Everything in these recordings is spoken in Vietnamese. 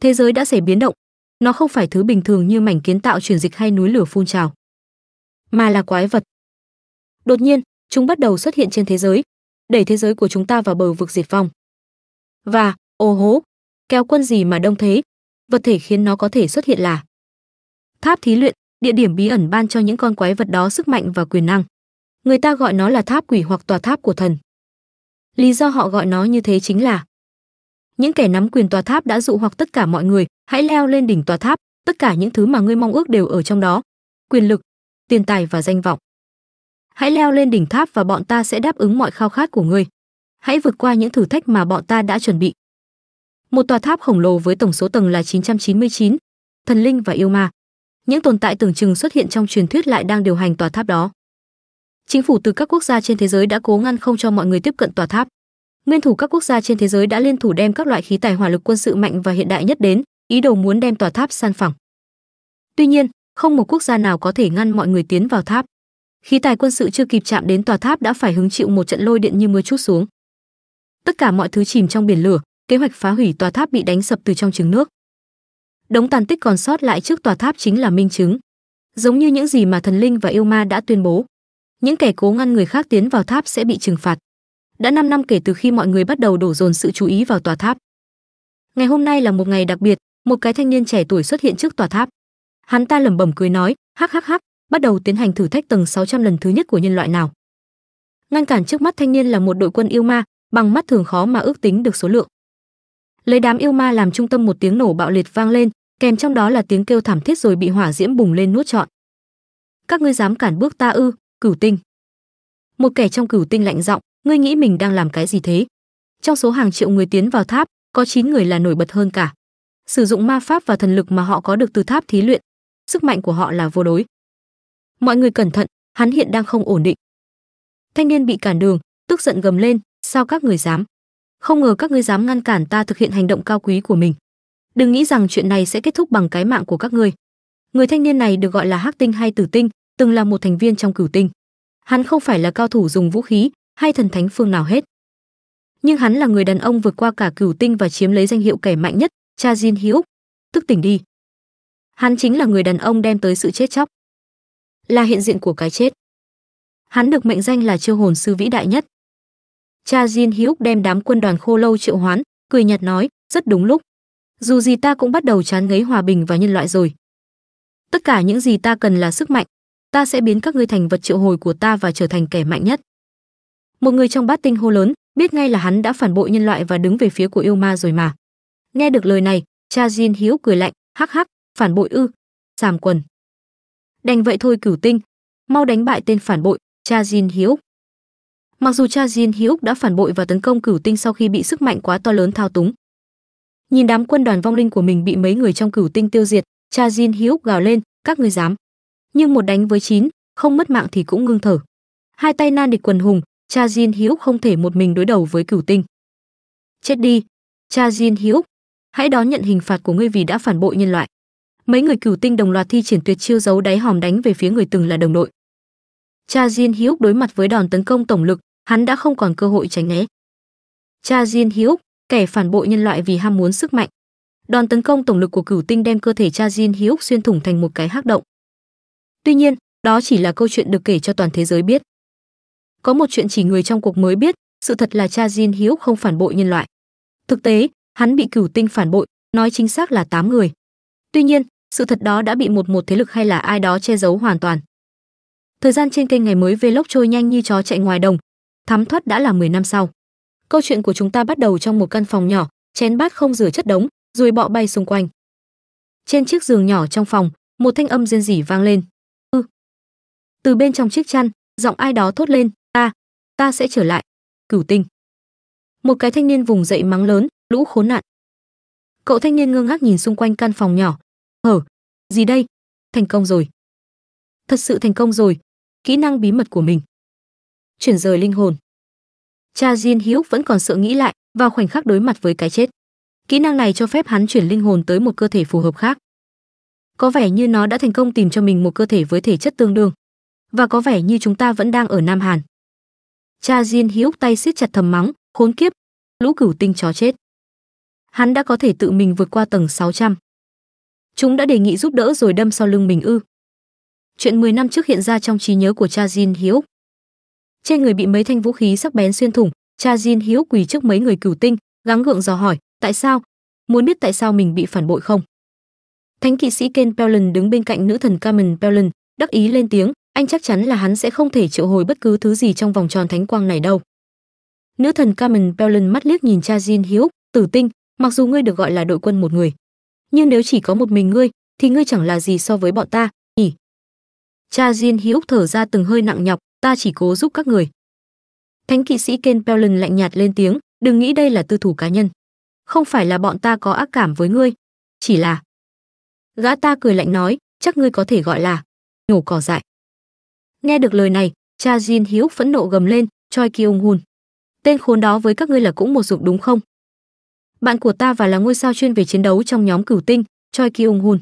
thế giới đã xảy biến động nó không phải thứ bình thường như mảnh kiến tạo chuyển dịch hay núi lửa phun trào mà là quái vật đột nhiên chúng bắt đầu xuất hiện trên thế giới đẩy thế giới của chúng ta vào bờ vực diệt vong và ô hố kéo quân gì mà đông thế vật thể khiến nó có thể xuất hiện là tháp thí luyện địa điểm bí ẩn ban cho những con quái vật đó sức mạnh và quyền năng người ta gọi nó là tháp quỷ hoặc tòa tháp của thần lý do họ gọi nó như thế chính là những kẻ nắm quyền tòa tháp đã dụ hoặc tất cả mọi người hãy leo lên đỉnh tòa tháp tất cả những thứ mà ngươi mong ước đều ở trong đó quyền lực tiền tài và danh vọng hãy leo lên đỉnh tháp và bọn ta sẽ đáp ứng mọi khao khát của ngươi hãy vượt qua những thử thách mà bọn ta đã chuẩn bị một tòa tháp khổng lồ với tổng số tầng là 999, thần linh và yêu ma những tồn tại tưởng chừng xuất hiện trong truyền thuyết lại đang điều hành tòa tháp đó chính phủ từ các quốc gia trên thế giới đã cố ngăn không cho mọi người tiếp cận tòa tháp nguyên thủ các quốc gia trên thế giới đã liên thủ đem các loại khí tài hỏa lực quân sự mạnh và hiện đại nhất đến, ý đồ muốn đem tòa tháp san phẳng. Tuy nhiên, không một quốc gia nào có thể ngăn mọi người tiến vào tháp. Khí tài quân sự chưa kịp chạm đến tòa tháp đã phải hứng chịu một trận lôi điện như mưa chút xuống. Tất cả mọi thứ chìm trong biển lửa, kế hoạch phá hủy tòa tháp bị đánh sập từ trong trứng nước. Đống tàn tích còn sót lại trước tòa tháp chính là minh chứng. Giống như những gì mà thần linh và yêu ma đã tuyên bố, những kẻ cố ngăn người khác tiến vào tháp sẽ bị trừng phạt đã 5 năm kể từ khi mọi người bắt đầu đổ dồn sự chú ý vào tòa tháp. Ngày hôm nay là một ngày đặc biệt, một cái thanh niên trẻ tuổi xuất hiện trước tòa tháp. Hắn ta lẩm bẩm cười nói, hắc hắc hắc, bắt đầu tiến hành thử thách tầng 600 lần thứ nhất của nhân loại nào. Ngăn cản trước mắt thanh niên là một đội quân yêu ma, bằng mắt thường khó mà ước tính được số lượng. Lấy đám yêu ma làm trung tâm một tiếng nổ bạo liệt vang lên, kèm trong đó là tiếng kêu thảm thiết rồi bị hỏa diễm bùng lên nuốt trọn. Các ngươi dám cản bước ta ư? Cửu Tinh. Một kẻ trong Cửu Tinh lạnh giọng, ngươi nghĩ mình đang làm cái gì thế? Trong số hàng triệu người tiến vào tháp, có 9 người là nổi bật hơn cả. Sử dụng ma pháp và thần lực mà họ có được từ tháp thí luyện, sức mạnh của họ là vô đối. Mọi người cẩn thận, hắn hiện đang không ổn định. Thanh niên bị cản đường, tức giận gầm lên, sao các người dám? Không ngờ các ngươi dám ngăn cản ta thực hiện hành động cao quý của mình. Đừng nghĩ rằng chuyện này sẽ kết thúc bằng cái mạng của các ngươi. Người thanh niên này được gọi là Hắc Tinh hay Tử Tinh, từng là một thành viên trong Cửu Tinh. Hắn không phải là cao thủ dùng vũ khí, hay thần thánh phương nào hết. Nhưng hắn là người đàn ông vượt qua cả cửu tinh và chiếm lấy danh hiệu kẻ mạnh nhất, cha Jin Hyuk, tức tỉnh đi. Hắn chính là người đàn ông đem tới sự chết chóc, là hiện diện của cái chết. Hắn được mệnh danh là chiêu hồn sư vĩ đại nhất. Cha Jin Hyuk đem đám quân đoàn khô lâu triệu hoán, cười nhạt nói, rất đúng lúc. Dù gì ta cũng bắt đầu chán ngấy hòa bình và nhân loại rồi. Tất cả những gì ta cần là sức mạnh, ta sẽ biến các ngươi thành vật triệu hồi của ta và trở thành kẻ mạnh nhất một người trong bát tinh hô lớn biết ngay là hắn đã phản bội nhân loại và đứng về phía của yêu ma rồi mà nghe được lời này cha jin hiếu cười lạnh hắc hắc phản bội ư giảm quần đành vậy thôi cửu tinh mau đánh bại tên phản bội cha jin hiếu mặc dù cha jin hiếu đã phản bội và tấn công cửu tinh sau khi bị sức mạnh quá to lớn thao túng nhìn đám quân đoàn vong linh của mình bị mấy người trong cửu tinh tiêu diệt cha jin hiếu gào lên các ngươi dám nhưng một đánh với chín không mất mạng thì cũng ngưng thở hai tay nan địch quần hùng cha Jin Hiếu không thể một mình đối đầu với cửu tinh. Chết đi, cha Jin Hiếu, hãy đón nhận hình phạt của ngươi vì đã phản bội nhân loại. Mấy người cửu tinh đồng loạt thi triển tuyệt chiêu giấu đáy hòm đánh về phía người từng là đồng đội. Cha Jin Hiếu đối mặt với đòn tấn công tổng lực, hắn đã không còn cơ hội tránh né. Cha Jin Hiếu, kẻ phản bội nhân loại vì ham muốn sức mạnh. Đòn tấn công tổng lực của cửu tinh đem cơ thể cha Jin Hiếu xuyên thủng thành một cái hắc động. Tuy nhiên, đó chỉ là câu chuyện được kể cho toàn thế giới biết. Có một chuyện chỉ người trong cuộc mới biết, sự thật là cha Jin Hiếu không phản bội nhân loại. Thực tế, hắn bị cửu tinh phản bội, nói chính xác là tám người. Tuy nhiên, sự thật đó đã bị một một thế lực hay là ai đó che giấu hoàn toàn. Thời gian trên kênh ngày mới vlog trôi nhanh như chó chạy ngoài đồng, thám thoát đã là 10 năm sau. Câu chuyện của chúng ta bắt đầu trong một căn phòng nhỏ, chén bát không rửa chất đống, rồi bọ bay xung quanh. Trên chiếc giường nhỏ trong phòng, một thanh âm rên rỉ vang lên. Ừ. Từ bên trong chiếc chăn, giọng ai đó thốt lên, ta sẽ trở lại cửu tinh một cái thanh niên vùng dậy mắng lớn lũ khốn nạn cậu thanh niên ngơ ngác nhìn xung quanh căn phòng nhỏ hở gì đây thành công rồi thật sự thành công rồi kỹ năng bí mật của mình chuyển rời linh hồn cha jin hiếu vẫn còn sợ nghĩ lại vào khoảnh khắc đối mặt với cái chết kỹ năng này cho phép hắn chuyển linh hồn tới một cơ thể phù hợp khác có vẻ như nó đã thành công tìm cho mình một cơ thể với thể chất tương đương và có vẻ như chúng ta vẫn đang ở nam hàn cha Jin Hyuk tay siết chặt thầm mắng, khốn kiếp, lũ cửu tinh chó chết. Hắn đã có thể tự mình vượt qua tầng 600. Chúng đã đề nghị giúp đỡ rồi đâm sau lưng mình ư? Chuyện 10 năm trước hiện ra trong trí nhớ của cha Jin Hyuk. Trên người bị mấy thanh vũ khí sắc bén xuyên thủng, cha Jin Hyuk quỳ trước mấy người cửu tinh, gắng gượng dò hỏi, tại sao? Muốn biết tại sao mình bị phản bội không? Thánh kỵ sĩ Ken Pelon đứng bên cạnh nữ thần Carmen Pelon, đắc ý lên tiếng, anh chắc chắn là hắn sẽ không thể triệu hồi bất cứ thứ gì trong vòng tròn thánh quang này đâu. Nữ thần Carmen Belen mắt liếc nhìn cha Jin Hiếu, tử tinh, mặc dù ngươi được gọi là đội quân một người, nhưng nếu chỉ có một mình ngươi, thì ngươi chẳng là gì so với bọn ta, nhỉ? Cha Jin Hiếu thở ra từng hơi nặng nhọc, ta chỉ cố giúp các người. Thánh kỵ sĩ Ken Belen lạnh nhạt lên tiếng, đừng nghĩ đây là tư thủ cá nhân. Không phải là bọn ta có ác cảm với ngươi, chỉ là... Gã ta cười lạnh nói, chắc ngươi có thể gọi là... nhổ cỏ dại. Nghe được lời này, cha Jin Hiếu phẫn nộ gầm lên, Choi Kyung Hun. Tên khốn đó với các ngươi là cũng một dục đúng không? Bạn của ta và là ngôi sao chuyên về chiến đấu trong nhóm cửu tinh, Choi Kyung Hun.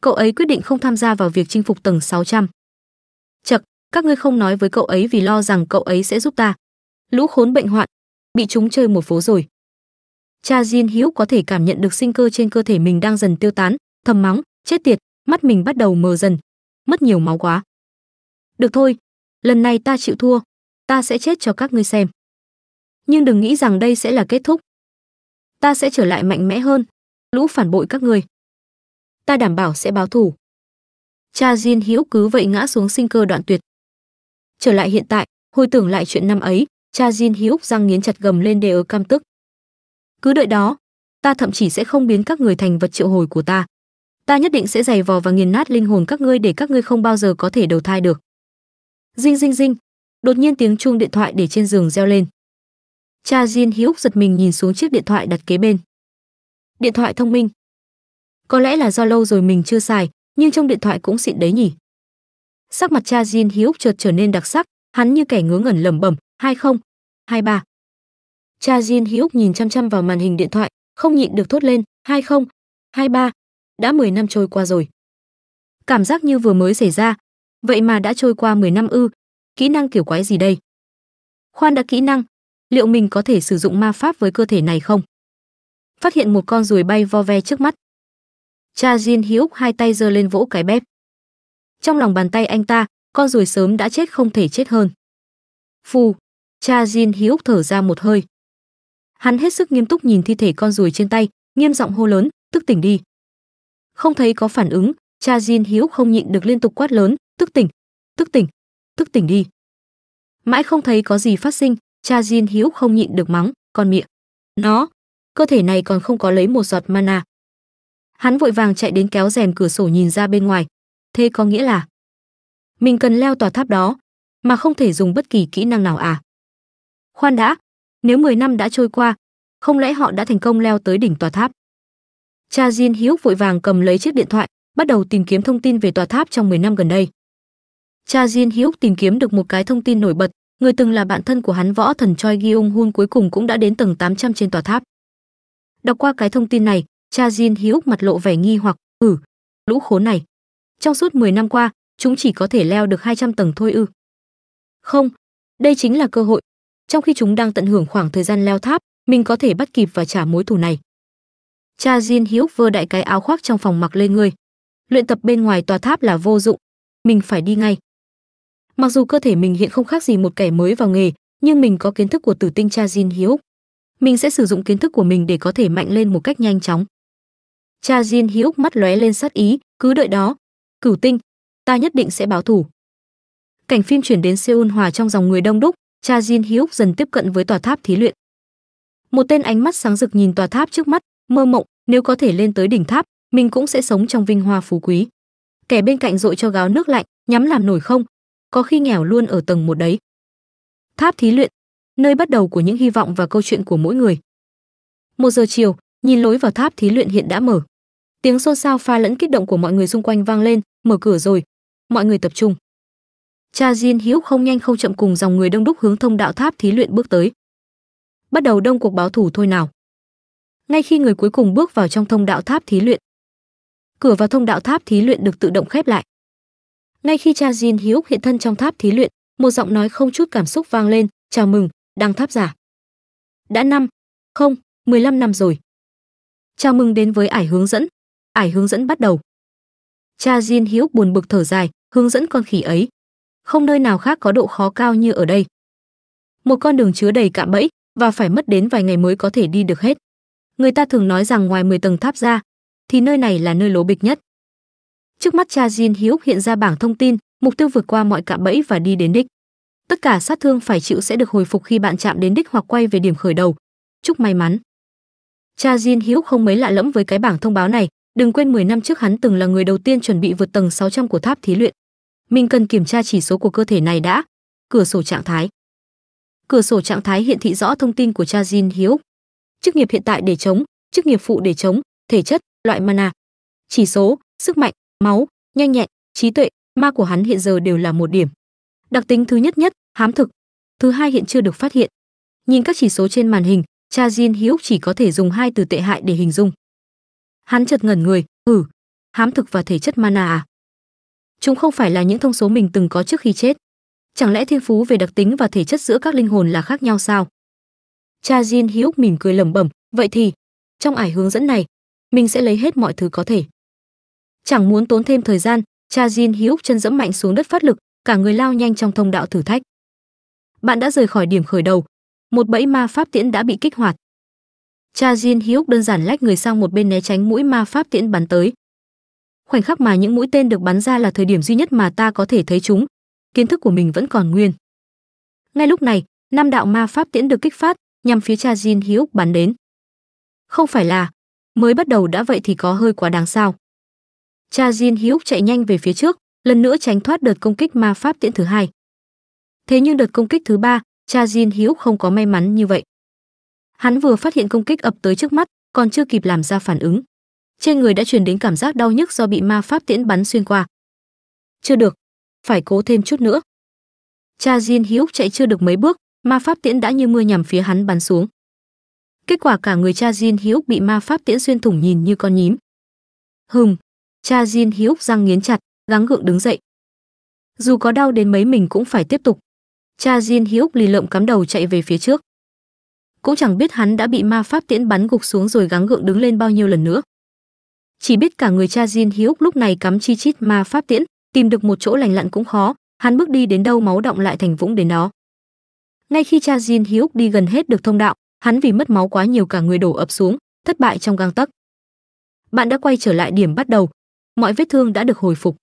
Cậu ấy quyết định không tham gia vào việc chinh phục tầng 600. Chật, các ngươi không nói với cậu ấy vì lo rằng cậu ấy sẽ giúp ta. Lũ khốn bệnh hoạn, bị chúng chơi một phố rồi. Cha Jin Hiếu có thể cảm nhận được sinh cơ trên cơ thể mình đang dần tiêu tán, thầm mắng, chết tiệt, mắt mình bắt đầu mờ dần, mất nhiều máu quá. Được thôi, lần này ta chịu thua, ta sẽ chết cho các ngươi xem. Nhưng đừng nghĩ rằng đây sẽ là kết thúc. Ta sẽ trở lại mạnh mẽ hơn, lũ phản bội các ngươi. Ta đảm bảo sẽ báo thù. Cha Jin hiếu cứ vậy ngã xuống sinh cơ đoạn tuyệt. Trở lại hiện tại, hồi tưởng lại chuyện năm ấy, cha Jin hiếu răng nghiến chặt gầm lên để ở cam tức. Cứ đợi đó, ta thậm chí sẽ không biến các người thành vật triệu hồi của ta. Ta nhất định sẽ giày vò và nghiền nát linh hồn các ngươi để các ngươi không bao giờ có thể đầu thai được. Dinh dinh dinh. Đột nhiên tiếng chuông điện thoại để trên giường reo lên. Cha Jin Hiếu giật mình nhìn xuống chiếc điện thoại đặt kế bên. Điện thoại thông minh. Có lẽ là do lâu rồi mình chưa xài, nhưng trong điện thoại cũng xịn đấy nhỉ. Sắc mặt cha Jin Hiếu chợt trở nên đặc sắc, hắn như kẻ ngớ ngẩn lẩm bẩm, "Hai không, hai ba." Cha Jin Hiếu nhìn chăm chăm vào màn hình điện thoại, không nhịn được thốt lên, "Hai không, hai ba." Đã 10 năm trôi qua rồi. Cảm giác như vừa mới xảy ra, Vậy mà đã trôi qua 10 năm ư? Kỹ năng kiểu quái gì đây? Khoan đã kỹ năng, liệu mình có thể sử dụng ma pháp với cơ thể này không? Phát hiện một con ruồi bay vo ve trước mắt. Cha Jin Hiúc hai tay giơ lên vỗ cái bếp. Trong lòng bàn tay anh ta, con ruồi sớm đã chết không thể chết hơn. Phù, cha Jin Hiúc thở ra một hơi. Hắn hết sức nghiêm túc nhìn thi thể con ruồi trên tay, nghiêm giọng hô lớn, tức tỉnh đi. Không thấy có phản ứng, cha Jin Hiếu không nhịn được liên tục quát lớn, tức tỉnh tức tỉnh tức tỉnh đi mãi không thấy có gì phát sinh cha Jin Hiếu không nhịn được mắng con miệng nó cơ thể này còn không có lấy một giọt mana hắn vội vàng chạy đến kéo rèm cửa sổ nhìn ra bên ngoài thế có nghĩa là mình cần leo tòa tháp đó mà không thể dùng bất kỳ kỹ năng nào à khoan đã nếu 10 năm đã trôi qua không lẽ họ đã thành công leo tới đỉnh tòa tháp cha Jin Hiếu vội vàng cầm lấy chiếc điện thoại bắt đầu tìm kiếm thông tin về tòa tháp trong 10 năm gần đây cha Jin Hyuk tìm kiếm được một cái thông tin nổi bật, người từng là bạn thân của hắn võ thần Choi Gyung Hun cuối cùng cũng đã đến tầng 800 trên tòa tháp. Đọc qua cái thông tin này, cha Jin Hyuk mặt lộ vẻ nghi hoặc, "Ừ, lũ khốn này, trong suốt 10 năm qua, chúng chỉ có thể leo được 200 tầng thôi ư?" Không, đây chính là cơ hội. Trong khi chúng đang tận hưởng khoảng thời gian leo tháp, mình có thể bắt kịp và trả mối thù này. Cha Jin Hyuk vơ đại cái áo khoác trong phòng mặc lên người. Luyện tập bên ngoài tòa tháp là vô dụng, mình phải đi ngay mặc dù cơ thể mình hiện không khác gì một kẻ mới vào nghề nhưng mình có kiến thức của tử tinh cha jin hiếu mình sẽ sử dụng kiến thức của mình để có thể mạnh lên một cách nhanh chóng cha jin hiếu mắt lóe lên sát ý cứ đợi đó cửu tinh ta nhất định sẽ báo thủ cảnh phim chuyển đến seoul hòa trong dòng người đông đúc cha jin hiếu dần tiếp cận với tòa tháp thí luyện một tên ánh mắt sáng rực nhìn tòa tháp trước mắt mơ mộng nếu có thể lên tới đỉnh tháp mình cũng sẽ sống trong vinh hoa phú quý kẻ bên cạnh dội cho gáo nước lạnh nhắm làm nổi không có khi nghèo luôn ở tầng một đấy. Tháp thí luyện, nơi bắt đầu của những hy vọng và câu chuyện của mỗi người. Một giờ chiều, nhìn lối vào tháp thí luyện hiện đã mở. Tiếng xôn xao pha lẫn kích động của mọi người xung quanh vang lên, mở cửa rồi, mọi người tập trung. Cha Jin Hiếu không nhanh không chậm cùng dòng người đông đúc hướng thông đạo tháp thí luyện bước tới. Bắt đầu đông cuộc báo thủ thôi nào. Ngay khi người cuối cùng bước vào trong thông đạo tháp thí luyện, cửa vào thông đạo tháp thí luyện được tự động khép lại. Ngay khi cha Jin Hyuk hiện thân trong tháp thí luyện, một giọng nói không chút cảm xúc vang lên, "Chào mừng, đăng tháp giả." Đã năm, không, 15 năm rồi. Chào mừng đến với ải hướng dẫn. Ải hướng dẫn bắt đầu. Cha Jin Hyuk buồn bực thở dài, hướng dẫn con khỉ ấy. Không nơi nào khác có độ khó cao như ở đây. Một con đường chứa đầy cạm bẫy và phải mất đến vài ngày mới có thể đi được hết. Người ta thường nói rằng ngoài 10 tầng tháp ra, thì nơi này là nơi lố bịch nhất. Trước mắt cha Jin Hyuk hiện ra bảng thông tin, mục tiêu vượt qua mọi cạm bẫy và đi đến đích. Tất cả sát thương phải chịu sẽ được hồi phục khi bạn chạm đến đích hoặc quay về điểm khởi đầu. Chúc may mắn. Cha Jin Hyuk không mấy lạ lẫm với cái bảng thông báo này, đừng quên 10 năm trước hắn từng là người đầu tiên chuẩn bị vượt tầng 600 của tháp thí luyện. Mình cần kiểm tra chỉ số của cơ thể này đã. Cửa sổ trạng thái. Cửa sổ trạng thái hiện thị rõ thông tin của cha Jin Hyuk. Chức nghiệp hiện tại để chống, chức nghiệp phụ để chống, thể chất, loại mana. Chỉ số, sức mạnh, máu, nhanh nhẹn, trí tuệ, ma của hắn hiện giờ đều là một điểm. Đặc tính thứ nhất nhất, hám thực. Thứ hai hiện chưa được phát hiện. Nhìn các chỉ số trên màn hình, cha Jin Hữu chỉ có thể dùng hai từ tệ hại để hình dung. Hắn chợt ngẩn người, "Ừ, hám thực và thể chất mana à? Chúng không phải là những thông số mình từng có trước khi chết. Chẳng lẽ thiên phú về đặc tính và thể chất giữa các linh hồn là khác nhau sao?" Cha Jin Hữu mỉm cười lẩm bẩm, "Vậy thì, trong ải hướng dẫn này, mình sẽ lấy hết mọi thứ có thể." chẳng muốn tốn thêm thời gian cha jin hữu chân dẫm mạnh xuống đất phát lực cả người lao nhanh trong thông đạo thử thách bạn đã rời khỏi điểm khởi đầu một bẫy ma pháp tiễn đã bị kích hoạt cha jin hữu đơn giản lách người sang một bên né tránh mũi ma pháp tiễn bắn tới khoảnh khắc mà những mũi tên được bắn ra là thời điểm duy nhất mà ta có thể thấy chúng kiến thức của mình vẫn còn nguyên ngay lúc này năm đạo ma pháp tiễn được kích phát nhằm phía cha jin hữu bắn đến không phải là mới bắt đầu đã vậy thì có hơi quá đáng sao Cha Jin Hyuk chạy nhanh về phía trước, lần nữa tránh thoát đợt công kích ma pháp tiễn thứ hai. Thế nhưng đợt công kích thứ ba, cha Jin Hyuk không có may mắn như vậy. Hắn vừa phát hiện công kích ập tới trước mắt, còn chưa kịp làm ra phản ứng. Trên người đã truyền đến cảm giác đau nhức do bị ma pháp tiễn bắn xuyên qua. Chưa được, phải cố thêm chút nữa. Cha Jin Hyuk chạy chưa được mấy bước, ma pháp tiễn đã như mưa nhằm phía hắn bắn xuống. Kết quả cả người cha Jin Hyuk bị ma pháp tiễn xuyên thủng nhìn như con nhím. Hừm, Cha Jin Hyuk răng nghiến chặt, gắng gượng đứng dậy. Dù có đau đến mấy mình cũng phải tiếp tục. Cha Jin Hyuk lì lợm cắm đầu chạy về phía trước. Cũng chẳng biết hắn đã bị ma pháp tiễn bắn gục xuống rồi gắng gượng đứng lên bao nhiêu lần nữa. Chỉ biết cả người cha Jin Hyuk lúc này cắm chi chít ma pháp tiễn, tìm được một chỗ lành lặn cũng khó, hắn bước đi đến đâu máu động lại thành vũng đến đó. Ngay khi cha Jin Hyuk đi gần hết được thông đạo, hắn vì mất máu quá nhiều cả người đổ ập xuống, thất bại trong gang tấc. Bạn đã quay trở lại điểm bắt đầu, mọi vết thương đã được hồi phục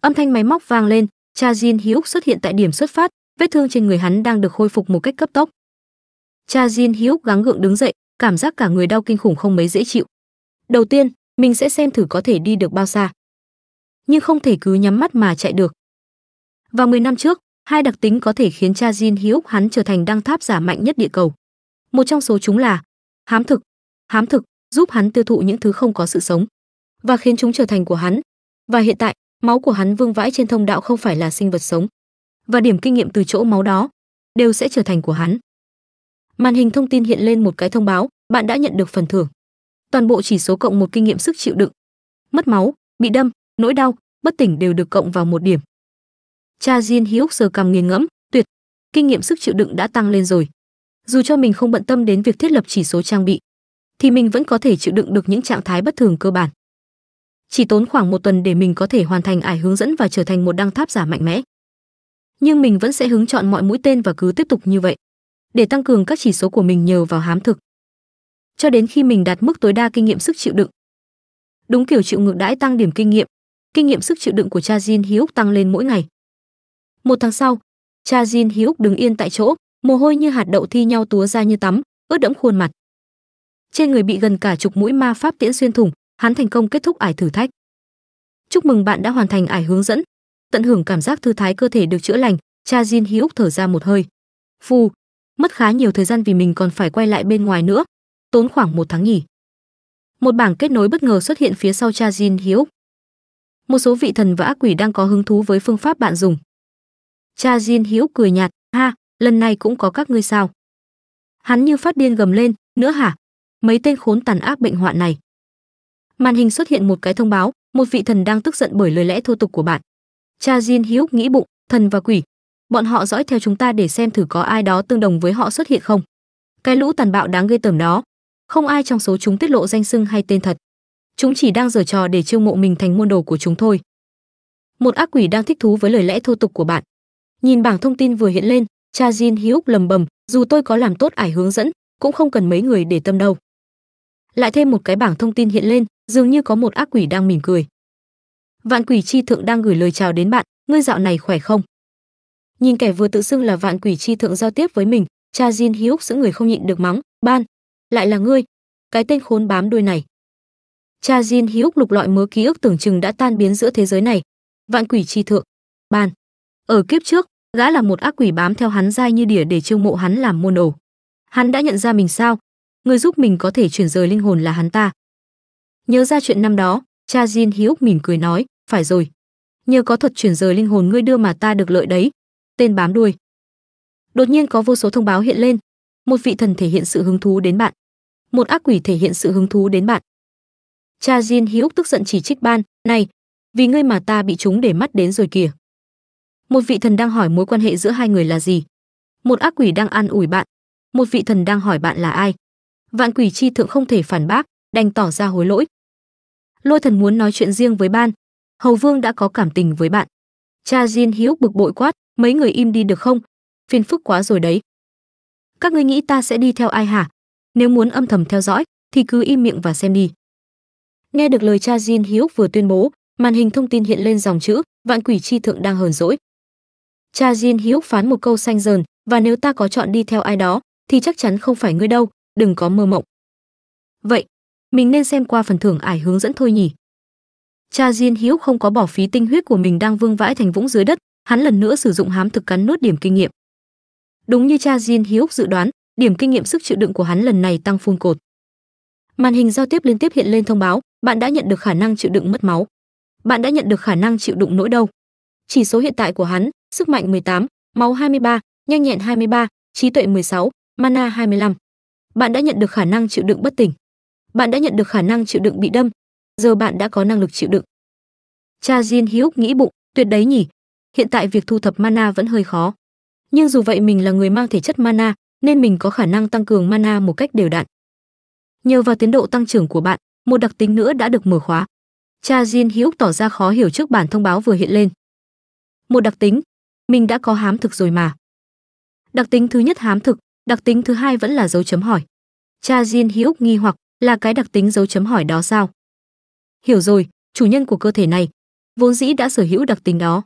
âm thanh máy móc vang lên cha jin hí xuất hiện tại điểm xuất phát vết thương trên người hắn đang được khôi phục một cách cấp tốc cha jin hí gắng gượng đứng dậy cảm giác cả người đau kinh khủng không mấy dễ chịu đầu tiên mình sẽ xem thử có thể đi được bao xa nhưng không thể cứ nhắm mắt mà chạy được vào 10 năm trước hai đặc tính có thể khiến cha jin hí hắn trở thành đăng tháp giả mạnh nhất địa cầu một trong số chúng là hám thực hám thực giúp hắn tiêu thụ những thứ không có sự sống và khiến chúng trở thành của hắn. Và hiện tại, máu của hắn vương vãi trên thông đạo không phải là sinh vật sống, và điểm kinh nghiệm từ chỗ máu đó đều sẽ trở thành của hắn. Màn hình thông tin hiện lên một cái thông báo, bạn đã nhận được phần thưởng. Toàn bộ chỉ số cộng một kinh nghiệm sức chịu đựng. Mất máu, bị đâm, nỗi đau, bất tỉnh đều được cộng vào một điểm. Cha Jin hiếu sờ cằm nghiền ngẫm, tuyệt, kinh nghiệm sức chịu đựng đã tăng lên rồi. Dù cho mình không bận tâm đến việc thiết lập chỉ số trang bị, thì mình vẫn có thể chịu đựng được những trạng thái bất thường cơ bản chỉ tốn khoảng một tuần để mình có thể hoàn thành ải hướng dẫn và trở thành một đăng tháp giả mạnh mẽ. Nhưng mình vẫn sẽ hứng chọn mọi mũi tên và cứ tiếp tục như vậy, để tăng cường các chỉ số của mình nhờ vào hám thực. Cho đến khi mình đạt mức tối đa kinh nghiệm sức chịu đựng. Đúng kiểu chịu ngược đãi tăng điểm kinh nghiệm, kinh nghiệm sức chịu đựng của cha Jin Hyuk tăng lên mỗi ngày. Một tháng sau, cha Jin Hyuk đứng yên tại chỗ, mồ hôi như hạt đậu thi nhau túa ra như tắm, ướt đẫm khuôn mặt. Trên người bị gần cả chục mũi ma pháp tiễn xuyên thủng, hắn thành công kết thúc ải thử thách. Chúc mừng bạn đã hoàn thành ải hướng dẫn. Tận hưởng cảm giác thư thái cơ thể được chữa lành, cha Jin Hyuk thở ra một hơi. Phù, mất khá nhiều thời gian vì mình còn phải quay lại bên ngoài nữa, tốn khoảng một tháng nghỉ. Một bảng kết nối bất ngờ xuất hiện phía sau cha Jin Hyuk. Một số vị thần và ác quỷ đang có hứng thú với phương pháp bạn dùng. Cha Jin Hyuk cười nhạt, "Ha, lần này cũng có các ngươi sao?" Hắn như phát điên gầm lên, "Nữa hả? Mấy tên khốn tàn ác bệnh hoạn này." màn hình xuất hiện một cái thông báo một vị thần đang tức giận bởi lời lẽ thô tục của bạn cha jin hữu nghĩ bụng thần và quỷ bọn họ dõi theo chúng ta để xem thử có ai đó tương đồng với họ xuất hiện không cái lũ tàn bạo đáng ghê tởm đó không ai trong số chúng tiết lộ danh xưng hay tên thật chúng chỉ đang giở trò để chiêu mộ mình thành môn đồ của chúng thôi một ác quỷ đang thích thú với lời lẽ thô tục của bạn nhìn bảng thông tin vừa hiện lên cha jin hữu lầm bầm dù tôi có làm tốt ải hướng dẫn cũng không cần mấy người để tâm đâu lại thêm một cái bảng thông tin hiện lên dường như có một ác quỷ đang mỉm cười vạn quỷ chi thượng đang gửi lời chào đến bạn ngươi dạo này khỏe không nhìn kẻ vừa tự xưng là vạn quỷ chi thượng giao tiếp với mình cha jin hi húc giữ người không nhịn được mắng ban lại là ngươi cái tên khốn bám đuôi này cha jin hi húc lục lọi mớ ký ức tưởng chừng đã tan biến giữa thế giới này vạn quỷ chi thượng ban ở kiếp trước gã là một ác quỷ bám theo hắn dai như đỉa để chiêu mộ hắn làm môn đồ hắn đã nhận ra mình sao người giúp mình có thể chuyển rời linh hồn là hắn ta. Nhớ ra chuyện năm đó, cha Jin hí mỉm cười nói, phải rồi. Nhờ có thuật chuyển rời linh hồn ngươi đưa mà ta được lợi đấy. Tên bám đuôi. Đột nhiên có vô số thông báo hiện lên. Một vị thần thể hiện sự hứng thú đến bạn. Một ác quỷ thể hiện sự hứng thú đến bạn. Cha Jin hí tức giận chỉ trích ban, này, vì ngươi mà ta bị chúng để mắt đến rồi kìa. Một vị thần đang hỏi mối quan hệ giữa hai người là gì. Một ác quỷ đang an ủi bạn. Một vị thần đang hỏi bạn là ai vạn quỷ chi thượng không thể phản bác đành tỏ ra hối lỗi lôi thần muốn nói chuyện riêng với ban hầu vương đã có cảm tình với bạn cha jin hiếu bực bội quát mấy người im đi được không phiền phức quá rồi đấy các ngươi nghĩ ta sẽ đi theo ai hả nếu muốn âm thầm theo dõi thì cứ im miệng và xem đi nghe được lời cha jin hiếu vừa tuyên bố màn hình thông tin hiện lên dòng chữ vạn quỷ chi thượng đang hờn dỗi cha jin hiếu phán một câu xanh dờn và nếu ta có chọn đi theo ai đó thì chắc chắn không phải ngươi đâu đừng có mơ mộng. Vậy, mình nên xem qua phần thưởng ải hướng dẫn thôi nhỉ? Cha Diên Hiếu không có bỏ phí tinh huyết của mình đang vương vãi thành vũng dưới đất, hắn lần nữa sử dụng hám thực cắn nuốt điểm kinh nghiệm. Đúng như cha Diên Hiếu dự đoán, điểm kinh nghiệm sức chịu đựng của hắn lần này tăng phun cột. Màn hình giao tiếp liên tiếp hiện lên thông báo, bạn đã nhận được khả năng chịu đựng mất máu. Bạn đã nhận được khả năng chịu đựng nỗi đau. Chỉ số hiện tại của hắn, sức mạnh 18, máu 23, nhanh nhẹn 23, trí tuệ 16, mana 25 bạn đã nhận được khả năng chịu đựng bất tỉnh. Bạn đã nhận được khả năng chịu đựng bị đâm. Giờ bạn đã có năng lực chịu đựng. Cha Jin Hyuk nghĩ bụng, tuyệt đấy nhỉ. Hiện tại việc thu thập mana vẫn hơi khó. Nhưng dù vậy mình là người mang thể chất mana, nên mình có khả năng tăng cường mana một cách đều đặn. Nhờ vào tiến độ tăng trưởng của bạn, một đặc tính nữa đã được mở khóa. Cha Jin Hyuk tỏ ra khó hiểu trước bản thông báo vừa hiện lên. Một đặc tính, mình đã có hám thực rồi mà. Đặc tính thứ nhất hám thực, đặc tính thứ hai vẫn là dấu chấm hỏi cha jin hi úc nghi hoặc là cái đặc tính dấu chấm hỏi đó sao hiểu rồi chủ nhân của cơ thể này vốn dĩ đã sở hữu đặc tính đó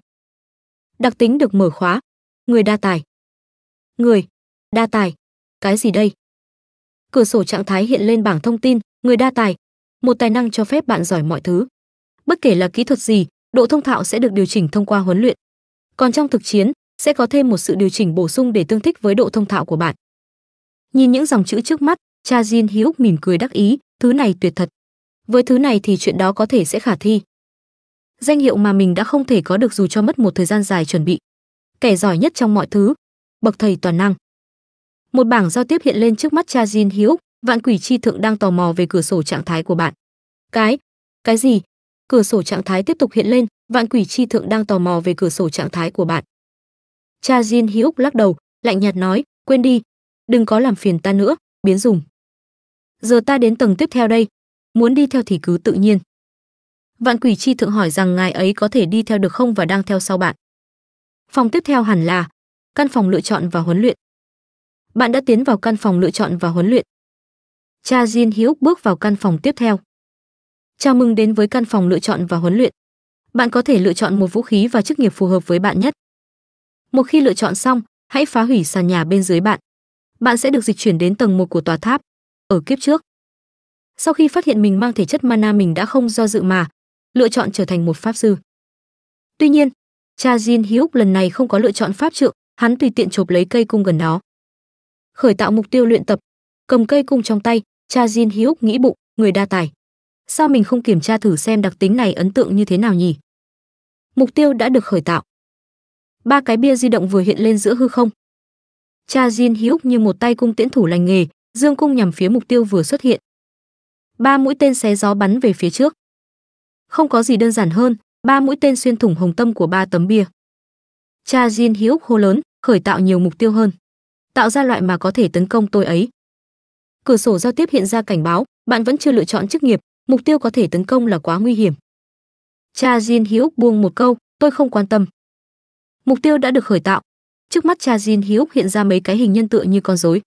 đặc tính được mở khóa người đa tài người đa tài cái gì đây cửa sổ trạng thái hiện lên bảng thông tin người đa tài một tài năng cho phép bạn giỏi mọi thứ bất kể là kỹ thuật gì độ thông thạo sẽ được điều chỉnh thông qua huấn luyện còn trong thực chiến sẽ có thêm một sự điều chỉnh bổ sung để tương thích với độ thông thạo của bạn Nhìn những dòng chữ trước mắt, cha Jin hí mỉm cười đắc ý, thứ này tuyệt thật. Với thứ này thì chuyện đó có thể sẽ khả thi. Danh hiệu mà mình đã không thể có được dù cho mất một thời gian dài chuẩn bị. Kẻ giỏi nhất trong mọi thứ, bậc thầy toàn năng. Một bảng giao tiếp hiện lên trước mắt cha Jin hí vạn quỷ chi thượng đang tò mò về cửa sổ trạng thái của bạn. Cái, cái gì? Cửa sổ trạng thái tiếp tục hiện lên, vạn quỷ chi thượng đang tò mò về cửa sổ trạng thái của bạn. Cha Jin Hyuk lắc đầu, lạnh nhạt nói, quên đi, đừng có làm phiền ta nữa, biến dùng. Giờ ta đến tầng tiếp theo đây, muốn đi theo thì cứ tự nhiên. Vạn quỷ chi thượng hỏi rằng ngài ấy có thể đi theo được không và đang theo sau bạn. Phòng tiếp theo hẳn là căn phòng lựa chọn và huấn luyện. Bạn đã tiến vào căn phòng lựa chọn và huấn luyện. Cha Jin Hiếu bước vào căn phòng tiếp theo. Chào mừng đến với căn phòng lựa chọn và huấn luyện. Bạn có thể lựa chọn một vũ khí và chức nghiệp phù hợp với bạn nhất. Một khi lựa chọn xong, hãy phá hủy sàn nhà bên dưới bạn bạn sẽ được dịch chuyển đến tầng 1 của tòa tháp. Ở kiếp trước, sau khi phát hiện mình mang thể chất mana mình đã không do dự mà lựa chọn trở thành một pháp sư. Tuy nhiên, cha Jin Hyuk lần này không có lựa chọn pháp trượng, hắn tùy tiện chộp lấy cây cung gần đó. Khởi tạo mục tiêu luyện tập, cầm cây cung trong tay, cha Jin Hyuk nghĩ bụng, người đa tài. Sao mình không kiểm tra thử xem đặc tính này ấn tượng như thế nào nhỉ? Mục tiêu đã được khởi tạo. Ba cái bia di động vừa hiện lên giữa hư không, Cha Jin Hyuk như một tay cung tiễn thủ lành nghề, dương cung nhằm phía mục tiêu vừa xuất hiện. Ba mũi tên xé gió bắn về phía trước. Không có gì đơn giản hơn, ba mũi tên xuyên thủng hồng tâm của ba tấm bia. Cha Jin Hyuk hô lớn, khởi tạo nhiều mục tiêu hơn, tạo ra loại mà có thể tấn công tôi ấy. Cửa sổ giao tiếp hiện ra cảnh báo, bạn vẫn chưa lựa chọn chức nghiệp, mục tiêu có thể tấn công là quá nguy hiểm. Cha Jin Hyuk buông một câu, tôi không quan tâm. Mục tiêu đã được khởi tạo, trước mắt cha Jin Hyuk hiện ra mấy cái hình nhân tựa như con rối.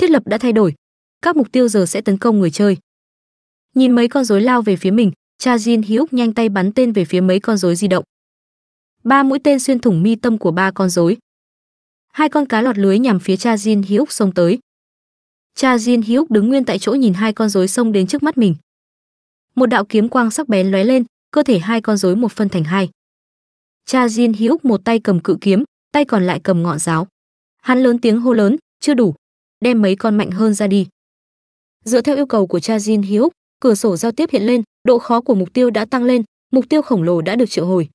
Thiết lập đã thay đổi, các mục tiêu giờ sẽ tấn công người chơi. Nhìn mấy con rối lao về phía mình, cha Jin Hyuk nhanh tay bắn tên về phía mấy con rối di động. Ba mũi tên xuyên thủng mi tâm của ba con rối. Hai con cá lọt lưới nhằm phía cha Jin Hyuk xông tới. Cha Jin Hyuk đứng nguyên tại chỗ nhìn hai con rối xông đến trước mắt mình. Một đạo kiếm quang sắc bén lóe lên, cơ thể hai con rối một phân thành hai. Cha Jin Hyuk một tay cầm cự kiếm, tay còn lại cầm ngọn giáo hắn lớn tiếng hô lớn chưa đủ đem mấy con mạnh hơn ra đi dựa theo yêu cầu của cha jin hiếu cửa sổ giao tiếp hiện lên độ khó của mục tiêu đã tăng lên mục tiêu khổng lồ đã được triệu hồi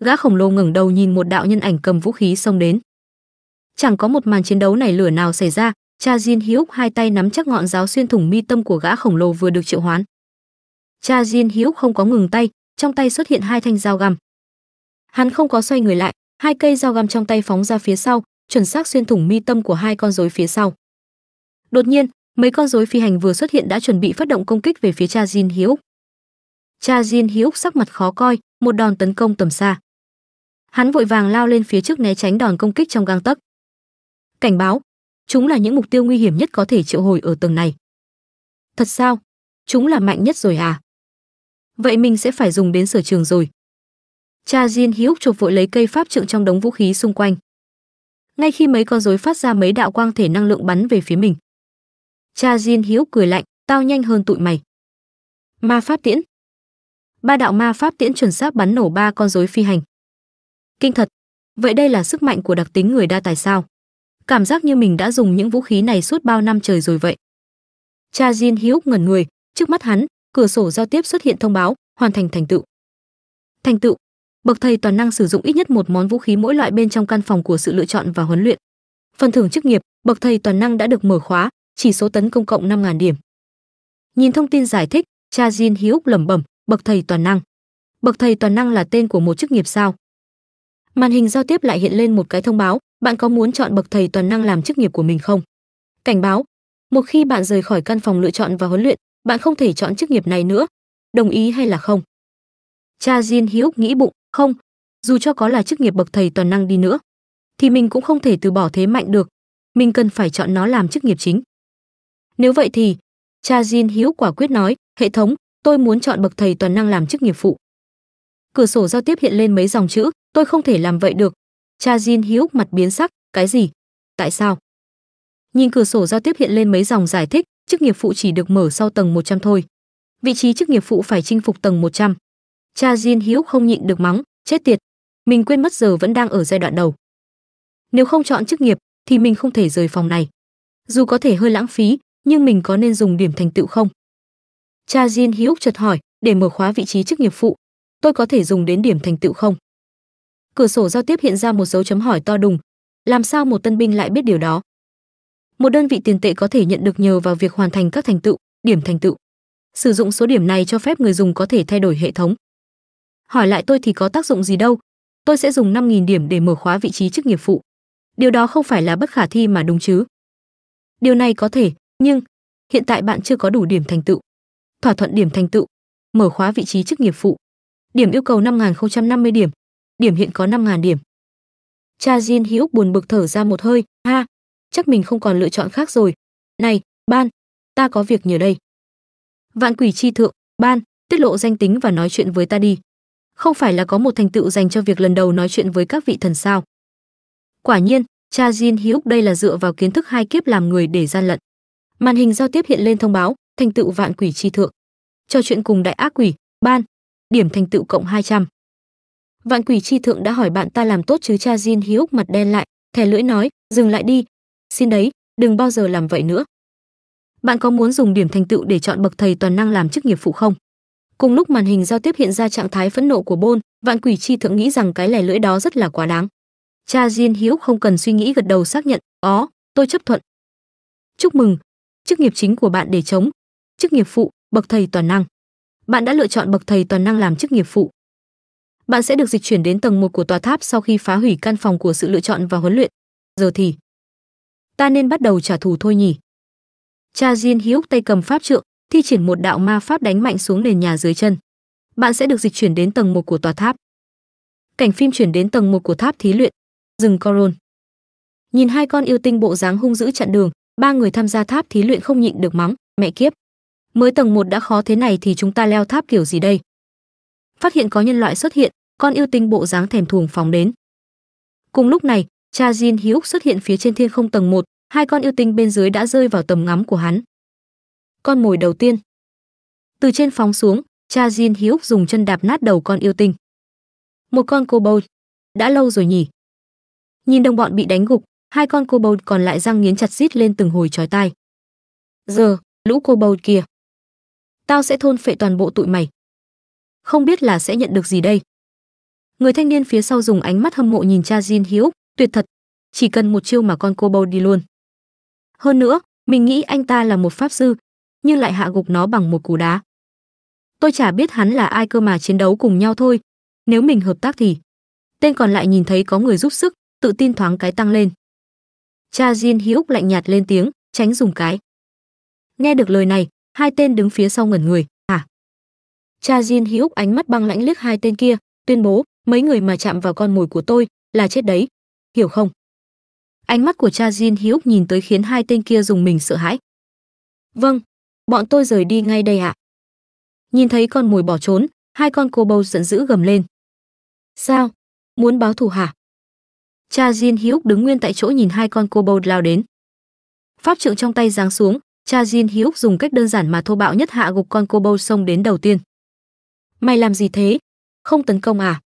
gã khổng lồ ngẩng đầu nhìn một đạo nhân ảnh cầm vũ khí xông đến chẳng có một màn chiến đấu này lửa nào xảy ra cha jin hiếu hai tay nắm chắc ngọn giáo xuyên thủng mi tâm của gã khổng lồ vừa được triệu hoán cha jin hiếu không có ngừng tay trong tay xuất hiện hai thanh dao găm hắn không có xoay người lại hai cây dao găm trong tay phóng ra phía sau chuẩn xác xuyên thủng mi tâm của hai con rối phía sau đột nhiên mấy con rối phi hành vừa xuất hiện đã chuẩn bị phát động công kích về phía cha Jin Hiếu. Cha Jin Hiếu sắc mặt khó coi, một đòn tấn công tầm xa. Hắn vội vàng lao lên phía trước né tránh đòn công kích trong gang tấc. Cảnh báo, chúng là những mục tiêu nguy hiểm nhất có thể triệu hồi ở tầng này. Thật sao? Chúng là mạnh nhất rồi à? Vậy mình sẽ phải dùng đến sở trường rồi. Cha Jin Hyuk chộp vội lấy cây pháp trượng trong đống vũ khí xung quanh. Ngay khi mấy con rối phát ra mấy đạo quang thể năng lượng bắn về phía mình. Cha Jin Hyuk cười lạnh, tao nhanh hơn tụi mày. Ma pháp tiễn. Ba đạo ma pháp tiễn chuẩn xác bắn nổ ba con rối phi hành. Kinh thật, vậy đây là sức mạnh của đặc tính người đa tài sao? Cảm giác như mình đã dùng những vũ khí này suốt bao năm trời rồi vậy. Cha Jin Hyuk ngẩn người, trước mắt hắn, cửa sổ giao tiếp xuất hiện thông báo, hoàn thành thành tựu. Thành tựu, bậc thầy toàn năng sử dụng ít nhất một món vũ khí mỗi loại bên trong căn phòng của sự lựa chọn và huấn luyện phần thưởng chức nghiệp bậc thầy toàn năng đã được mở khóa chỉ số tấn công cộng năm 000 điểm nhìn thông tin giải thích cha jin hiếu lẩm bẩm bậc thầy toàn năng bậc thầy toàn năng là tên của một chức nghiệp sao màn hình giao tiếp lại hiện lên một cái thông báo bạn có muốn chọn bậc thầy toàn năng làm chức nghiệp của mình không cảnh báo một khi bạn rời khỏi căn phòng lựa chọn và huấn luyện bạn không thể chọn chức nghiệp này nữa đồng ý hay là không cha jin hiếu nghĩ bụng không, dù cho có là chức nghiệp bậc thầy toàn năng đi nữa, thì mình cũng không thể từ bỏ thế mạnh được, mình cần phải chọn nó làm chức nghiệp chính. Nếu vậy thì, cha Jin Hiếu quả quyết nói, hệ thống, tôi muốn chọn bậc thầy toàn năng làm chức nghiệp phụ. Cửa sổ giao tiếp hiện lên mấy dòng chữ, tôi không thể làm vậy được. Cha Jin Hiếu mặt biến sắc, cái gì? Tại sao? Nhìn cửa sổ giao tiếp hiện lên mấy dòng giải thích, chức nghiệp phụ chỉ được mở sau tầng 100 thôi. Vị trí chức nghiệp phụ phải chinh phục tầng 100 cha Jin Hiếu không nhịn được mắng, chết tiệt, mình quên mất giờ vẫn đang ở giai đoạn đầu. Nếu không chọn chức nghiệp thì mình không thể rời phòng này. Dù có thể hơi lãng phí, nhưng mình có nên dùng điểm thành tựu không? Cha Jin Hiếu chợt hỏi, để mở khóa vị trí chức nghiệp phụ, tôi có thể dùng đến điểm thành tựu không? Cửa sổ giao tiếp hiện ra một dấu chấm hỏi to đùng, làm sao một tân binh lại biết điều đó? Một đơn vị tiền tệ có thể nhận được nhờ vào việc hoàn thành các thành tựu, điểm thành tựu. Sử dụng số điểm này cho phép người dùng có thể thay đổi hệ thống hỏi lại tôi thì có tác dụng gì đâu tôi sẽ dùng 5.000 điểm để mở khóa vị trí chức nghiệp phụ điều đó không phải là bất khả thi mà đúng chứ điều này có thể nhưng hiện tại bạn chưa có đủ điểm thành tựu thỏa thuận điểm thành tựu mở khóa vị trí chức nghiệp phụ điểm yêu cầu 5.050 điểm điểm hiện có 5.000 điểm cha Jin Hiếu buồn bực thở ra một hơi ha chắc mình không còn lựa chọn khác rồi này ban ta có việc nhờ đây vạn quỷ chi thượng ban tiết lộ danh tính và nói chuyện với ta đi không phải là có một thành tựu dành cho việc lần đầu nói chuyện với các vị thần sao quả nhiên cha jin hyuk đây là dựa vào kiến thức hai kiếp làm người để gian lận màn hình giao tiếp hiện lên thông báo thành tựu vạn quỷ chi thượng trò chuyện cùng đại ác quỷ ban điểm thành tựu cộng 200. vạn quỷ chi thượng đã hỏi bạn ta làm tốt chứ cha jin hyuk mặt đen lại thè lưỡi nói dừng lại đi xin đấy đừng bao giờ làm vậy nữa bạn có muốn dùng điểm thành tựu để chọn bậc thầy toàn năng làm chức nghiệp phụ không cùng lúc màn hình giao tiếp hiện ra trạng thái phẫn nộ của bôn vạn quỷ chi thượng nghĩ rằng cái lẻ lưỡi đó rất là quá đáng cha diên hữu không cần suy nghĩ gật đầu xác nhận ó tôi chấp thuận chúc mừng chức nghiệp chính của bạn để chống chức nghiệp phụ bậc thầy toàn năng bạn đã lựa chọn bậc thầy toàn năng làm chức nghiệp phụ bạn sẽ được dịch chuyển đến tầng một của tòa tháp sau khi phá hủy căn phòng của sự lựa chọn và huấn luyện giờ thì ta nên bắt đầu trả thù thôi nhỉ cha diên hữu tay cầm pháp trượng thi triển một đạo ma pháp đánh mạnh xuống nền nhà dưới chân. Bạn sẽ được dịch chuyển đến tầng 1 của tòa tháp. Cảnh phim chuyển đến tầng 1 của tháp thí luyện, rừng Coron. Nhìn hai con yêu tinh bộ dáng hung dữ chặn đường, ba người tham gia tháp thí luyện không nhịn được mắng, mẹ kiếp. Mới tầng 1 đã khó thế này thì chúng ta leo tháp kiểu gì đây? Phát hiện có nhân loại xuất hiện, con yêu tinh bộ dáng thèm thuồng phóng đến. Cùng lúc này, cha Jin Hyuk xuất hiện phía trên thiên không tầng 1, hai con yêu tinh bên dưới đã rơi vào tầm ngắm của hắn con mồi đầu tiên. Từ trên phóng xuống, cha Jin Hyuk dùng chân đạp nát đầu con yêu tinh. Một con cô bầu. Đã lâu rồi nhỉ. Nhìn đồng bọn bị đánh gục, hai con cô bầu còn lại răng nghiến chặt rít lên từng hồi chói tai. Giờ, lũ cô bầu kia. Tao sẽ thôn phệ toàn bộ tụi mày. Không biết là sẽ nhận được gì đây. Người thanh niên phía sau dùng ánh mắt hâm mộ nhìn cha Jin Hiếu, tuyệt thật, chỉ cần một chiêu mà con cô bầu đi luôn. Hơn nữa, mình nghĩ anh ta là một pháp sư, nhưng lại hạ gục nó bằng một cú đá. Tôi chả biết hắn là ai cơ mà chiến đấu cùng nhau thôi, nếu mình hợp tác thì. Tên còn lại nhìn thấy có người giúp sức, tự tin thoáng cái tăng lên. Cha Jin Hyuk lạnh nhạt lên tiếng, tránh dùng cái. Nghe được lời này, hai tên đứng phía sau ngẩn người, à. Cha Jin Hyuk ánh mắt băng lãnh liếc hai tên kia, tuyên bố, mấy người mà chạm vào con mồi của tôi là chết đấy, hiểu không? Ánh mắt của cha Jin Hyuk nhìn tới khiến hai tên kia dùng mình sợ hãi. Vâng, bọn tôi rời đi ngay đây ạ. Nhìn thấy con mồi bỏ trốn, hai con cô bầu giận dữ gầm lên. Sao? Muốn báo thù hả? Cha Jin Hyuk đứng nguyên tại chỗ nhìn hai con cô bầu lao đến. Pháp trượng trong tay giáng xuống, cha Jin Hyuk dùng cách đơn giản mà thô bạo nhất hạ gục con cô bầu xông đến đầu tiên. Mày làm gì thế? Không tấn công à?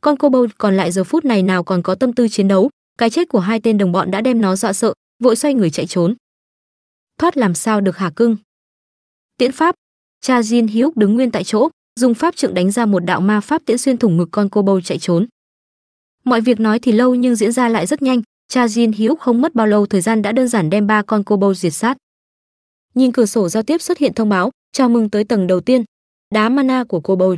Con cô bầu còn lại giờ phút này nào còn có tâm tư chiến đấu, cái chết của hai tên đồng bọn đã đem nó dọa sợ, vội xoay người chạy trốn thoát làm sao được hả cưng tiễn pháp cha jin Hiếu đứng nguyên tại chỗ dùng pháp trượng đánh ra một đạo ma pháp tiễn xuyên thủng ngực con cô bầu chạy trốn mọi việc nói thì lâu nhưng diễn ra lại rất nhanh cha jin Hiếu không mất bao lâu thời gian đã đơn giản đem ba con cô bầu diệt sát nhìn cửa sổ giao tiếp xuất hiện thông báo chào mừng tới tầng đầu tiên đá mana của cô bầu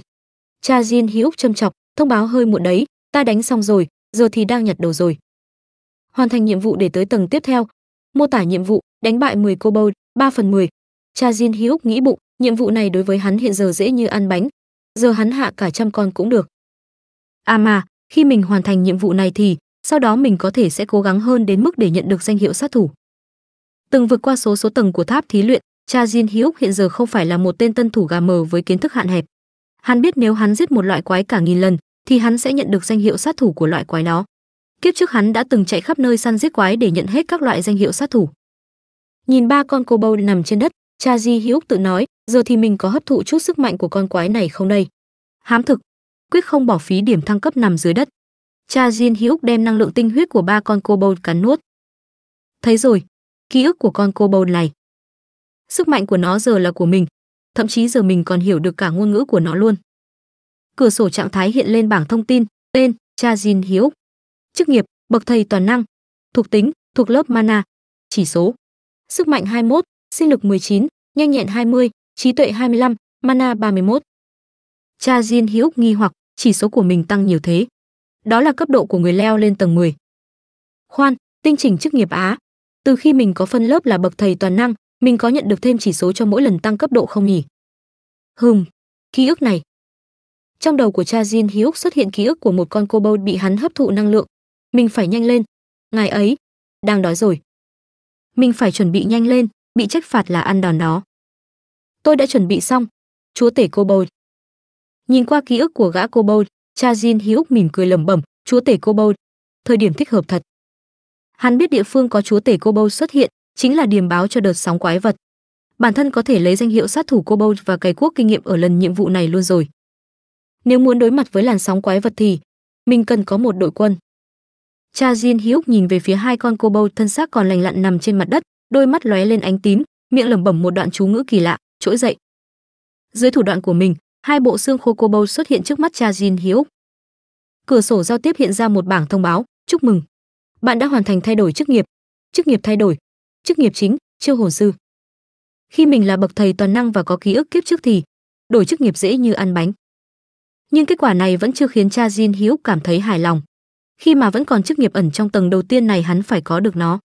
cha jin Hiếu châm chọc thông báo hơi muộn đấy ta đánh xong rồi giờ thì đang nhặt đầu rồi hoàn thành nhiệm vụ để tới tầng tiếp theo mô tả nhiệm vụ đánh bại 10 cô bâu, 3 phần 10. Cha Jin Hyuk nghĩ bụng, nhiệm vụ này đối với hắn hiện giờ dễ như ăn bánh, giờ hắn hạ cả trăm con cũng được. À mà, khi mình hoàn thành nhiệm vụ này thì sau đó mình có thể sẽ cố gắng hơn đến mức để nhận được danh hiệu sát thủ. Từng vượt qua số số tầng của tháp thí luyện, cha Jin Hyuk hiện giờ không phải là một tên tân thủ gà mờ với kiến thức hạn hẹp. Hắn biết nếu hắn giết một loại quái cả nghìn lần thì hắn sẽ nhận được danh hiệu sát thủ của loại quái đó. Kiếp trước hắn đã từng chạy khắp nơi săn giết quái để nhận hết các loại danh hiệu sát thủ. Nhìn ba con cô bâu nằm trên đất, cha Di Hữu tự nói, giờ thì mình có hấp thụ chút sức mạnh của con quái này không đây. Hám thực, quyết không bỏ phí điểm thăng cấp nằm dưới đất. Cha Jin Hữu đem năng lượng tinh huyết của ba con cô bâu cắn nuốt. Thấy rồi, ký ức của con cô bâu này. Sức mạnh của nó giờ là của mình, thậm chí giờ mình còn hiểu được cả ngôn ngữ của nó luôn. Cửa sổ trạng thái hiện lên bảng thông tin, tên, cha Jin Hiếu. Chức nghiệp, bậc thầy toàn năng. Thuộc tính, thuộc lớp mana. Chỉ số, sức mạnh 21, sinh lực 19, nhanh nhẹn 20, trí tuệ 25, mana 31. Cha Jin Hiếu nghi hoặc, chỉ số của mình tăng nhiều thế. Đó là cấp độ của người leo lên tầng 10. Khoan, tinh chỉnh chức nghiệp Á. Từ khi mình có phân lớp là bậc thầy toàn năng, mình có nhận được thêm chỉ số cho mỗi lần tăng cấp độ không nhỉ? Hừm, ký ức này. Trong đầu của cha Jin Hiếu xuất hiện ký ức của một con cô bâu bị hắn hấp thụ năng lượng. Mình phải nhanh lên. Ngài ấy, đang đói rồi mình phải chuẩn bị nhanh lên bị trách phạt là ăn đòn đó tôi đã chuẩn bị xong chúa tể cô nhìn qua ký ức của gã cô bầu cha jin hí mỉm cười lẩm bẩm chúa tể cô thời điểm thích hợp thật hắn biết địa phương có chúa tể cô xuất hiện chính là điểm báo cho đợt sóng quái vật bản thân có thể lấy danh hiệu sát thủ cô và cày quốc kinh nghiệm ở lần nhiệm vụ này luôn rồi nếu muốn đối mặt với làn sóng quái vật thì mình cần có một đội quân Cha Jin Hữu nhìn về phía hai con cô bâu thân xác còn lành lặn nằm trên mặt đất, đôi mắt lóe lên ánh tím, miệng lẩm bẩm một đoạn chú ngữ kỳ lạ, trỗi dậy. Dưới thủ đoạn của mình, hai bộ xương khô cô bâu xuất hiện trước mắt cha Jin Hữu. Cửa sổ giao tiếp hiện ra một bảng thông báo, chúc mừng. Bạn đã hoàn thành thay đổi chức nghiệp. Chức nghiệp thay đổi. Chức nghiệp chính, chiêu hồn sư. Khi mình là bậc thầy toàn năng và có ký ức kiếp trước thì đổi chức nghiệp dễ như ăn bánh. Nhưng kết quả này vẫn chưa khiến cha Jin Hiếu cảm thấy hài lòng khi mà vẫn còn chức nghiệp ẩn trong tầng đầu tiên này hắn phải có được nó.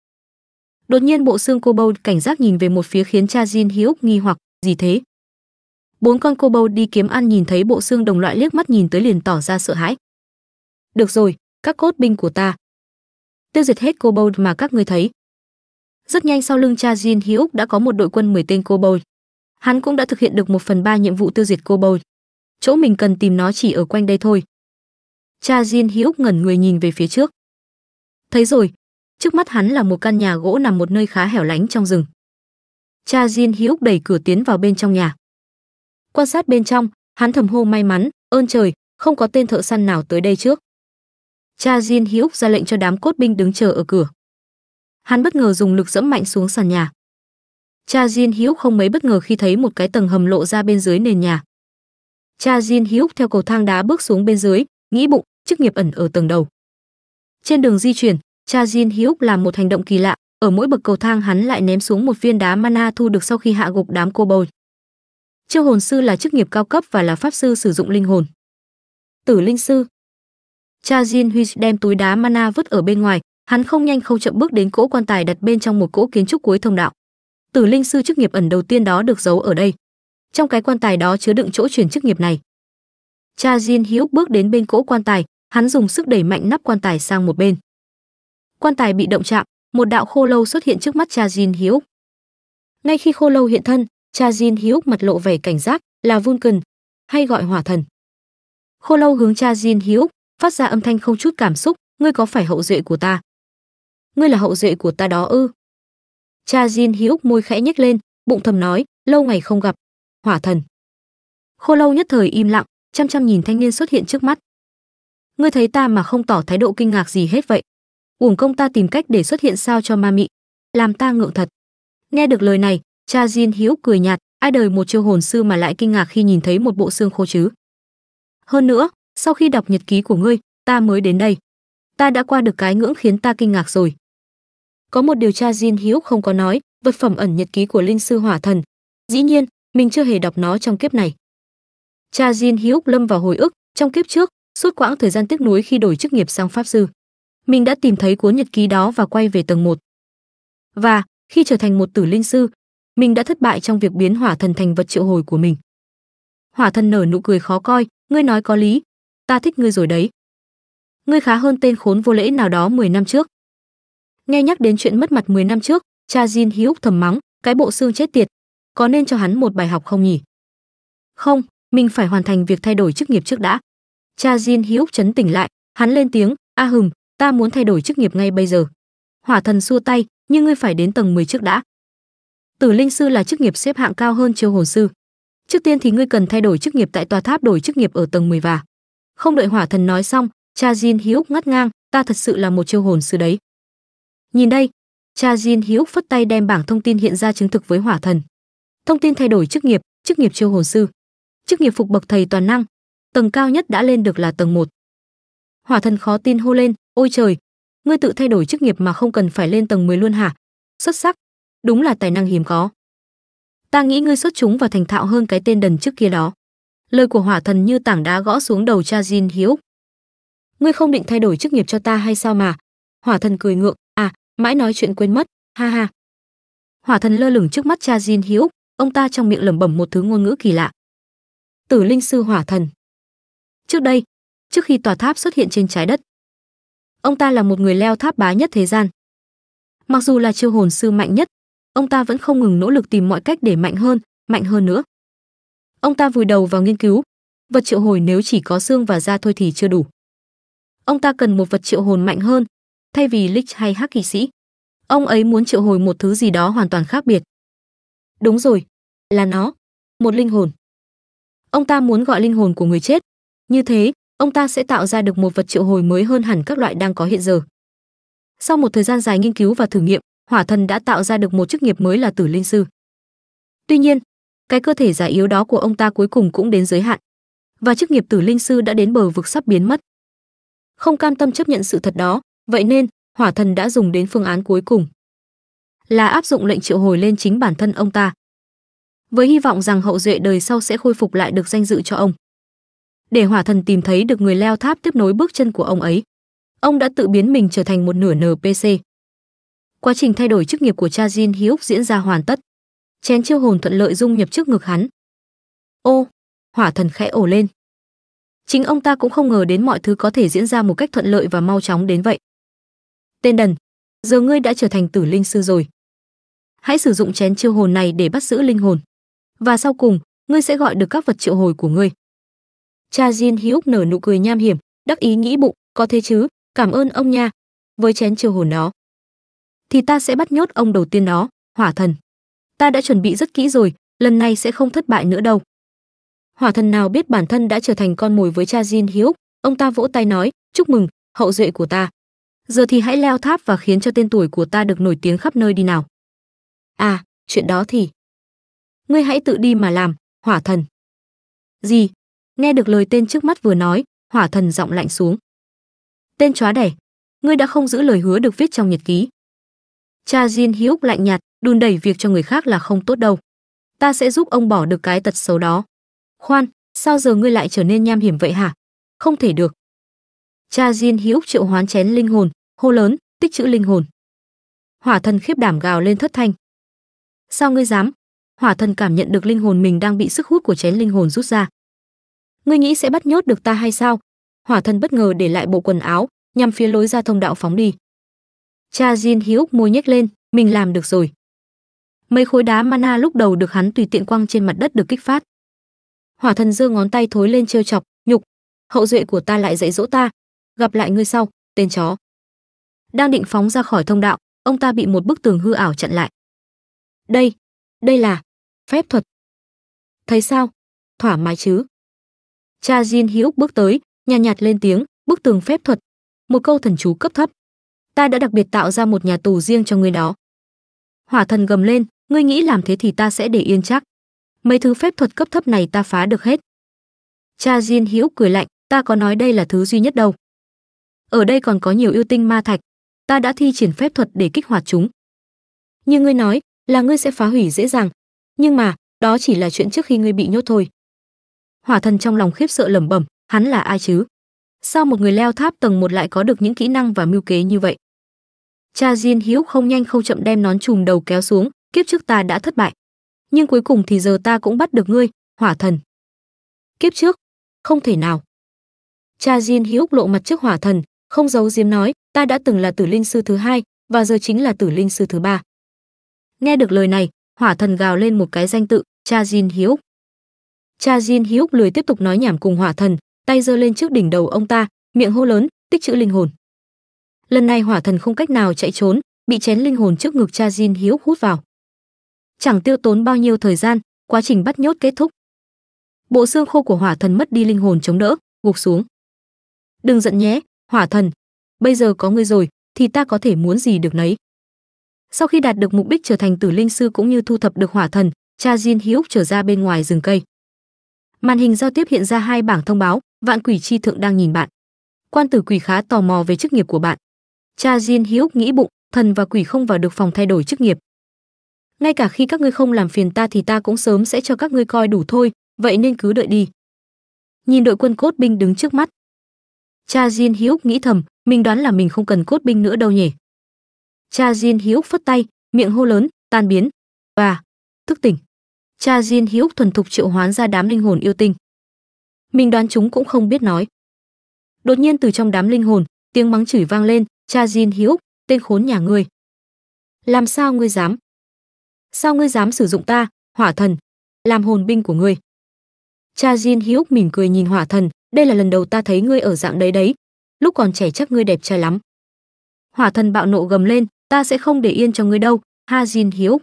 Đột nhiên bộ xương cô bâu cảnh giác nhìn về một phía khiến cha Jin hiếu nghi hoặc, gì thế? Bốn con cô bâu đi kiếm ăn nhìn thấy bộ xương đồng loại liếc mắt nhìn tới liền tỏ ra sợ hãi. Được rồi, các cốt binh của ta. Tiêu diệt hết cô bâu mà các ngươi thấy. Rất nhanh sau lưng cha Jin hiếu đã có một đội quân 10 tên cô bâu. Hắn cũng đã thực hiện được một phần ba nhiệm vụ tiêu diệt cô bâu. Chỗ mình cần tìm nó chỉ ở quanh đây thôi. Cha Jin Hyuk ngẩn người nhìn về phía trước. Thấy rồi, trước mắt hắn là một căn nhà gỗ nằm một nơi khá hẻo lánh trong rừng. Cha Jin Hyuk đẩy cửa tiến vào bên trong nhà. Quan sát bên trong, hắn thầm hô may mắn, ơn trời, không có tên thợ săn nào tới đây trước. Cha Jin Hyuk ra lệnh cho đám cốt binh đứng chờ ở cửa. Hắn bất ngờ dùng lực dẫm mạnh xuống sàn nhà. Cha Jin Hyuk không mấy bất ngờ khi thấy một cái tầng hầm lộ ra bên dưới nền nhà. Cha Jin Hyuk theo cầu thang đá bước xuống bên dưới, nghĩ bụng, chức nghiệp ẩn ở tầng đầu. Trên đường di chuyển, cha Jin Hyuk làm một hành động kỳ lạ, ở mỗi bậc cầu thang hắn lại ném xuống một viên đá mana thu được sau khi hạ gục đám cô bồi. Chiêu hồn sư là chức nghiệp cao cấp và là pháp sư sử dụng linh hồn. Tử linh sư. Cha Jin Huy đem túi đá mana vứt ở bên ngoài, hắn không nhanh không chậm bước đến cỗ quan tài đặt bên trong một cỗ kiến trúc cuối thông đạo. Tử linh sư chức nghiệp ẩn đầu tiên đó được giấu ở đây. Trong cái quan tài đó chứa đựng chỗ truyền chức nghiệp này cha Jin Hữu bước đến bên cỗ quan tài, hắn dùng sức đẩy mạnh nắp quan tài sang một bên. Quan tài bị động chạm, một đạo khô lâu xuất hiện trước mắt cha Jin Hữu. Ngay khi khô lâu hiện thân, cha Jin Hữu mặt lộ vẻ cảnh giác, là Vulcan, hay gọi hỏa thần. Khô lâu hướng cha Jin Hữu phát ra âm thanh không chút cảm xúc, ngươi có phải hậu duệ của ta? Ngươi là hậu duệ của ta đó ư? Cha Jin Hữu môi khẽ nhếch lên, bụng thầm nói, lâu ngày không gặp, hỏa thần. Khô lâu nhất thời im lặng, chăm chăm nhìn thanh niên xuất hiện trước mắt. Ngươi thấy ta mà không tỏ thái độ kinh ngạc gì hết vậy? Uổng công ta tìm cách để xuất hiện sao cho ma mị, làm ta ngượng thật. Nghe được lời này, cha Jin Hiếu cười nhạt, ai đời một chiêu hồn sư mà lại kinh ngạc khi nhìn thấy một bộ xương khô chứ. Hơn nữa, sau khi đọc nhật ký của ngươi, ta mới đến đây. Ta đã qua được cái ngưỡng khiến ta kinh ngạc rồi. Có một điều tra Jin Hiếu không có nói, vật phẩm ẩn nhật ký của linh sư hỏa thần. Dĩ nhiên, mình chưa hề đọc nó trong kiếp này. Cha Jin Hyuk lâm vào hồi ức, trong kiếp trước, suốt quãng thời gian tiếc nuối khi đổi chức nghiệp sang pháp sư. Mình đã tìm thấy cuốn nhật ký đó và quay về tầng 1. Và khi trở thành một tử linh sư, mình đã thất bại trong việc biến hỏa thần thành vật triệu hồi của mình. Hỏa thần nở nụ cười khó coi, ngươi nói có lý, ta thích ngươi rồi đấy. Ngươi khá hơn tên khốn vô lễ nào đó 10 năm trước. Nghe nhắc đến chuyện mất mặt 10 năm trước, cha Jin Hyuk thầm mắng, cái bộ xương chết tiệt, có nên cho hắn một bài học không nhỉ? Không, mình phải hoàn thành việc thay đổi chức nghiệp trước đã cha jin hữu chấn tỉnh lại hắn lên tiếng a hừm, ta muốn thay đổi chức nghiệp ngay bây giờ hỏa thần xua tay nhưng ngươi phải đến tầng 10 trước đã tử linh sư là chức nghiệp xếp hạng cao hơn chiêu hồn sư trước tiên thì ngươi cần thay đổi chức nghiệp tại tòa tháp đổi chức nghiệp ở tầng 10 và không đợi hỏa thần nói xong cha jin hữu ngắt ngang ta thật sự là một chiêu hồn sư đấy nhìn đây cha jin hữu phất tay đem bảng thông tin hiện ra chứng thực với hỏa thần thông tin thay đổi chức nghiệp chức nghiệp chiêu hồn sư chức nghiệp phục bậc thầy toàn năng, tầng cao nhất đã lên được là tầng 1. Hỏa thần khó tin hô lên, "Ôi trời, ngươi tự thay đổi chức nghiệp mà không cần phải lên tầng 10 luôn hả? Xuất sắc, đúng là tài năng hiếm có." Ta nghĩ ngươi xuất chúng và thành thạo hơn cái tên đần trước kia đó. Lời của hỏa thần như tảng đá gõ xuống đầu cha Jin Hiếu. Ngươi không định thay đổi chức nghiệp cho ta hay sao mà? Hỏa thần cười ngượng, à, mãi nói chuyện quên mất, ha ha. Hỏa thần lơ lửng trước mắt cha Jin Hiếu, ông ta trong miệng lẩm bẩm một thứ ngôn ngữ kỳ lạ. Tử linh sư hỏa thần. Trước đây, trước khi tòa tháp xuất hiện trên trái đất, ông ta là một người leo tháp bá nhất thế gian. Mặc dù là chiêu hồn sư mạnh nhất, ông ta vẫn không ngừng nỗ lực tìm mọi cách để mạnh hơn, mạnh hơn nữa. Ông ta vùi đầu vào nghiên cứu, vật triệu hồi nếu chỉ có xương và da thôi thì chưa đủ. Ông ta cần một vật triệu hồn mạnh hơn, thay vì Lich hay Hắc kỳ sĩ. Ông ấy muốn triệu hồi một thứ gì đó hoàn toàn khác biệt. Đúng rồi, là nó, một linh hồn. Ông ta muốn gọi linh hồn của người chết. Như thế, ông ta sẽ tạo ra được một vật triệu hồi mới hơn hẳn các loại đang có hiện giờ. Sau một thời gian dài nghiên cứu và thử nghiệm, Hỏa Thần đã tạo ra được một chức nghiệp mới là Tử Linh sư. Tuy nhiên, cái cơ thể già yếu đó của ông ta cuối cùng cũng đến giới hạn, và chức nghiệp Tử Linh sư đã đến bờ vực sắp biến mất. Không cam tâm chấp nhận sự thật đó, vậy nên Hỏa Thần đã dùng đến phương án cuối cùng là áp dụng lệnh triệu hồi lên chính bản thân ông ta với hy vọng rằng hậu duệ đời sau sẽ khôi phục lại được danh dự cho ông. Để hỏa thần tìm thấy được người leo tháp tiếp nối bước chân của ông ấy, ông đã tự biến mình trở thành một nửa NPC. Quá trình thay đổi chức nghiệp của cha Jin Hyuk diễn ra hoàn tất. Chén chiêu hồn thuận lợi dung nhập trước ngực hắn. Ô, hỏa thần khẽ ổ lên. Chính ông ta cũng không ngờ đến mọi thứ có thể diễn ra một cách thuận lợi và mau chóng đến vậy. Tên đần, giờ ngươi đã trở thành tử linh sư rồi. Hãy sử dụng chén chiêu hồn này để bắt giữ linh hồn và sau cùng, ngươi sẽ gọi được các vật triệu hồi của ngươi. Cha Jin Hyuk nở nụ cười nham hiểm, đắc ý nghĩ bụng, có thế chứ, cảm ơn ông nha. Với chén triệu hồn nó, thì ta sẽ bắt nhốt ông đầu tiên nó, Hỏa Thần. Ta đã chuẩn bị rất kỹ rồi, lần này sẽ không thất bại nữa đâu. Hỏa Thần nào biết bản thân đã trở thành con mồi với cha Jin Hyuk, ông ta vỗ tay nói, "Chúc mừng, hậu duệ của ta. Giờ thì hãy leo tháp và khiến cho tên tuổi của ta được nổi tiếng khắp nơi đi nào." À, chuyện đó thì ngươi hãy tự đi mà làm, hỏa thần. Gì? Nghe được lời tên trước mắt vừa nói, hỏa thần giọng lạnh xuống. Tên chóa đẻ, ngươi đã không giữ lời hứa được viết trong nhật ký. Cha Jin Hiếu lạnh nhạt, đùn đẩy việc cho người khác là không tốt đâu. Ta sẽ giúp ông bỏ được cái tật xấu đó. Khoan, sao giờ ngươi lại trở nên nham hiểm vậy hả? Không thể được. Cha Jin Hiếu triệu hoán chén linh hồn, hô lớn, tích trữ linh hồn. Hỏa thần khiếp đảm gào lên thất thanh. Sao ngươi dám? hỏa thần cảm nhận được linh hồn mình đang bị sức hút của chén linh hồn rút ra ngươi nghĩ sẽ bắt nhốt được ta hay sao hỏa thần bất ngờ để lại bộ quần áo nhằm phía lối ra thông đạo phóng đi cha jin hiếu môi nhếch lên mình làm được rồi mấy khối đá mana lúc đầu được hắn tùy tiện quăng trên mặt đất được kích phát hỏa thần giơ ngón tay thối lên trêu chọc nhục hậu duệ của ta lại dạy dỗ ta gặp lại ngươi sau tên chó đang định phóng ra khỏi thông đạo ông ta bị một bức tường hư ảo chặn lại đây đây là phép thuật. Thấy sao? thỏa mái chứ? Cha Jin Hữu bước tới, nhàn nhạt, nhạt lên tiếng, bức tường phép thuật, một câu thần chú cấp thấp. Ta đã đặc biệt tạo ra một nhà tù riêng cho ngươi đó. Hỏa thần gầm lên, ngươi nghĩ làm thế thì ta sẽ để yên chắc. Mấy thứ phép thuật cấp thấp này ta phá được hết. Cha Jin Hữu cười lạnh, ta có nói đây là thứ duy nhất đâu. Ở đây còn có nhiều yêu tinh ma thạch, ta đã thi triển phép thuật để kích hoạt chúng. Như ngươi nói, là ngươi sẽ phá hủy dễ dàng, nhưng mà đó chỉ là chuyện trước khi ngươi bị nhốt thôi hỏa thần trong lòng khiếp sợ lẩm bẩm hắn là ai chứ sao một người leo tháp tầng một lại có được những kỹ năng và mưu kế như vậy cha diên hữu không nhanh không chậm đem nón chùm đầu kéo xuống kiếp trước ta đã thất bại nhưng cuối cùng thì giờ ta cũng bắt được ngươi hỏa thần kiếp trước không thể nào cha diên hữu lộ mặt trước hỏa thần không giấu diếm nói ta đã từng là tử linh sư thứ hai và giờ chính là tử linh sư thứ ba nghe được lời này hỏa thần gào lên một cái danh tự cha jin hiếu cha jin hiếu lười tiếp tục nói nhảm cùng hỏa thần tay giơ lên trước đỉnh đầu ông ta miệng hô lớn tích chữ linh hồn lần này hỏa thần không cách nào chạy trốn bị chén linh hồn trước ngực cha jin hiếu hút vào chẳng tiêu tốn bao nhiêu thời gian quá trình bắt nhốt kết thúc bộ xương khô của hỏa thần mất đi linh hồn chống đỡ gục xuống đừng giận nhé hỏa thần bây giờ có ngươi rồi thì ta có thể muốn gì được nấy sau khi đạt được mục đích trở thành tử linh sư cũng như thu thập được hỏa thần, cha Jin Hyuk trở ra bên ngoài rừng cây. Màn hình giao tiếp hiện ra hai bảng thông báo, vạn quỷ chi thượng đang nhìn bạn. Quan tử quỷ khá tò mò về chức nghiệp của bạn. Cha Jin Hyuk nghĩ bụng, thần và quỷ không vào được phòng thay đổi chức nghiệp. Ngay cả khi các ngươi không làm phiền ta thì ta cũng sớm sẽ cho các ngươi coi đủ thôi, vậy nên cứ đợi đi. Nhìn đội quân cốt binh đứng trước mắt. Cha Jin Hyuk nghĩ thầm, mình đoán là mình không cần cốt binh nữa đâu nhỉ cha Jin Hiếu phất tay, miệng hô lớn, tan biến và thức tỉnh. Cha Jin Hiếu thuần thục triệu hoán ra đám linh hồn yêu tinh. Mình đoán chúng cũng không biết nói. Đột nhiên từ trong đám linh hồn, tiếng mắng chửi vang lên, "Cha Jin Hiếu, tên khốn nhà ngươi. Làm sao ngươi dám? Sao ngươi dám sử dụng ta, Hỏa Thần, làm hồn binh của ngươi?" Cha Jin Hiếu mỉm cười nhìn Hỏa Thần, "Đây là lần đầu ta thấy ngươi ở dạng đấy đấy, lúc còn trẻ chắc ngươi đẹp trai lắm." Hỏa Thần bạo nộ gầm lên, ta sẽ không để yên cho ngươi đâu ha jin hiếu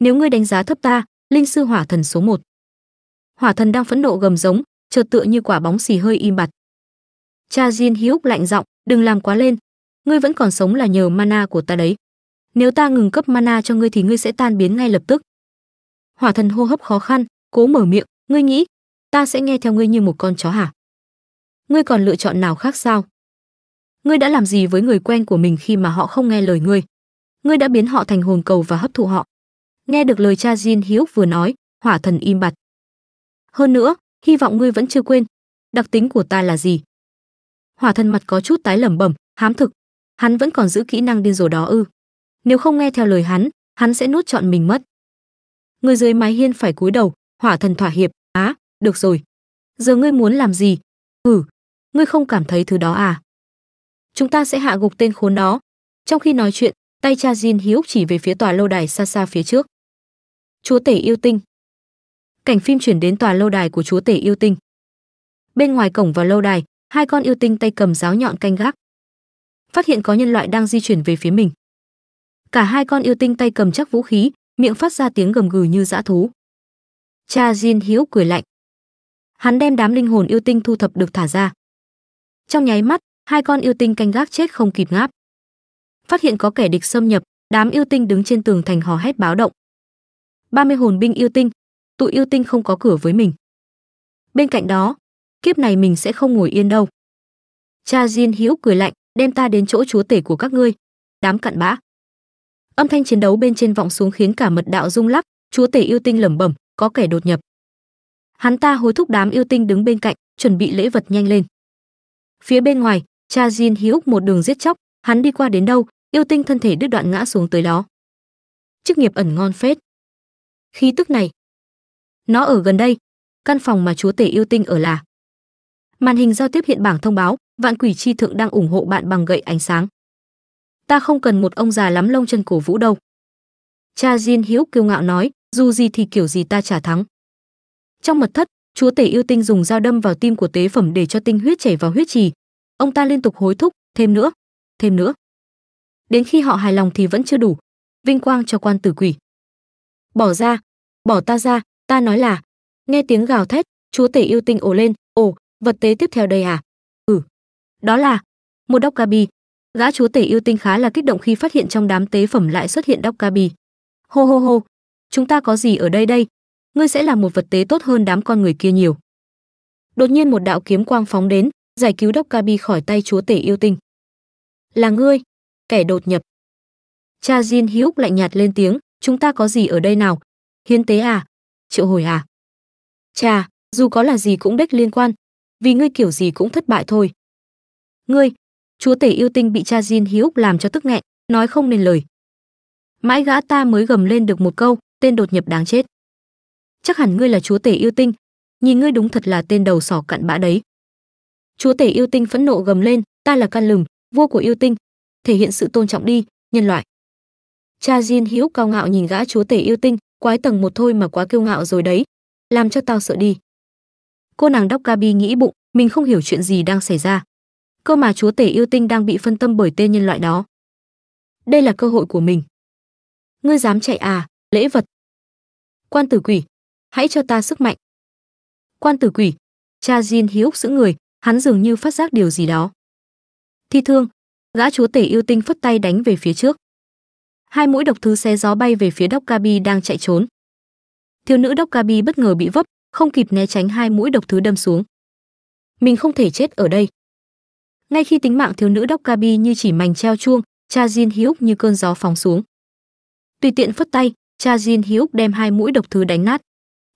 nếu ngươi đánh giá thấp ta linh sư hỏa thần số 1. hỏa thần đang phẫn nộ gầm giống chợt tựa như quả bóng xì hơi im bặt cha jin hiếu lạnh giọng đừng làm quá lên ngươi vẫn còn sống là nhờ mana của ta đấy nếu ta ngừng cấp mana cho ngươi thì ngươi sẽ tan biến ngay lập tức hỏa thần hô hấp khó khăn cố mở miệng ngươi nghĩ ta sẽ nghe theo ngươi như một con chó hả ngươi còn lựa chọn nào khác sao ngươi đã làm gì với người quen của mình khi mà họ không nghe lời ngươi ngươi đã biến họ thành hồn cầu và hấp thụ họ. Nghe được lời cha Jin Hiếu vừa nói, hỏa thần im bặt. Hơn nữa, hy vọng ngươi vẫn chưa quên, đặc tính của ta là gì? Hỏa thần mặt có chút tái lẩm bẩm, hám thực, hắn vẫn còn giữ kỹ năng điên rồ đó ư? Nếu không nghe theo lời hắn, hắn sẽ nuốt chọn mình mất. Người dưới mái hiên phải cúi đầu, hỏa thần thỏa hiệp, "Á, à, được rồi. Giờ ngươi muốn làm gì?" "Ừ, ngươi không cảm thấy thứ đó à?" "Chúng ta sẽ hạ gục tên khốn đó." Trong khi nói chuyện, tay cha Jin Hyuk chỉ về phía tòa lâu đài xa xa phía trước. Chúa tể yêu tinh. Cảnh phim chuyển đến tòa lâu đài của chúa tể yêu tinh. Bên ngoài cổng vào lâu đài, hai con yêu tinh tay cầm giáo nhọn canh gác. Phát hiện có nhân loại đang di chuyển về phía mình. Cả hai con yêu tinh tay cầm chắc vũ khí, miệng phát ra tiếng gầm gừ như dã thú. Cha Jin Hiếu cười lạnh. Hắn đem đám linh hồn yêu tinh thu thập được thả ra. Trong nháy mắt, hai con yêu tinh canh gác chết không kịp ngáp phát hiện có kẻ địch xâm nhập, đám yêu tinh đứng trên tường thành hò hét báo động. 30 hồn binh yêu tinh, tụi yêu tinh không có cửa với mình. Bên cạnh đó, kiếp này mình sẽ không ngồi yên đâu. Cha Jin hiếu cười lạnh, đem ta đến chỗ chúa tể của các ngươi, đám cặn bã. Âm thanh chiến đấu bên trên vọng xuống khiến cả mật đạo rung lắc, chúa tể yêu tinh lẩm bẩm, có kẻ đột nhập. Hắn ta hối thúc đám yêu tinh đứng bên cạnh, chuẩn bị lễ vật nhanh lên. Phía bên ngoài, cha Jin hiếu một đường giết chóc, hắn đi qua đến đâu, yêu tinh thân thể đứt đoạn ngã xuống tới đó chức nghiệp ẩn ngon phết khí tức này nó ở gần đây căn phòng mà chúa tể yêu tinh ở là màn hình giao tiếp hiện bảng thông báo vạn quỷ chi thượng đang ủng hộ bạn bằng gậy ánh sáng ta không cần một ông già lắm lông chân cổ vũ đâu cha Jin hiếu kiêu ngạo nói dù gì thì kiểu gì ta trả thắng trong mật thất chúa tể yêu tinh dùng dao đâm vào tim của tế phẩm để cho tinh huyết chảy vào huyết trì ông ta liên tục hối thúc thêm nữa thêm nữa đến khi họ hài lòng thì vẫn chưa đủ. Vinh quang cho quan tử quỷ. Bỏ ra, bỏ ta ra, ta nói là. Nghe tiếng gào thét, chúa tể yêu tinh ồ lên, ồ, vật tế tiếp theo đây à? Ừ. Đó là một đốc gabi. Gã chúa tể yêu tinh khá là kích động khi phát hiện trong đám tế phẩm lại xuất hiện đốc gabi. Hô hô hô, chúng ta có gì ở đây đây? Ngươi sẽ là một vật tế tốt hơn đám con người kia nhiều. Đột nhiên một đạo kiếm quang phóng đến, giải cứu đốc Gabi khỏi tay chúa tể yêu tinh. Là ngươi, kẻ đột nhập. Cha Jin Hữu lạnh nhạt lên tiếng, chúng ta có gì ở đây nào? Hiến tế à? Triệu hồi à? Cha, dù có là gì cũng đếch liên quan, vì ngươi kiểu gì cũng thất bại thôi. Ngươi, chúa tể yêu tinh bị cha Jin Hữu làm cho tức nghẹn, nói không nên lời. Mãi gã ta mới gầm lên được một câu, tên đột nhập đáng chết. Chắc hẳn ngươi là chúa tể yêu tinh, nhìn ngươi đúng thật là tên đầu sỏ cặn bã đấy. Chúa tể yêu tinh phẫn nộ gầm lên, ta là Can Lừng, vua của yêu tinh, thể hiện sự tôn trọng đi, nhân loại. Cha Jin hiếu cao ngạo nhìn gã chúa tể yêu tinh, quái tầng một thôi mà quá kiêu ngạo rồi đấy, làm cho tao sợ đi. Cô nàng đốc Gabi nghĩ bụng, mình không hiểu chuyện gì đang xảy ra. Cơ mà chúa tể yêu tinh đang bị phân tâm bởi tên nhân loại đó. Đây là cơ hội của mình. Ngươi dám chạy à, lễ vật. Quan tử quỷ, hãy cho ta sức mạnh. Quan tử quỷ, cha Jin hiếu giữ người, hắn dường như phát giác điều gì đó. Thi thương, gã chúa tể yêu tinh phất tay đánh về phía trước hai mũi độc thứ xé gió bay về phía đốc Gabi đang chạy trốn. Thiếu nữ đốc Gabi bất ngờ bị vấp, không kịp né tránh hai mũi độc thứ đâm xuống. Mình không thể chết ở đây. Ngay khi tính mạng thiếu nữ đốc Gabi như chỉ mảnh treo chuông, cha Jin Hyuk như cơn gió phóng xuống. Tùy tiện phất tay, cha Jin Hyuk đem hai mũi độc thứ đánh nát.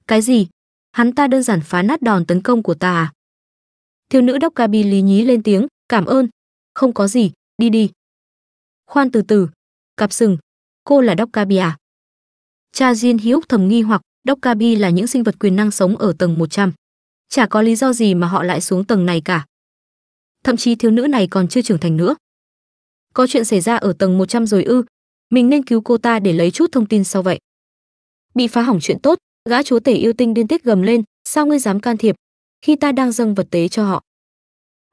Cái gì? Hắn ta đơn giản phá nát đòn tấn công của ta à? Thiếu nữ đốc Gabi lý nhí lên tiếng, cảm ơn. Không có gì, đi đi. Khoan từ từ, cặp sừng, cô là Dokkabi à? Cha Jin Hyuk thầm nghi hoặc Dokkabi là những sinh vật quyền năng sống ở tầng 100. Chả có lý do gì mà họ lại xuống tầng này cả. Thậm chí thiếu nữ này còn chưa trưởng thành nữa. Có chuyện xảy ra ở tầng 100 rồi ư, mình nên cứu cô ta để lấy chút thông tin sau vậy. Bị phá hỏng chuyện tốt, gã chúa tể yêu tinh điên tiết gầm lên, sao ngươi dám can thiệp, khi ta đang dâng vật tế cho họ.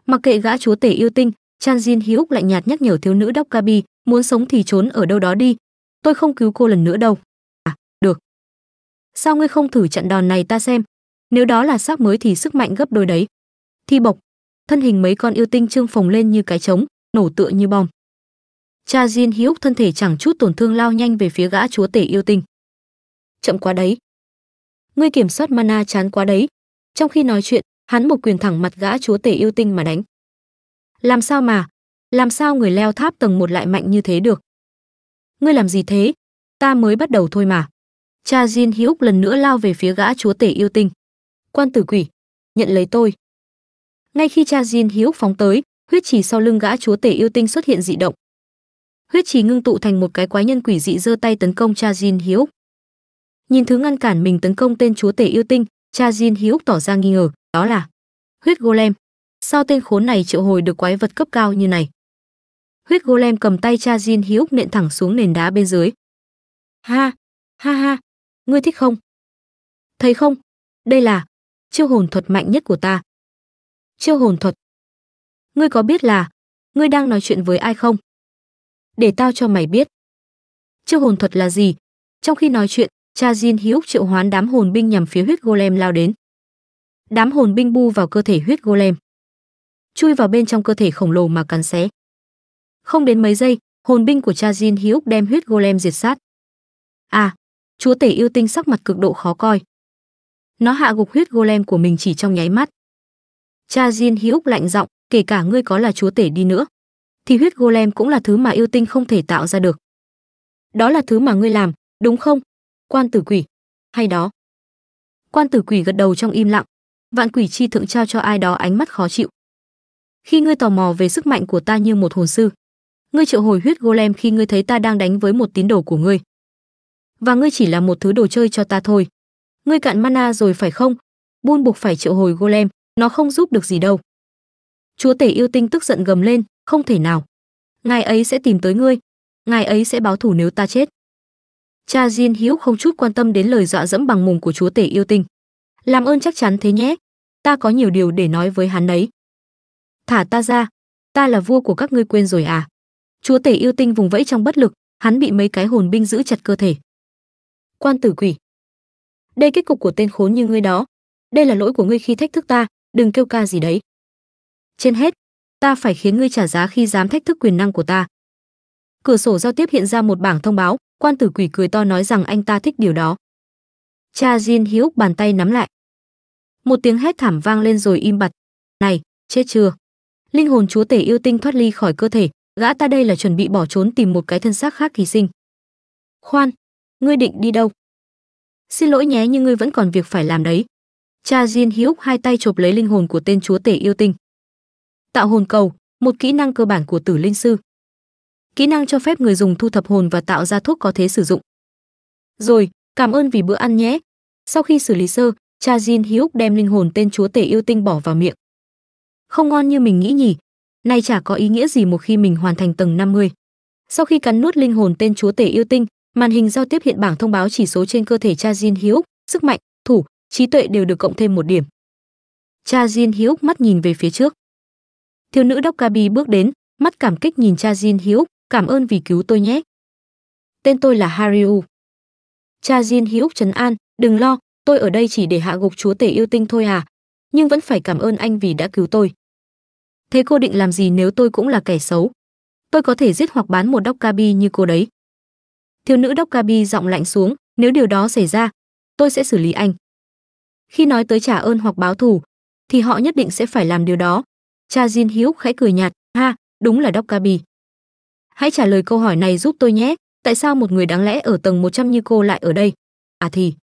Mặc kệ gã chúa tể yêu tinh, Chan Jin Hyuk lạnh nhạt nhắc nhở thiếu nữ Đốc Kabi, muốn sống thì trốn ở đâu đó đi. Tôi không cứu cô lần nữa đâu. À, được. Sao ngươi không thử chặn đòn này ta xem? Nếu đó là xác mới thì sức mạnh gấp đôi đấy. Thi bộc. Thân hình mấy con yêu tinh trương phồng lên như cái trống, nổ tựa như bom. Cha Jin Hyuk thân thể chẳng chút tổn thương lao nhanh về phía gã chúa tể yêu tinh. Chậm quá đấy. Ngươi kiểm soát mana chán quá đấy. Trong khi nói chuyện, hắn một quyền thẳng mặt gã chúa tể yêu tinh mà đánh. Làm sao mà? Làm sao người leo tháp tầng một lại mạnh như thế được? Ngươi làm gì thế? Ta mới bắt đầu thôi mà. Cha Jin Hữu lần nữa lao về phía gã chúa tể yêu tinh. Quan tử quỷ, nhận lấy tôi. Ngay khi cha Jin Hữu phóng tới, huyết chỉ sau lưng gã chúa tể yêu tinh xuất hiện dị động. Huyết chỉ ngưng tụ thành một cái quái nhân quỷ dị giơ tay tấn công cha Jin Hữu. Nhìn thứ ngăn cản mình tấn công tên chúa tể yêu tinh, cha Jin Hữu tỏ ra nghi ngờ, đó là huyết golem sao tên khốn này triệu hồi được quái vật cấp cao như này huyết golem cầm tay cha jin hí úc nện thẳng xuống nền đá bên dưới ha ha ha ngươi thích không thấy không đây là chiêu hồn thuật mạnh nhất của ta chiêu hồn thuật ngươi có biết là ngươi đang nói chuyện với ai không để tao cho mày biết chiêu hồn thuật là gì trong khi nói chuyện cha jin hí úc triệu hoán đám hồn binh nhằm phía huyết golem lao đến đám hồn binh bu vào cơ thể huyết golem chui vào bên trong cơ thể khổng lồ mà cắn xé. Không đến mấy giây, hồn binh của cha Jin Hyuk đem huyết golem diệt sát. À, chúa tể yêu tinh sắc mặt cực độ khó coi. Nó hạ gục huyết golem của mình chỉ trong nháy mắt. Cha Jin Hyuk lạnh giọng, kể cả ngươi có là chúa tể đi nữa, thì huyết golem cũng là thứ mà yêu tinh không thể tạo ra được. Đó là thứ mà ngươi làm, đúng không? Quan tử quỷ, hay đó. Quan tử quỷ gật đầu trong im lặng, vạn quỷ chi thượng trao cho ai đó ánh mắt khó chịu khi ngươi tò mò về sức mạnh của ta như một hồn sư. Ngươi triệu hồi huyết golem khi ngươi thấy ta đang đánh với một tín đồ của ngươi. Và ngươi chỉ là một thứ đồ chơi cho ta thôi. Ngươi cạn mana rồi phải không? Buôn buộc phải triệu hồi golem, nó không giúp được gì đâu. Chúa tể yêu tinh tức giận gầm lên, không thể nào. Ngài ấy sẽ tìm tới ngươi, ngài ấy sẽ báo thù nếu ta chết. Cha Jin Hiếu không chút quan tâm đến lời dọa dẫm bằng mùng của chúa tể yêu tinh. Làm ơn chắc chắn thế nhé, ta có nhiều điều để nói với hắn đấy thả ta ra ta là vua của các ngươi quên rồi à chúa tể yêu tinh vùng vẫy trong bất lực hắn bị mấy cái hồn binh giữ chặt cơ thể quan tử quỷ đây kết cục của tên khốn như ngươi đó đây là lỗi của ngươi khi thách thức ta đừng kêu ca gì đấy trên hết ta phải khiến ngươi trả giá khi dám thách thức quyền năng của ta cửa sổ giao tiếp hiện ra một bảng thông báo quan tử quỷ cười to nói rằng anh ta thích điều đó cha jin hiếu bàn tay nắm lại một tiếng hét thảm vang lên rồi im bặt này chết chưa linh hồn chúa tể yêu tinh thoát ly khỏi cơ thể gã ta đây là chuẩn bị bỏ trốn tìm một cái thân xác khác kỳ sinh khoan ngươi định đi đâu xin lỗi nhé nhưng ngươi vẫn còn việc phải làm đấy cha jin hữu hai tay chộp lấy linh hồn của tên chúa tể yêu tinh tạo hồn cầu một kỹ năng cơ bản của tử linh sư kỹ năng cho phép người dùng thu thập hồn và tạo ra thuốc có thể sử dụng rồi cảm ơn vì bữa ăn nhé sau khi xử lý sơ cha jin hữu đem linh hồn tên chúa tể yêu tinh bỏ vào miệng không ngon như mình nghĩ nhỉ. này chả có ý nghĩa gì một khi mình hoàn thành tầng 50. Sau khi cắn nuốt linh hồn tên chúa tể yêu tinh, màn hình giao tiếp hiện bảng thông báo chỉ số trên cơ thể cha Jin Hiếu, sức mạnh, thủ, trí tuệ đều được cộng thêm một điểm. Cha Jin Hiếu mắt nhìn về phía trước. Thiếu nữ Đốc Gabi bước đến, mắt cảm kích nhìn cha Jin Hiếu, cảm ơn vì cứu tôi nhé. Tên tôi là Hariu. Cha Jin Hiếu trấn an, đừng lo, tôi ở đây chỉ để hạ gục chúa tể yêu tinh thôi à, nhưng vẫn phải cảm ơn anh vì đã cứu tôi. Thế cô định làm gì nếu tôi cũng là kẻ xấu? Tôi có thể giết hoặc bán một đốc cabi như cô đấy. Thiếu nữ đốc cabi giọng lạnh xuống, nếu điều đó xảy ra, tôi sẽ xử lý anh. Khi nói tới trả ơn hoặc báo thù, thì họ nhất định sẽ phải làm điều đó. Cha Jin Hiếu khẽ cười nhạt, ha, đúng là đốc cabi. Hãy trả lời câu hỏi này giúp tôi nhé, tại sao một người đáng lẽ ở tầng 100 như cô lại ở đây? À thì.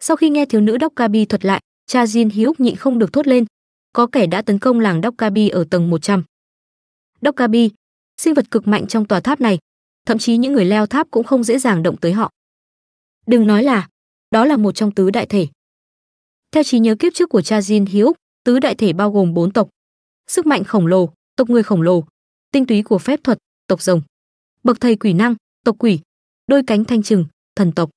Sau khi nghe thiếu nữ đốc cabi thuật lại, cha Jin Hyuk nhịn không được thốt lên. Có kẻ đã tấn công làng Dokkabi ở tầng 100. Dokkabi, sinh vật cực mạnh trong tòa tháp này, thậm chí những người leo tháp cũng không dễ dàng động tới họ. Đừng nói là, đó là một trong tứ đại thể. Theo trí nhớ kiếp trước của cha Jin Hyuk, tứ đại thể bao gồm bốn tộc: sức mạnh khổng lồ, tộc người khổng lồ, tinh túy của phép thuật, tộc rồng, bậc thầy quỷ năng, tộc quỷ, đôi cánh thanh trừng, thần tộc.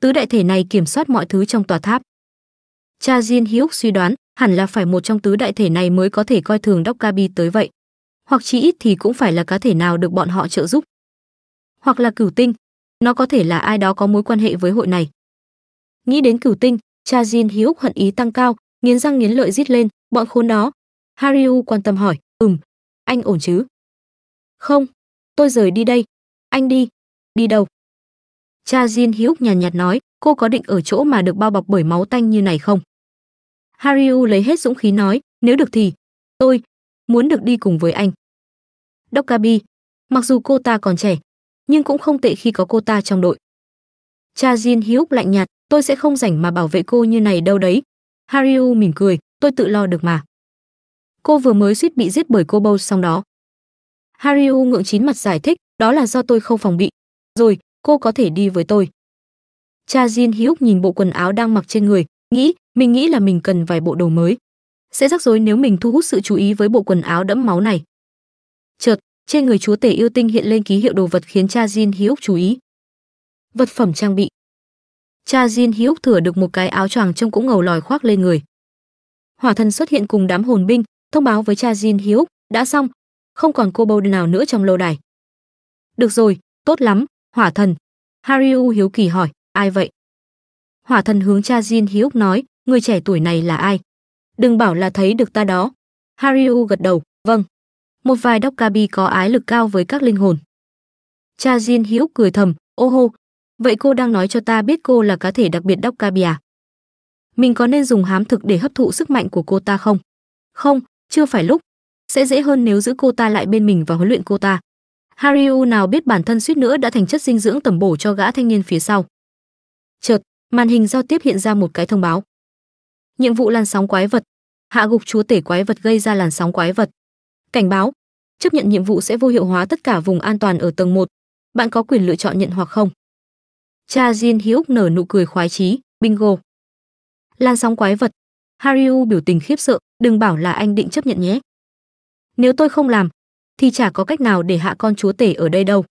Tứ đại thể này kiểm soát mọi thứ trong tòa tháp. Cha Jin Hyuk suy đoán, hẳn là phải một trong tứ đại thể này mới có thể coi thường Dokkabi tới vậy. Hoặc chí ít thì cũng phải là cá thể nào được bọn họ trợ giúp. Hoặc là cửu tinh, nó có thể là ai đó có mối quan hệ với hội này. Nghĩ đến cửu tinh, cha Jin Hyuk hận ý tăng cao, nghiến răng nghiến lợi rít lên, bọn khốn đó. Hariu quan tâm hỏi, ừm, anh ổn chứ? Không, tôi rời đi đây. Anh đi. Đi đâu? Cha Jin Hyuk nhàn nhạt, nhạt nói, cô có định ở chỗ mà được bao bọc bởi máu tanh như này không? Hariu lấy hết dũng khí nói, nếu được thì, tôi muốn được đi cùng với anh. Dokkabi, mặc dù cô ta còn trẻ, nhưng cũng không tệ khi có cô ta trong đội. Cha Jin Hyuk lạnh nhạt, tôi sẽ không rảnh mà bảo vệ cô như này đâu đấy. Hariu mỉm cười, tôi tự lo được mà. Cô vừa mới suýt bị giết bởi cô Bow xong đó. Hariu ngượng chín mặt giải thích, đó là do tôi không phòng bị. Rồi, cô có thể đi với tôi. Cha Jin hí nhìn bộ quần áo đang mặc trên người, nghĩ, mình nghĩ là mình cần vài bộ đồ mới. Sẽ rắc rối nếu mình thu hút sự chú ý với bộ quần áo đẫm máu này. Chợt, trên người chúa tể yêu tinh hiện lên ký hiệu đồ vật khiến cha Jin hí chú ý. Vật phẩm trang bị. Cha Jin hí úc thửa được một cái áo choàng trông cũng ngầu lòi khoác lên người. Hỏa thần xuất hiện cùng đám hồn binh, thông báo với cha Jin hí đã xong, không còn cô bầu nào nữa trong lâu đài. Được rồi, tốt lắm, hỏa thần. Hariu hiếu kỳ hỏi ai vậy? Hỏa thần hướng cha Jin Hyuk nói, người trẻ tuổi này là ai? Đừng bảo là thấy được ta đó. Hariu gật đầu, vâng. Một vài đốc kabi có ái lực cao với các linh hồn. Cha Jin Hyuk cười thầm, ô hô, vậy cô đang nói cho ta biết cô là cá thể đặc biệt đốc kabi à? Mình có nên dùng hám thực để hấp thụ sức mạnh của cô ta không? Không, chưa phải lúc. Sẽ dễ hơn nếu giữ cô ta lại bên mình và huấn luyện cô ta. Hariu nào biết bản thân suýt nữa đã thành chất dinh dưỡng tầm bổ cho gã thanh niên phía sau. Chợt, màn hình giao tiếp hiện ra một cái thông báo. Nhiệm vụ làn sóng quái vật. Hạ gục chúa tể quái vật gây ra làn sóng quái vật. Cảnh báo, chấp nhận nhiệm vụ sẽ vô hiệu hóa tất cả vùng an toàn ở tầng 1. Bạn có quyền lựa chọn nhận hoặc không. Cha Jin Hyuk nở nụ cười khoái chí, bingo. Lan sóng quái vật. Hariu biểu tình khiếp sợ, đừng bảo là anh định chấp nhận nhé. Nếu tôi không làm, thì chả có cách nào để hạ con chúa tể ở đây đâu.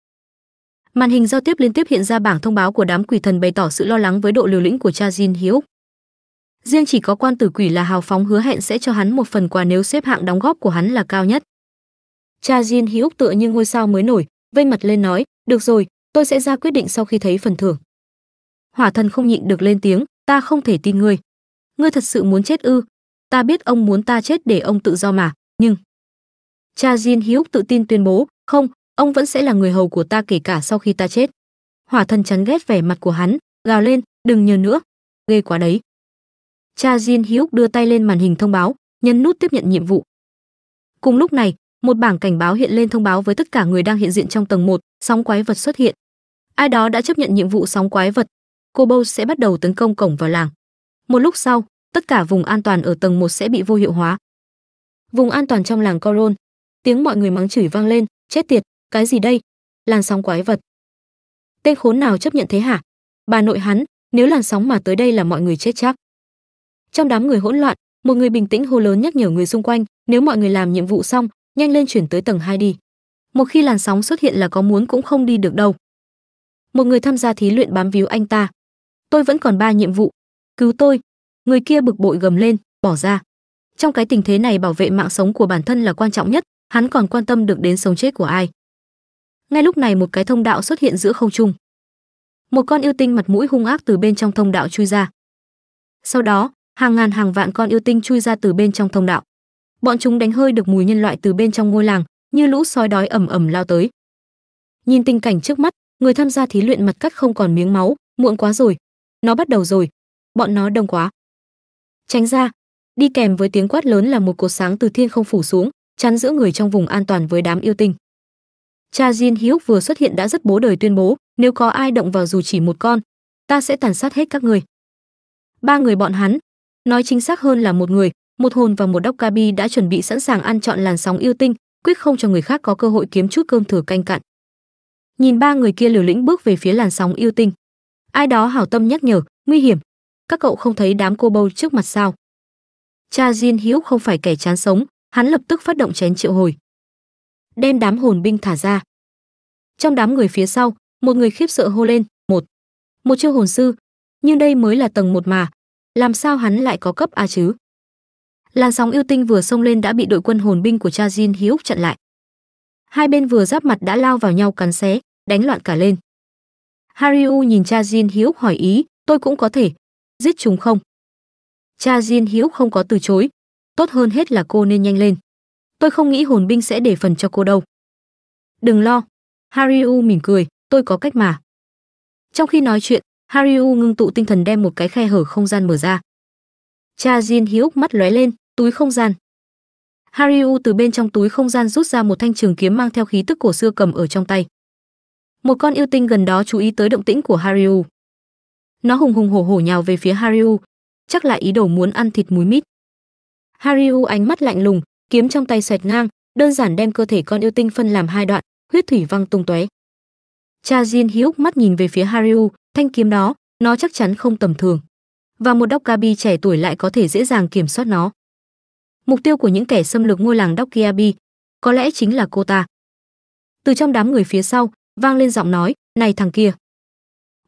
Màn hình giao tiếp liên tiếp hiện ra bảng thông báo của đám quỷ thần bày tỏ sự lo lắng với độ liều lĩnh của cha Jin Hiếu. Riêng chỉ có quan tử quỷ là hào phóng hứa hẹn sẽ cho hắn một phần quà nếu xếp hạng đóng góp của hắn là cao nhất. Cha Jin Hiếu tựa như ngôi sao mới nổi, vây mặt lên nói, "Được rồi, tôi sẽ ra quyết định sau khi thấy phần thưởng." Hỏa thần không nhịn được lên tiếng, "Ta không thể tin ngươi. Ngươi thật sự muốn chết ư? Ta biết ông muốn ta chết để ông tự do mà, nhưng..." Cha Jin Hiếu tự tin tuyên bố, "Không, ông vẫn sẽ là người hầu của ta kể cả sau khi ta chết hỏa thần chán ghét vẻ mặt của hắn gào lên đừng nhờ nữa ghê quá đấy cha jin hiuk đưa tay lên màn hình thông báo nhấn nút tiếp nhận nhiệm vụ cùng lúc này một bảng cảnh báo hiện lên thông báo với tất cả người đang hiện diện trong tầng 1, sóng quái vật xuất hiện ai đó đã chấp nhận nhiệm vụ sóng quái vật cô bâu sẽ bắt đầu tấn công cổng vào làng một lúc sau tất cả vùng an toàn ở tầng 1 sẽ bị vô hiệu hóa vùng an toàn trong làng coron tiếng mọi người mắng chửi vang lên chết tiệt cái gì đây? Làn sóng quái vật. Tên khốn nào chấp nhận thế hả? Bà nội hắn, nếu làn sóng mà tới đây là mọi người chết chắc. Trong đám người hỗn loạn, một người bình tĩnh hô lớn nhắc nhở người xung quanh, nếu mọi người làm nhiệm vụ xong, nhanh lên chuyển tới tầng 2 đi. Một khi làn sóng xuất hiện là có muốn cũng không đi được đâu. Một người tham gia thí luyện bám víu anh ta. Tôi vẫn còn ba nhiệm vụ, cứu tôi. Người kia bực bội gầm lên, bỏ ra. Trong cái tình thế này bảo vệ mạng sống của bản thân là quan trọng nhất, hắn còn quan tâm được đến sống chết của ai ngay lúc này một cái thông đạo xuất hiện giữa không trung một con yêu tinh mặt mũi hung ác từ bên trong thông đạo chui ra sau đó hàng ngàn hàng vạn con yêu tinh chui ra từ bên trong thông đạo bọn chúng đánh hơi được mùi nhân loại từ bên trong ngôi làng như lũ sói đói ẩm ẩm lao tới nhìn tình cảnh trước mắt người tham gia thí luyện mặt cắt không còn miếng máu muộn quá rồi nó bắt đầu rồi bọn nó đông quá tránh ra đi kèm với tiếng quát lớn là một cột sáng từ thiên không phủ xuống chắn giữa người trong vùng an toàn với đám yêu tinh cha Jin Hyuk vừa xuất hiện đã rất bố đời tuyên bố, nếu có ai động vào dù chỉ một con, ta sẽ tàn sát hết các người. Ba người bọn hắn, nói chính xác hơn là một người, một hồn và một đốc Kabi đã chuẩn bị sẵn sàng ăn trọn làn sóng yêu tinh, quyết không cho người khác có cơ hội kiếm chút cơm thừa canh cạn. Nhìn ba người kia liều lĩnh bước về phía làn sóng yêu tinh. Ai đó hảo tâm nhắc nhở, nguy hiểm. Các cậu không thấy đám cô bâu trước mặt sao? Cha Jin Hiếu không phải kẻ chán sống, hắn lập tức phát động chén triệu hồi đem đám hồn binh thả ra. Trong đám người phía sau, một người khiếp sợ hô lên, "Một, một chiêu hồn sư, nhưng đây mới là tầng một mà, làm sao hắn lại có cấp a chứ?" Làn sóng yêu tinh vừa xông lên đã bị đội quân hồn binh của cha Jin Hyuk chặn lại. Hai bên vừa giáp mặt đã lao vào nhau cắn xé, đánh loạn cả lên. Hariu nhìn cha Jin Hyuk hỏi ý, "Tôi cũng có thể giết chúng không?" Cha Jin Hyuk không có từ chối, tốt hơn hết là cô nên nhanh lên tôi không nghĩ hồn binh sẽ để phần cho cô đâu. Đừng lo. Hariu mỉm cười, tôi có cách mà. Trong khi nói chuyện, Hariu ngưng tụ tinh thần đem một cái khe hở không gian mở ra. Cha Jin Hyuk mắt lóe lên, túi không gian. Hariu từ bên trong túi không gian rút ra một thanh trường kiếm mang theo khí tức cổ xưa cầm ở trong tay. Một con yêu tinh gần đó chú ý tới động tĩnh của Hariu. Nó hùng hùng hổ hổ nhào về phía Hariu, chắc là ý đồ muốn ăn thịt muối mít. Hariu ánh mắt lạnh lùng, kiếm trong tay xoẹt ngang, đơn giản đem cơ thể con yêu tinh phân làm hai đoạn, huyết thủy văng tung tóe. Cha Jin híp mắt nhìn về phía Hariu, thanh kiếm đó, nó chắc chắn không tầm thường. Và một đốc Gabi trẻ tuổi lại có thể dễ dàng kiểm soát nó. Mục tiêu của những kẻ xâm lược ngôi làng đốc Gabi có lẽ chính là cô ta. Từ trong đám người phía sau, vang lên giọng nói, "Này thằng kia."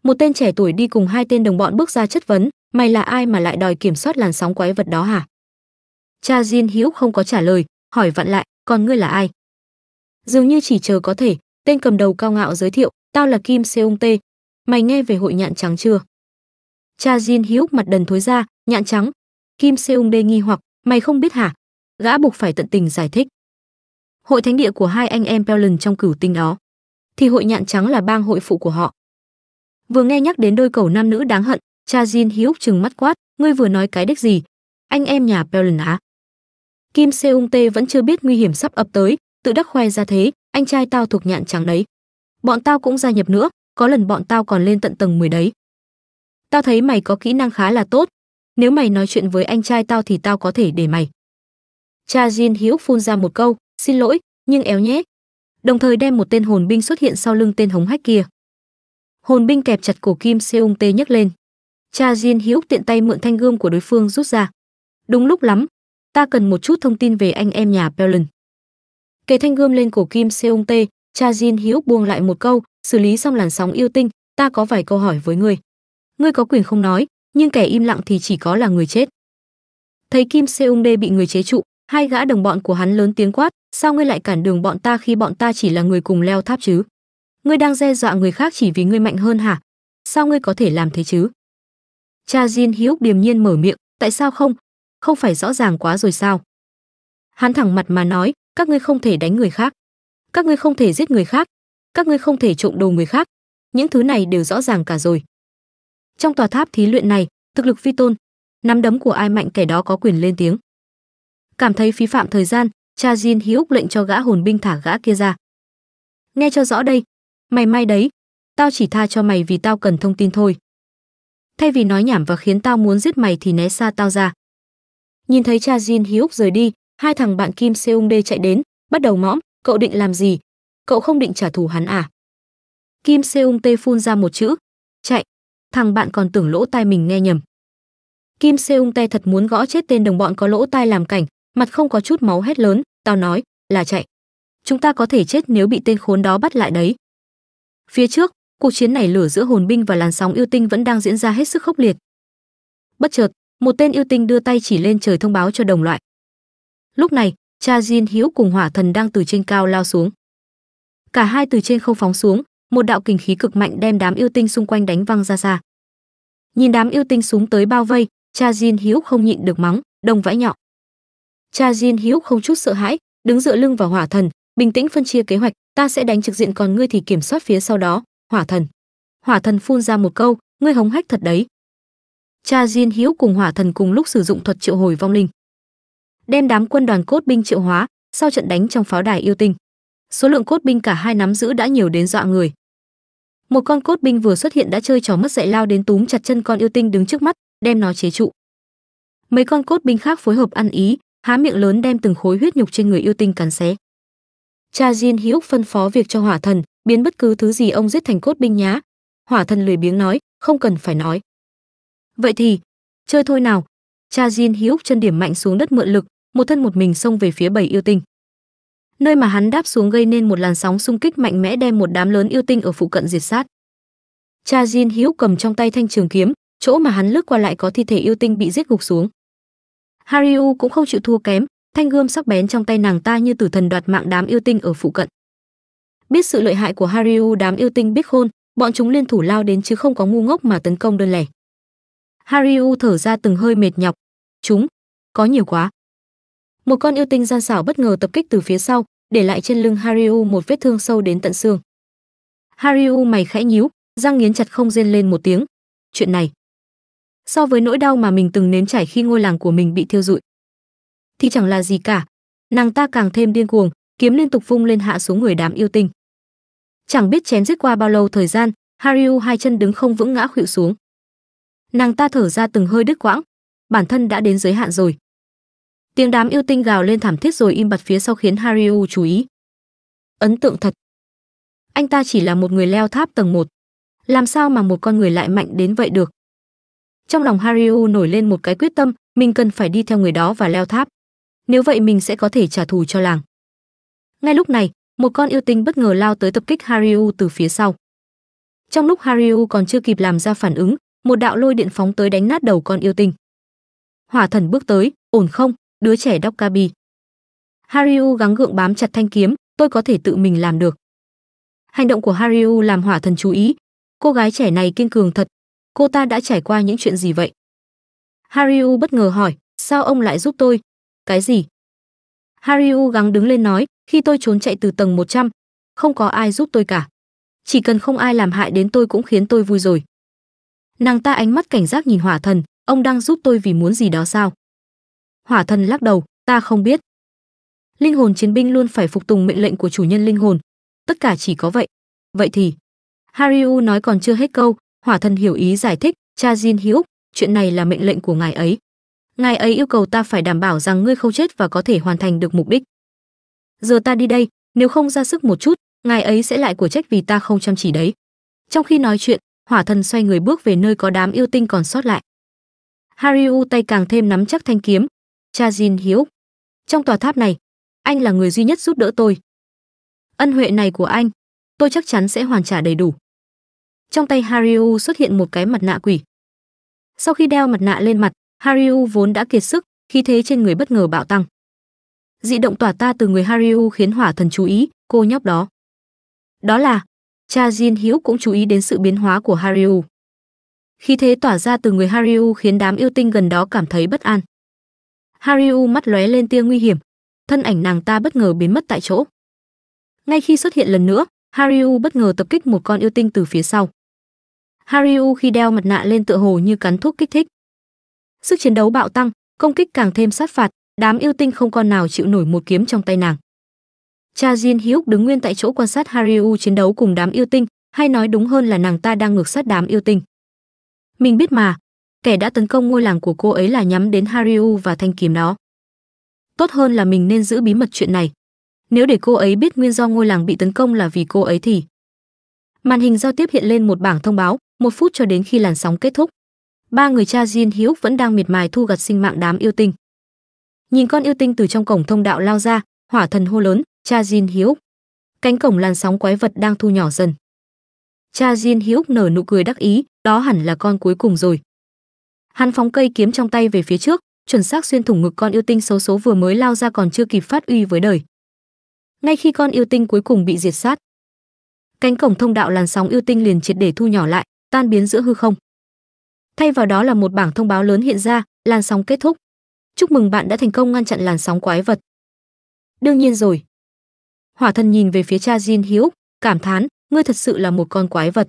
Một tên trẻ tuổi đi cùng hai tên đồng bọn bước ra chất vấn, "Mày là ai mà lại đòi kiểm soát làn sóng quái vật đó hả?" Cha Jin Hữu không có trả lời, hỏi vặn lại, còn ngươi là ai? Dường như chỉ chờ có thể, tên cầm đầu cao ngạo giới thiệu, tao là Kim Seung Tê. Mày nghe về hội nhạn trắng chưa? Cha Jin Hữu mặt đần thối ra, nhạn trắng. Kim Seung Đê nghi hoặc, mày không biết hả? Gã buộc phải tận tình giải thích. Hội thánh địa của hai anh em Pelon trong cửu tinh đó, thì hội nhạn trắng là bang hội phụ của họ. Vừa nghe nhắc đến đôi cầu nam nữ đáng hận, cha Jin Hữu trừng mắt quát, ngươi vừa nói cái đích gì? Anh em nhà Pelon á? Kim Seung Tae vẫn chưa biết nguy hiểm sắp ập tới, tự đắc khoe ra thế, anh trai tao thuộc nhạn chẳng đấy. Bọn tao cũng gia nhập nữa, có lần bọn tao còn lên tận tầng 10 đấy. Tao thấy mày có kỹ năng khá là tốt, nếu mày nói chuyện với anh trai tao thì tao có thể để mày. Cha Jin Hiếu phun ra một câu, xin lỗi, nhưng éo nhé. Đồng thời đem một tên hồn binh xuất hiện sau lưng tên hống hách kia. Hồn binh kẹp chặt cổ Kim Seung Tae nhấc lên. Cha Jin Hiếu tiện tay mượn thanh gươm của đối phương rút ra. Đúng lúc lắm, ta cần một chút thông tin về anh em nhà Pelon. Kề thanh gươm lên cổ Kim Seung Tae, cha Jin Hiếu buông lại một câu, xử lý xong làn sóng yêu tinh, ta có vài câu hỏi với ngươi. Ngươi có quyền không nói, nhưng kẻ im lặng thì chỉ có là người chết. Thấy Kim Seung Dae bị người chế trụ, hai gã đồng bọn của hắn lớn tiếng quát, sao ngươi lại cản đường bọn ta khi bọn ta chỉ là người cùng leo tháp chứ? Ngươi đang đe dọa người khác chỉ vì ngươi mạnh hơn hả? Sao ngươi có thể làm thế chứ? Cha Jin Hiếu điềm nhiên mở miệng, tại sao không, không phải rõ ràng quá rồi sao hắn thẳng mặt mà nói các ngươi không thể đánh người khác các ngươi không thể giết người khác các ngươi không thể trộm đồ người khác những thứ này đều rõ ràng cả rồi trong tòa tháp thí luyện này thực lực phi tôn nắm đấm của ai mạnh kẻ đó có quyền lên tiếng cảm thấy phí phạm thời gian cha jin hí úc lệnh cho gã hồn binh thả gã kia ra nghe cho rõ đây mày may đấy tao chỉ tha cho mày vì tao cần thông tin thôi thay vì nói nhảm và khiến tao muốn giết mày thì né xa tao ra Nhìn thấy cha Jin Hyuk rời đi, hai thằng bạn Kim Seung Dae chạy đến, bắt đầu mõm, cậu định làm gì? Cậu không định trả thù hắn à? Kim Seung Tae phun ra một chữ, chạy. Thằng bạn còn tưởng lỗ tai mình nghe nhầm. Kim Seung Tae thật muốn gõ chết tên đồng bọn có lỗ tai làm cảnh, mặt không có chút máu hét lớn, tao nói, là chạy. Chúng ta có thể chết nếu bị tên khốn đó bắt lại đấy. Phía trước, cuộc chiến này lửa giữa hồn binh và làn sóng yêu tinh vẫn đang diễn ra hết sức khốc liệt. Bất chợt, một tên yêu tinh đưa tay chỉ lên trời thông báo cho đồng loại lúc này cha Jin hiếu cùng hỏa thần đang từ trên cao lao xuống cả hai từ trên không phóng xuống một đạo kình khí cực mạnh đem đám yêu tinh xung quanh đánh văng ra xa nhìn đám yêu tinh súng tới bao vây cha Jin hiếu không nhịn được mắng đồng vãi nhọ cha Jin hiếu không chút sợ hãi đứng dựa lưng vào hỏa thần bình tĩnh phân chia kế hoạch ta sẽ đánh trực diện còn ngươi thì kiểm soát phía sau đó hỏa thần hỏa thần phun ra một câu ngươi hống hách thật đấy cha Diên Hiếu cùng Hỏa Thần cùng lúc sử dụng thuật triệu hồi vong linh, đem đám quân đoàn cốt binh triệu hóa sau trận đánh trong pháo đài yêu tinh. Số lượng cốt binh cả hai nắm giữ đã nhiều đến dọa người. Một con cốt binh vừa xuất hiện đã chơi trò mất dạy lao đến túm chặt chân con yêu tinh đứng trước mắt, đem nó chế trụ. Mấy con cốt binh khác phối hợp ăn ý, há miệng lớn đem từng khối huyết nhục trên người yêu tinh cắn xé. Cha Jin Hữu phân phó việc cho Hỏa Thần, biến bất cứ thứ gì ông giết thành cốt binh nhá. Hỏa Thần lười biếng nói, không cần phải nói. Vậy thì, chơi thôi nào. Cha Jin hí chân điểm mạnh xuống đất mượn lực, một thân một mình xông về phía bảy yêu tinh. Nơi mà hắn đáp xuống gây nên một làn sóng xung kích mạnh mẽ đem một đám lớn yêu tinh ở phụ cận diệt sát. Cha Jin hí cầm trong tay thanh trường kiếm, chỗ mà hắn lướt qua lại có thi thể yêu tinh bị giết gục xuống. Hariu cũng không chịu thua kém, thanh gươm sắc bén trong tay nàng ta như tử thần đoạt mạng đám yêu tinh ở phụ cận. Biết sự lợi hại của Hariu đám yêu tinh biết khôn, bọn chúng liên thủ lao đến chứ không có ngu ngốc mà tấn công đơn lẻ. Hariu thở ra từng hơi mệt nhọc. Chúng, có nhiều quá. Một con yêu tinh gian xảo bất ngờ tập kích từ phía sau, để lại trên lưng Hariu một vết thương sâu đến tận xương. Hariu mày khẽ nhíu, răng nghiến chặt không rên lên một tiếng. Chuyện này, so với nỗi đau mà mình từng nếm trải khi ngôi làng của mình bị thiêu rụi, thì chẳng là gì cả. Nàng ta càng thêm điên cuồng, kiếm liên tục vung lên hạ xuống người đám yêu tinh. Chẳng biết chém giết qua bao lâu thời gian, Hariu hai chân đứng không vững ngã khuỵu xuống. Nàng ta thở ra từng hơi đứt quãng, bản thân đã đến giới hạn rồi. Tiếng đám yêu tinh gào lên thảm thiết rồi im bặt phía sau khiến Hariu chú ý. Ấn tượng thật. Anh ta chỉ là một người leo tháp tầng 1. Làm sao mà một con người lại mạnh đến vậy được? Trong lòng Hariu nổi lên một cái quyết tâm, mình cần phải đi theo người đó và leo tháp. Nếu vậy mình sẽ có thể trả thù cho làng. Ngay lúc này, một con yêu tinh bất ngờ lao tới tập kích Hariu từ phía sau. Trong lúc Hariu còn chưa kịp làm ra phản ứng, một đạo lôi điện phóng tới đánh nát đầu con yêu tinh. Hỏa thần bước tới, ổn không, đứa trẻ ca Kabi. Hariu gắng gượng bám chặt thanh kiếm, tôi có thể tự mình làm được. Hành động của Hariu làm hỏa thần chú ý. Cô gái trẻ này kiên cường thật, cô ta đã trải qua những chuyện gì vậy? Hariu bất ngờ hỏi, sao ông lại giúp tôi? Cái gì? Hariu gắng đứng lên nói, khi tôi trốn chạy từ tầng 100, không có ai giúp tôi cả. Chỉ cần không ai làm hại đến tôi cũng khiến tôi vui rồi nàng ta ánh mắt cảnh giác nhìn hỏa thần ông đang giúp tôi vì muốn gì đó sao hỏa thần lắc đầu ta không biết linh hồn chiến binh luôn phải phục tùng mệnh lệnh của chủ nhân linh hồn tất cả chỉ có vậy vậy thì hariu nói còn chưa hết câu hỏa thần hiểu ý giải thích cha jin hữu chuyện này là mệnh lệnh của ngài ấy ngài ấy yêu cầu ta phải đảm bảo rằng ngươi không chết và có thể hoàn thành được mục đích giờ ta đi đây nếu không ra sức một chút ngài ấy sẽ lại của trách vì ta không chăm chỉ đấy trong khi nói chuyện hỏa thần xoay người bước về nơi có đám yêu tinh còn sót lại hariu tay càng thêm nắm chắc thanh kiếm cha jin hiếu trong tòa tháp này anh là người duy nhất giúp đỡ tôi ân huệ này của anh tôi chắc chắn sẽ hoàn trả đầy đủ trong tay hariu xuất hiện một cái mặt nạ quỷ sau khi đeo mặt nạ lên mặt hariu vốn đã kiệt sức khí thế trên người bất ngờ bạo tăng dị động tỏa ta từ người hariu khiến hỏa thần chú ý cô nhóc đó đó là cha Jin Hiếu cũng chú ý đến sự biến hóa của Hariu. Khi thế tỏa ra từ người Hariu khiến đám yêu tinh gần đó cảm thấy bất an. Hariu mắt lóe lên tia nguy hiểm, thân ảnh nàng ta bất ngờ biến mất tại chỗ. Ngay khi xuất hiện lần nữa, Hariu bất ngờ tập kích một con yêu tinh từ phía sau. Hariu khi đeo mặt nạ lên tựa hồ như cắn thuốc kích thích. Sức chiến đấu bạo tăng, công kích càng thêm sát phạt, đám yêu tinh không con nào chịu nổi một kiếm trong tay nàng. Cha Jin Hyuk đứng nguyên tại chỗ quan sát Hariu chiến đấu cùng đám yêu tinh, hay nói đúng hơn là nàng ta đang ngược sát đám yêu tinh. Mình biết mà, kẻ đã tấn công ngôi làng của cô ấy là nhắm đến Hariu và thanh kiếm đó. Tốt hơn là mình nên giữ bí mật chuyện này. Nếu để cô ấy biết nguyên do ngôi làng bị tấn công là vì cô ấy thì... Màn hình giao tiếp hiện lên một bảng thông báo, một phút cho đến khi làn sóng kết thúc. Ba người cha Jin Hyuk vẫn đang miệt mài thu gặt sinh mạng đám yêu tinh. Nhìn con yêu tinh từ trong cổng thông đạo lao ra, hỏa thần hô lớn, Cha Jin Hyuk. Cánh cổng làn sóng quái vật đang thu nhỏ dần. Cha Jin Hyuk nở nụ cười đắc ý, đó hẳn là con cuối cùng rồi. Hắn phóng cây kiếm trong tay về phía trước, chuẩn xác xuyên thủng ngực con yêu tinh xấu số vừa mới lao ra còn chưa kịp phát uy với đời. Ngay khi con yêu tinh cuối cùng bị diệt sát, cánh cổng thông đạo làn sóng yêu tinh liền triệt để thu nhỏ lại, tan biến giữa hư không. Thay vào đó là một bảng thông báo lớn hiện ra, làn sóng kết thúc. Chúc mừng bạn đã thành công ngăn chặn làn sóng quái vật. Đương nhiên rồi, Hỏa thần nhìn về phía cha Jin Hiếu, cảm thán, ngươi thật sự là một con quái vật.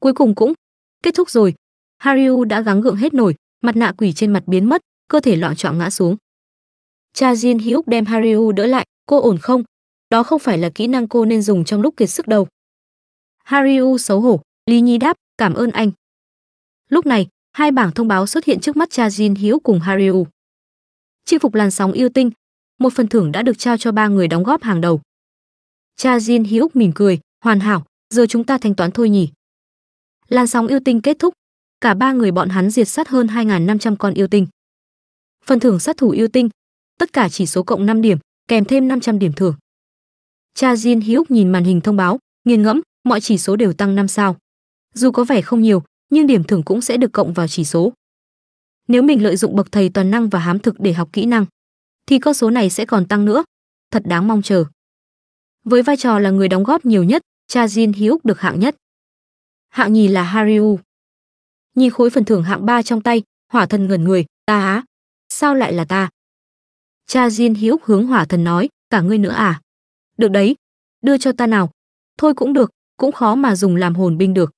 Cuối cùng cũng kết thúc rồi. Hariu đã gắng gượng hết nổi, mặt nạ quỷ trên mặt biến mất, cơ thể loạn trọng ngã xuống. Cha Jin Hiếu đem Hariu đỡ lại, cô ổn không? Đó không phải là kỹ năng cô nên dùng trong lúc kiệt sức đâu. Hariu xấu hổ, Lý Nhi đáp, cảm ơn anh. Lúc này, hai bảng thông báo xuất hiện trước mắt cha Jin Hiếu cùng Hariu. Chinh phục làn sóng yêu tinh, một phần thưởng đã được trao cho ba người đóng góp hàng đầu. Cha Jin Hyuk mỉm cười, hoàn hảo, giờ chúng ta thanh toán thôi nhỉ. Lan sóng yêu tinh kết thúc, cả ba người bọn hắn diệt sát hơn 2.500 con yêu tinh. Phần thưởng sát thủ yêu tinh, tất cả chỉ số cộng 5 điểm, kèm thêm 500 điểm thưởng. Cha Jin Hyuk nhìn màn hình thông báo, nghiền ngẫm, mọi chỉ số đều tăng 5 sao. Dù có vẻ không nhiều, nhưng điểm thưởng cũng sẽ được cộng vào chỉ số. Nếu mình lợi dụng bậc thầy toàn năng và hám thực để học kỹ năng, thì con số này sẽ còn tăng nữa. Thật đáng mong chờ. Với vai trò là người đóng góp nhiều nhất, cha Jin Hyuk được hạng nhất. Hạng nhì là Hariu. Nhìn khối phần thưởng hạng 3 trong tay, hỏa thần ngẩn người, ta á. Sao lại là ta? Cha Jin Hyuk hướng hỏa thần nói, cả ngươi nữa à? Được đấy, đưa cho ta nào. Thôi cũng được, cũng khó mà dùng làm hồn binh được.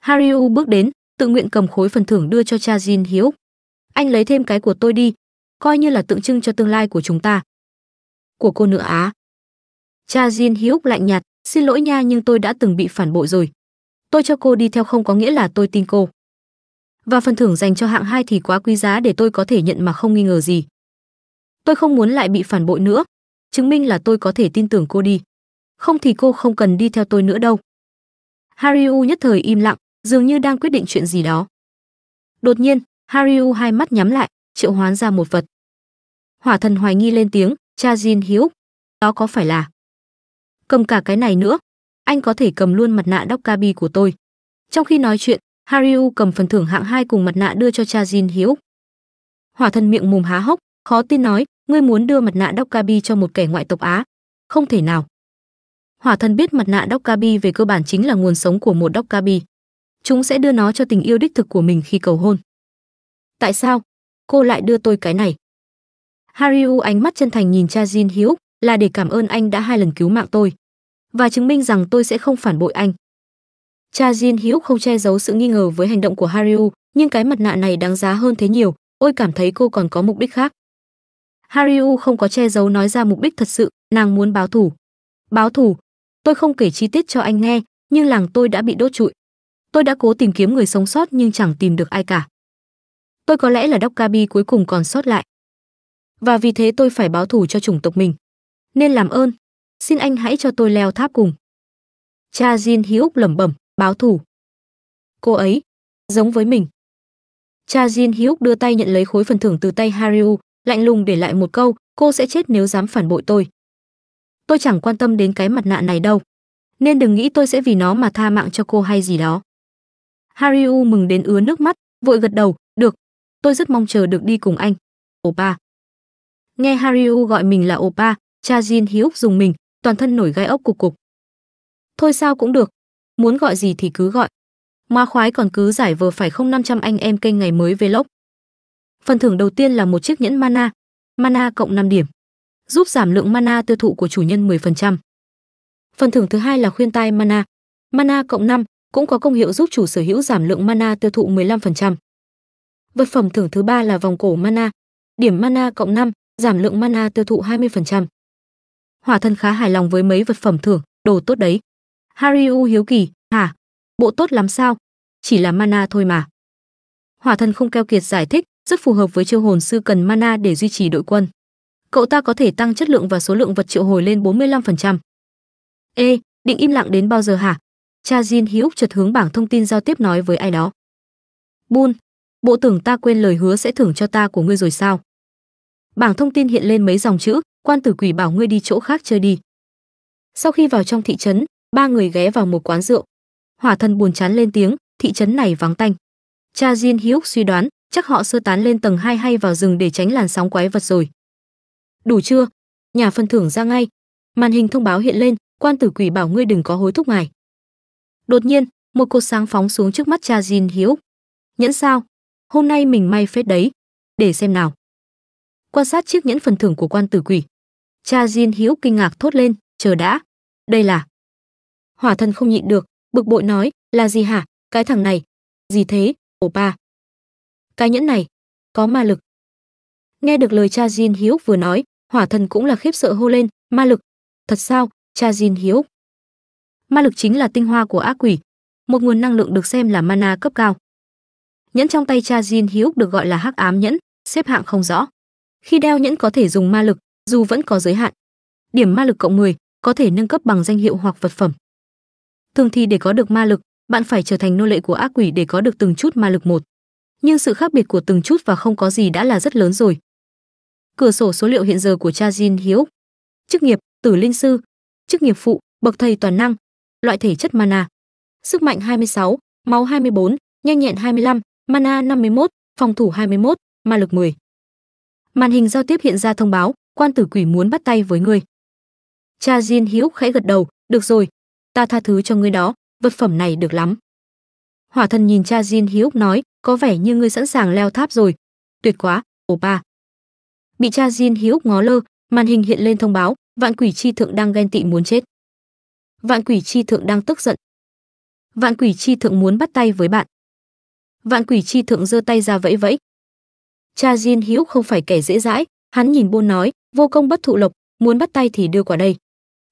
Hariu bước đến, tự nguyện cầm khối phần thưởng đưa cho cha Jin Hiếu. Anh lấy thêm cái của tôi đi, coi như là tượng trưng cho tương lai của chúng ta. Của cô nữa Á. Cha Jin Hyuk lạnh nhạt, xin lỗi nha nhưng tôi đã từng bị phản bội rồi. Tôi cho cô đi theo không có nghĩa là tôi tin cô. Và phần thưởng dành cho hạng 2 thì quá quý giá để tôi có thể nhận mà không nghi ngờ gì. Tôi không muốn lại bị phản bội nữa, chứng minh là tôi có thể tin tưởng cô đi. Không thì cô không cần đi theo tôi nữa đâu. Hariu nhất thời im lặng, dường như đang quyết định chuyện gì đó. Đột nhiên, Hariu hai mắt nhắm lại, triệu hoán ra một vật hỏa thần hoài nghi lên tiếng cha jin hiếu đó có phải là cầm cả cái này nữa anh có thể cầm luôn mặt nạ đóc cabi của tôi trong khi nói chuyện hariu cầm phần thưởng hạng hai cùng mặt nạ đưa cho cha jin hiếu hỏa thần miệng mồm há hốc khó tin nói ngươi muốn đưa mặt nạ đóc cabi cho một kẻ ngoại tộc á không thể nào hỏa thần biết mặt nạ đóc cabi về cơ bản chính là nguồn sống của một đóc cabi chúng sẽ đưa nó cho tình yêu đích thực của mình khi cầu hôn tại sao cô lại đưa tôi cái này Hariu ánh mắt chân thành nhìn cha Jin Hyuk, là để cảm ơn anh đã hai lần cứu mạng tôi và chứng minh rằng tôi sẽ không phản bội anh. Cha Jin Hyuk không che giấu sự nghi ngờ với hành động của Hariu, nhưng cái mặt nạ này đáng giá hơn thế nhiều, ôi cảm thấy cô còn có mục đích khác. Hariu không có che giấu nói ra mục đích thật sự, nàng muốn báo thủ. Báo thủ? Tôi không kể chi tiết cho anh nghe, nhưng làng tôi đã bị đốt trụi. Tôi đã cố tìm kiếm người sống sót nhưng chẳng tìm được ai cả. Tôi có lẽ là đốc Kabi cuối cùng còn sót lại và vì thế tôi phải báo thù cho chủng tộc mình. Nên làm ơn, xin anh hãy cho tôi leo tháp cùng. Cha Jin hí úc lẩm bẩm, báo thù. Cô ấy, giống với mình. Cha Jin hí úc đưa tay nhận lấy khối phần thưởng từ tay haru lạnh lùng để lại một câu, cô sẽ chết nếu dám phản bội tôi. Tôi chẳng quan tâm đến cái mặt nạ này đâu, nên đừng nghĩ tôi sẽ vì nó mà tha mạng cho cô hay gì đó. haru mừng đến ứa nước mắt, vội gật đầu, được, tôi rất mong chờ được đi cùng anh. Ồ ba. Nghe Hariu gọi mình là Opa, cha Jin Hyuk dùng mình, toàn thân nổi gai ốc cục cục. Thôi sao cũng được, muốn gọi gì thì cứ gọi. Ma khoái còn cứ giải vờ phải không 500 anh em kênh ngày mới vlog. Phần thưởng đầu tiên là một chiếc nhẫn mana, mana cộng 5 điểm, giúp giảm lượng mana tiêu thụ của chủ nhân 10%. Phần thưởng thứ hai là khuyên tai mana, mana cộng 5 cũng có công hiệu giúp chủ sở hữu giảm lượng mana tiêu thụ 15%. Vật phẩm thưởng thứ ba là vòng cổ mana, điểm mana cộng 5, giảm lượng mana tiêu thụ 20%. Hỏa thần khá hài lòng với mấy vật phẩm thưởng, đồ tốt đấy. Hariu hiếu kỳ, hả? Bộ tốt lắm sao? Chỉ là mana thôi mà. Hỏa thần không keo kiệt giải thích, rất phù hợp với chiêu hồn sư cần mana để duy trì đội quân. Cậu ta có thể tăng chất lượng và số lượng vật triệu hồi lên 45%. Ê, định im lặng đến bao giờ hả? Cha Jin hí úc chợt hướng bảng thông tin giao tiếp nói với ai đó. Bun, bộ tưởng ta quên lời hứa sẽ thưởng cho ta của ngươi rồi sao? bảng thông tin hiện lên mấy dòng chữ quan tử quỷ bảo ngươi đi chỗ khác chơi đi sau khi vào trong thị trấn ba người ghé vào một quán rượu hỏa thần buồn chán lên tiếng thị trấn này vắng tanh cha Jin Hyuk suy đoán chắc họ sơ tán lên tầng hai hay vào rừng để tránh làn sóng quái vật rồi đủ chưa nhà phân thưởng ra ngay màn hình thông báo hiện lên quan tử quỷ bảo ngươi đừng có hối thúc ngài đột nhiên một cột sáng phóng xuống trước mắt cha Jin Hiếu. Nhẫn sao? Hôm nay mình may phết đấy. Để xem nào quan sát chiếc nhẫn phần thưởng của quan tử quỷ. Cha Jin Hiếu kinh ngạc thốt lên, chờ đã, đây là. Hỏa thần không nhịn được, bực bội nói, là gì hả, cái thằng này, gì thế, ổ ba. Cái nhẫn này, có ma lực. Nghe được lời cha Jin Hiếu vừa nói, hỏa thần cũng là khiếp sợ hô lên, ma lực, thật sao, cha Jin Hiếu. Ma lực chính là tinh hoa của ác quỷ, một nguồn năng lượng được xem là mana cấp cao. Nhẫn trong tay cha Jin Hiếu được gọi là hắc ám nhẫn, xếp hạng không rõ. Khi đeo nhẫn có thể dùng ma lực, dù vẫn có giới hạn. Điểm ma lực cộng 10 có thể nâng cấp bằng danh hiệu hoặc vật phẩm. Thường thì để có được ma lực, bạn phải trở thành nô lệ của ác quỷ để có được từng chút ma lực một. Nhưng sự khác biệt của từng chút và không có gì đã là rất lớn rồi. Cửa sổ số liệu hiện giờ của cha Jin Hiếu. Chức nghiệp, tử linh sư. Chức nghiệp phụ, bậc thầy toàn năng. Loại thể chất mana. Sức mạnh 26, máu 24, nhanh nhẹn 25, mana 51, phòng thủ 21, ma lực 10. Màn hình giao tiếp hiện ra thông báo, quan tử quỷ muốn bắt tay với ngươi. Cha Jin Hữu khẽ gật đầu, được rồi, ta tha thứ cho ngươi đó, vật phẩm này được lắm. Hỏa thần nhìn cha Jin Hữu nói, có vẻ như ngươi sẵn sàng leo tháp rồi. Tuyệt quá, ồ ba. Bị cha Jin Hữu ngó lơ, màn hình hiện lên thông báo, vạn quỷ chi thượng đang ghen tị muốn chết. Vạn quỷ chi thượng đang tức giận. Vạn quỷ chi thượng muốn bắt tay với bạn. Vạn quỷ chi thượng giơ tay ra vẫy vẫy, cha Jin Hiếu không phải kẻ dễ dãi, hắn nhìn Bôn nói, vô công bất thụ lộc, muốn bắt tay thì đưa quả đây.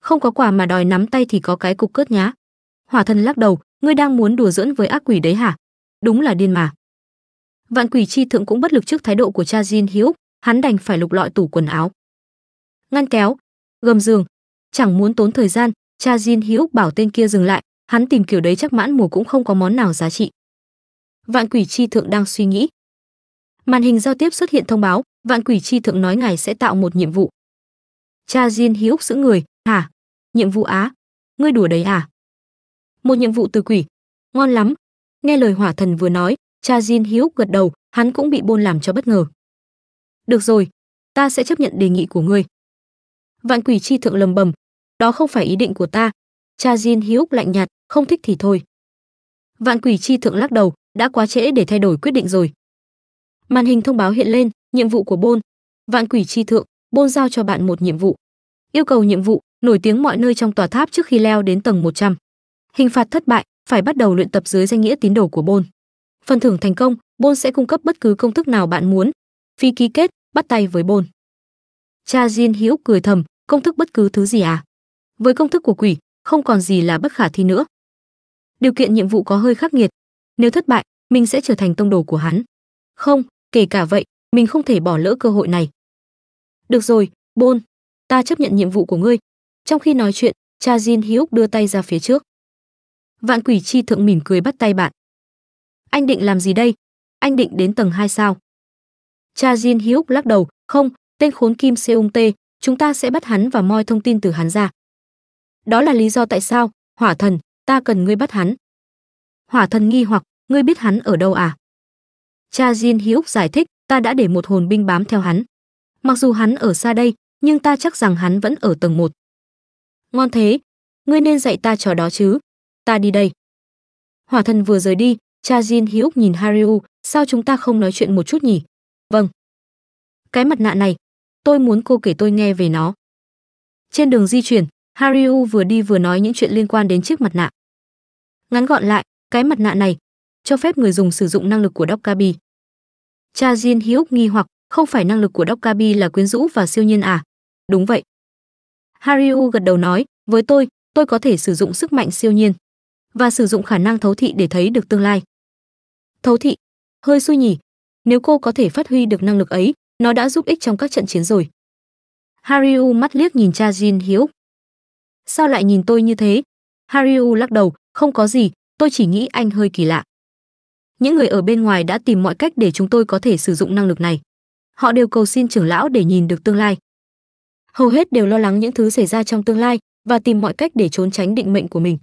Không có quả mà đòi nắm tay thì có cái cục cớt nhá. Hỏa thần lắc đầu, ngươi đang muốn đùa giỡn với ác quỷ đấy hả? Đúng là điên mà. Vạn quỷ chi thượng cũng bất lực trước thái độ của cha Jin Hiếu, hắn đành phải lục lọi tủ quần áo. Ngăn kéo, gầm giường, chẳng muốn tốn thời gian, cha Jin Hiếu bảo tên kia dừng lại, hắn tìm kiểu đấy chắc mãn mùa cũng không có món nào giá trị. Vạn quỷ chi thượng đang suy nghĩ, màn hình giao tiếp xuất hiện thông báo vạn quỷ chi thượng nói ngài sẽ tạo một nhiệm vụ cha diên hí úc giữ người hả nhiệm vụ á ngươi đùa đấy à một nhiệm vụ từ quỷ ngon lắm nghe lời hỏa thần vừa nói cha Diên hí úc gật đầu hắn cũng bị bôn làm cho bất ngờ được rồi ta sẽ chấp nhận đề nghị của ngươi vạn quỷ chi thượng lầm bầm đó không phải ý định của ta cha Diên hí úc lạnh nhạt không thích thì thôi vạn quỷ chi thượng lắc đầu đã quá trễ để thay đổi quyết định rồi Màn hình thông báo hiện lên, nhiệm vụ của Bôn. Vạn quỷ tri thượng, Bôn giao cho bạn một nhiệm vụ. Yêu cầu nhiệm vụ, nổi tiếng mọi nơi trong tòa tháp trước khi leo đến tầng 100. Hình phạt thất bại, phải bắt đầu luyện tập dưới danh nghĩa tín đồ của Bôn. Phần thưởng thành công, Bôn sẽ cung cấp bất cứ công thức nào bạn muốn. Phi ký kết, bắt tay với Bôn. Cha Jin Hiễu cười thầm, công thức bất cứ thứ gì à? Với công thức của quỷ, không còn gì là bất khả thi nữa. Điều kiện nhiệm vụ có hơi khắc nghiệt. Nếu thất bại, mình sẽ trở thành tông đồ của hắn. Không, kể cả vậy, mình không thể bỏ lỡ cơ hội này. Được rồi, Bôn, ta chấp nhận nhiệm vụ của ngươi. Trong khi nói chuyện, cha Jin Hyuk đưa tay ra phía trước. Vạn quỷ chi thượng mỉm cười bắt tay bạn. Anh định làm gì đây? Anh định đến tầng 2 sao? Cha Jin Hyuk lắc đầu, không, tên khốn Kim Seung tê chúng ta sẽ bắt hắn và moi thông tin từ hắn ra. Đó là lý do tại sao, hỏa thần, ta cần ngươi bắt hắn. Hỏa thần nghi hoặc, ngươi biết hắn ở đâu à? cha Jin Hyuk giải thích, ta đã để một hồn binh bám theo hắn. Mặc dù hắn ở xa đây, nhưng ta chắc rằng hắn vẫn ở tầng 1. Ngon thế, ngươi nên dạy ta trò đó chứ. Ta đi đây. Hỏa thần vừa rời đi, cha Jin Hyuk nhìn Hariu, sao chúng ta không nói chuyện một chút nhỉ? Vâng. Cái mặt nạ này, tôi muốn cô kể tôi nghe về nó. Trên đường di chuyển, Hariu vừa đi vừa nói những chuyện liên quan đến chiếc mặt nạ. Ngắn gọn lại, cái mặt nạ này, cho phép người dùng sử dụng năng lực của Dockabi. Cha Jin Hyuk nghi hoặc, không phải năng lực của Dockabi là quyến rũ và siêu nhiên à? Đúng vậy. Hariu gật đầu nói, với tôi, tôi có thể sử dụng sức mạnh siêu nhiên và sử dụng khả năng thấu thị để thấy được tương lai. Thấu thị, hơi xui nhỉ, nếu cô có thể phát huy được năng lực ấy, nó đã giúp ích trong các trận chiến rồi. Hariu mắt liếc nhìn cha Jin hiếu. Sao lại nhìn tôi như thế? Hariu lắc đầu, không có gì, tôi chỉ nghĩ anh hơi kỳ lạ những người ở bên ngoài đã tìm mọi cách để chúng tôi có thể sử dụng năng lực này. Họ đều cầu xin trưởng lão để nhìn được tương lai. Hầu hết đều lo lắng những thứ xảy ra trong tương lai và tìm mọi cách để trốn tránh định mệnh của mình.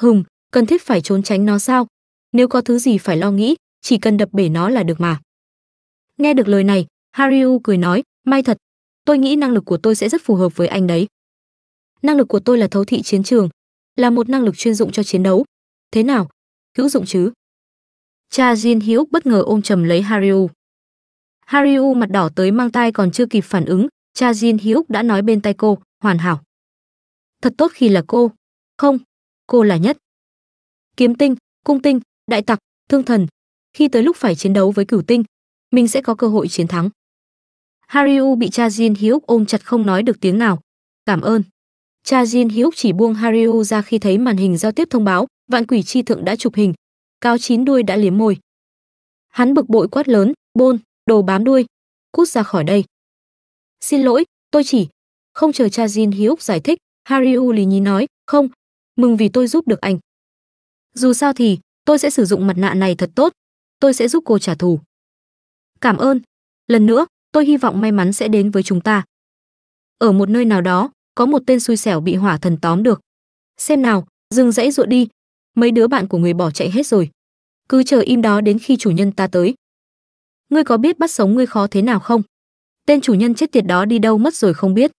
Hùng, cần thiết phải trốn tránh nó sao? Nếu có thứ gì phải lo nghĩ, chỉ cần đập bể nó là được mà. Nghe được lời này, Hariu cười nói, may thật, tôi nghĩ năng lực của tôi sẽ rất phù hợp với anh đấy. Năng lực của tôi là thấu thị chiến trường, là một năng lực chuyên dụng cho chiến đấu. Thế nào? Hữu dụng chứ? cha Jin Hyuk bất ngờ ôm chầm lấy Hariu. Hariu mặt đỏ tới mang tay còn chưa kịp phản ứng, cha Jin Hyuk đã nói bên tay cô, hoàn hảo. Thật tốt khi là cô. Không, cô là nhất. Kiếm tinh, cung tinh, đại tặc, thương thần. Khi tới lúc phải chiến đấu với cửu tinh, mình sẽ có cơ hội chiến thắng. Hariu bị cha Jin Hyuk ôm chặt không nói được tiếng nào. Cảm ơn. Cha Jin Hyuk chỉ buông Hariu ra khi thấy màn hình giao tiếp thông báo, vạn quỷ chi thượng đã chụp hình, cao chín đuôi đã liếm môi. Hắn bực bội quát lớn, "Bôn, đồ bám đuôi, cút ra khỏi đây." "Xin lỗi, tôi chỉ..." Không chờ cha Jin Hyuk giải thích, Harry lì nhí nói, "Không, mừng vì tôi giúp được anh. Dù sao thì, tôi sẽ sử dụng mặt nạ này thật tốt, tôi sẽ giúp cô trả thù." "Cảm ơn. Lần nữa, tôi hy vọng may mắn sẽ đến với chúng ta." Ở một nơi nào đó, có một tên xui xẻo bị hỏa thần tóm được. Xem nào, dừng dãy ruộng đi, mấy đứa bạn của người bỏ chạy hết rồi cứ chờ im đó đến khi chủ nhân ta tới. Ngươi có biết bắt sống ngươi khó thế nào không? Tên chủ nhân chết tiệt đó đi đâu mất rồi không biết.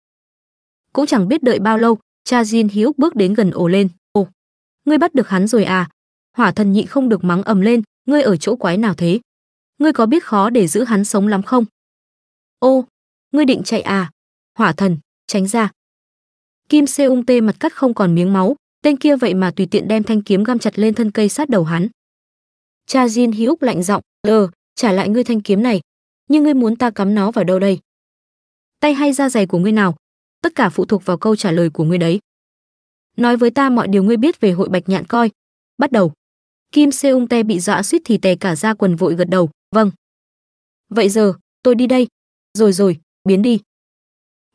Cũng chẳng biết đợi bao lâu, cha Jin Hiếu bước đến gần ổ lên. Ồ, ngươi bắt được hắn rồi à? Hỏa thần nhị không được mắng ầm lên, ngươi ở chỗ quái nào thế? Ngươi có biết khó để giữ hắn sống lắm không? Ô, ngươi định chạy à? Hỏa thần, tránh ra. Kim Seung tê mặt cắt không còn miếng máu, tên kia vậy mà tùy tiện đem thanh kiếm găm chặt lên thân cây sát đầu hắn. Cha Jin Hyuk lạnh giọng, "Lờ, trả lại ngươi thanh kiếm này, nhưng ngươi muốn ta cắm nó vào đâu đây? Tay hay da giày của ngươi nào? Tất cả phụ thuộc vào câu trả lời của ngươi đấy." Nói với ta mọi điều ngươi biết về hội Bạch Nhạn coi. Bắt đầu. Kim Seung Te bị dọa suýt thì tè cả da quần vội gật đầu, "Vâng." "Vậy giờ, tôi đi đây." "Rồi rồi, biến đi."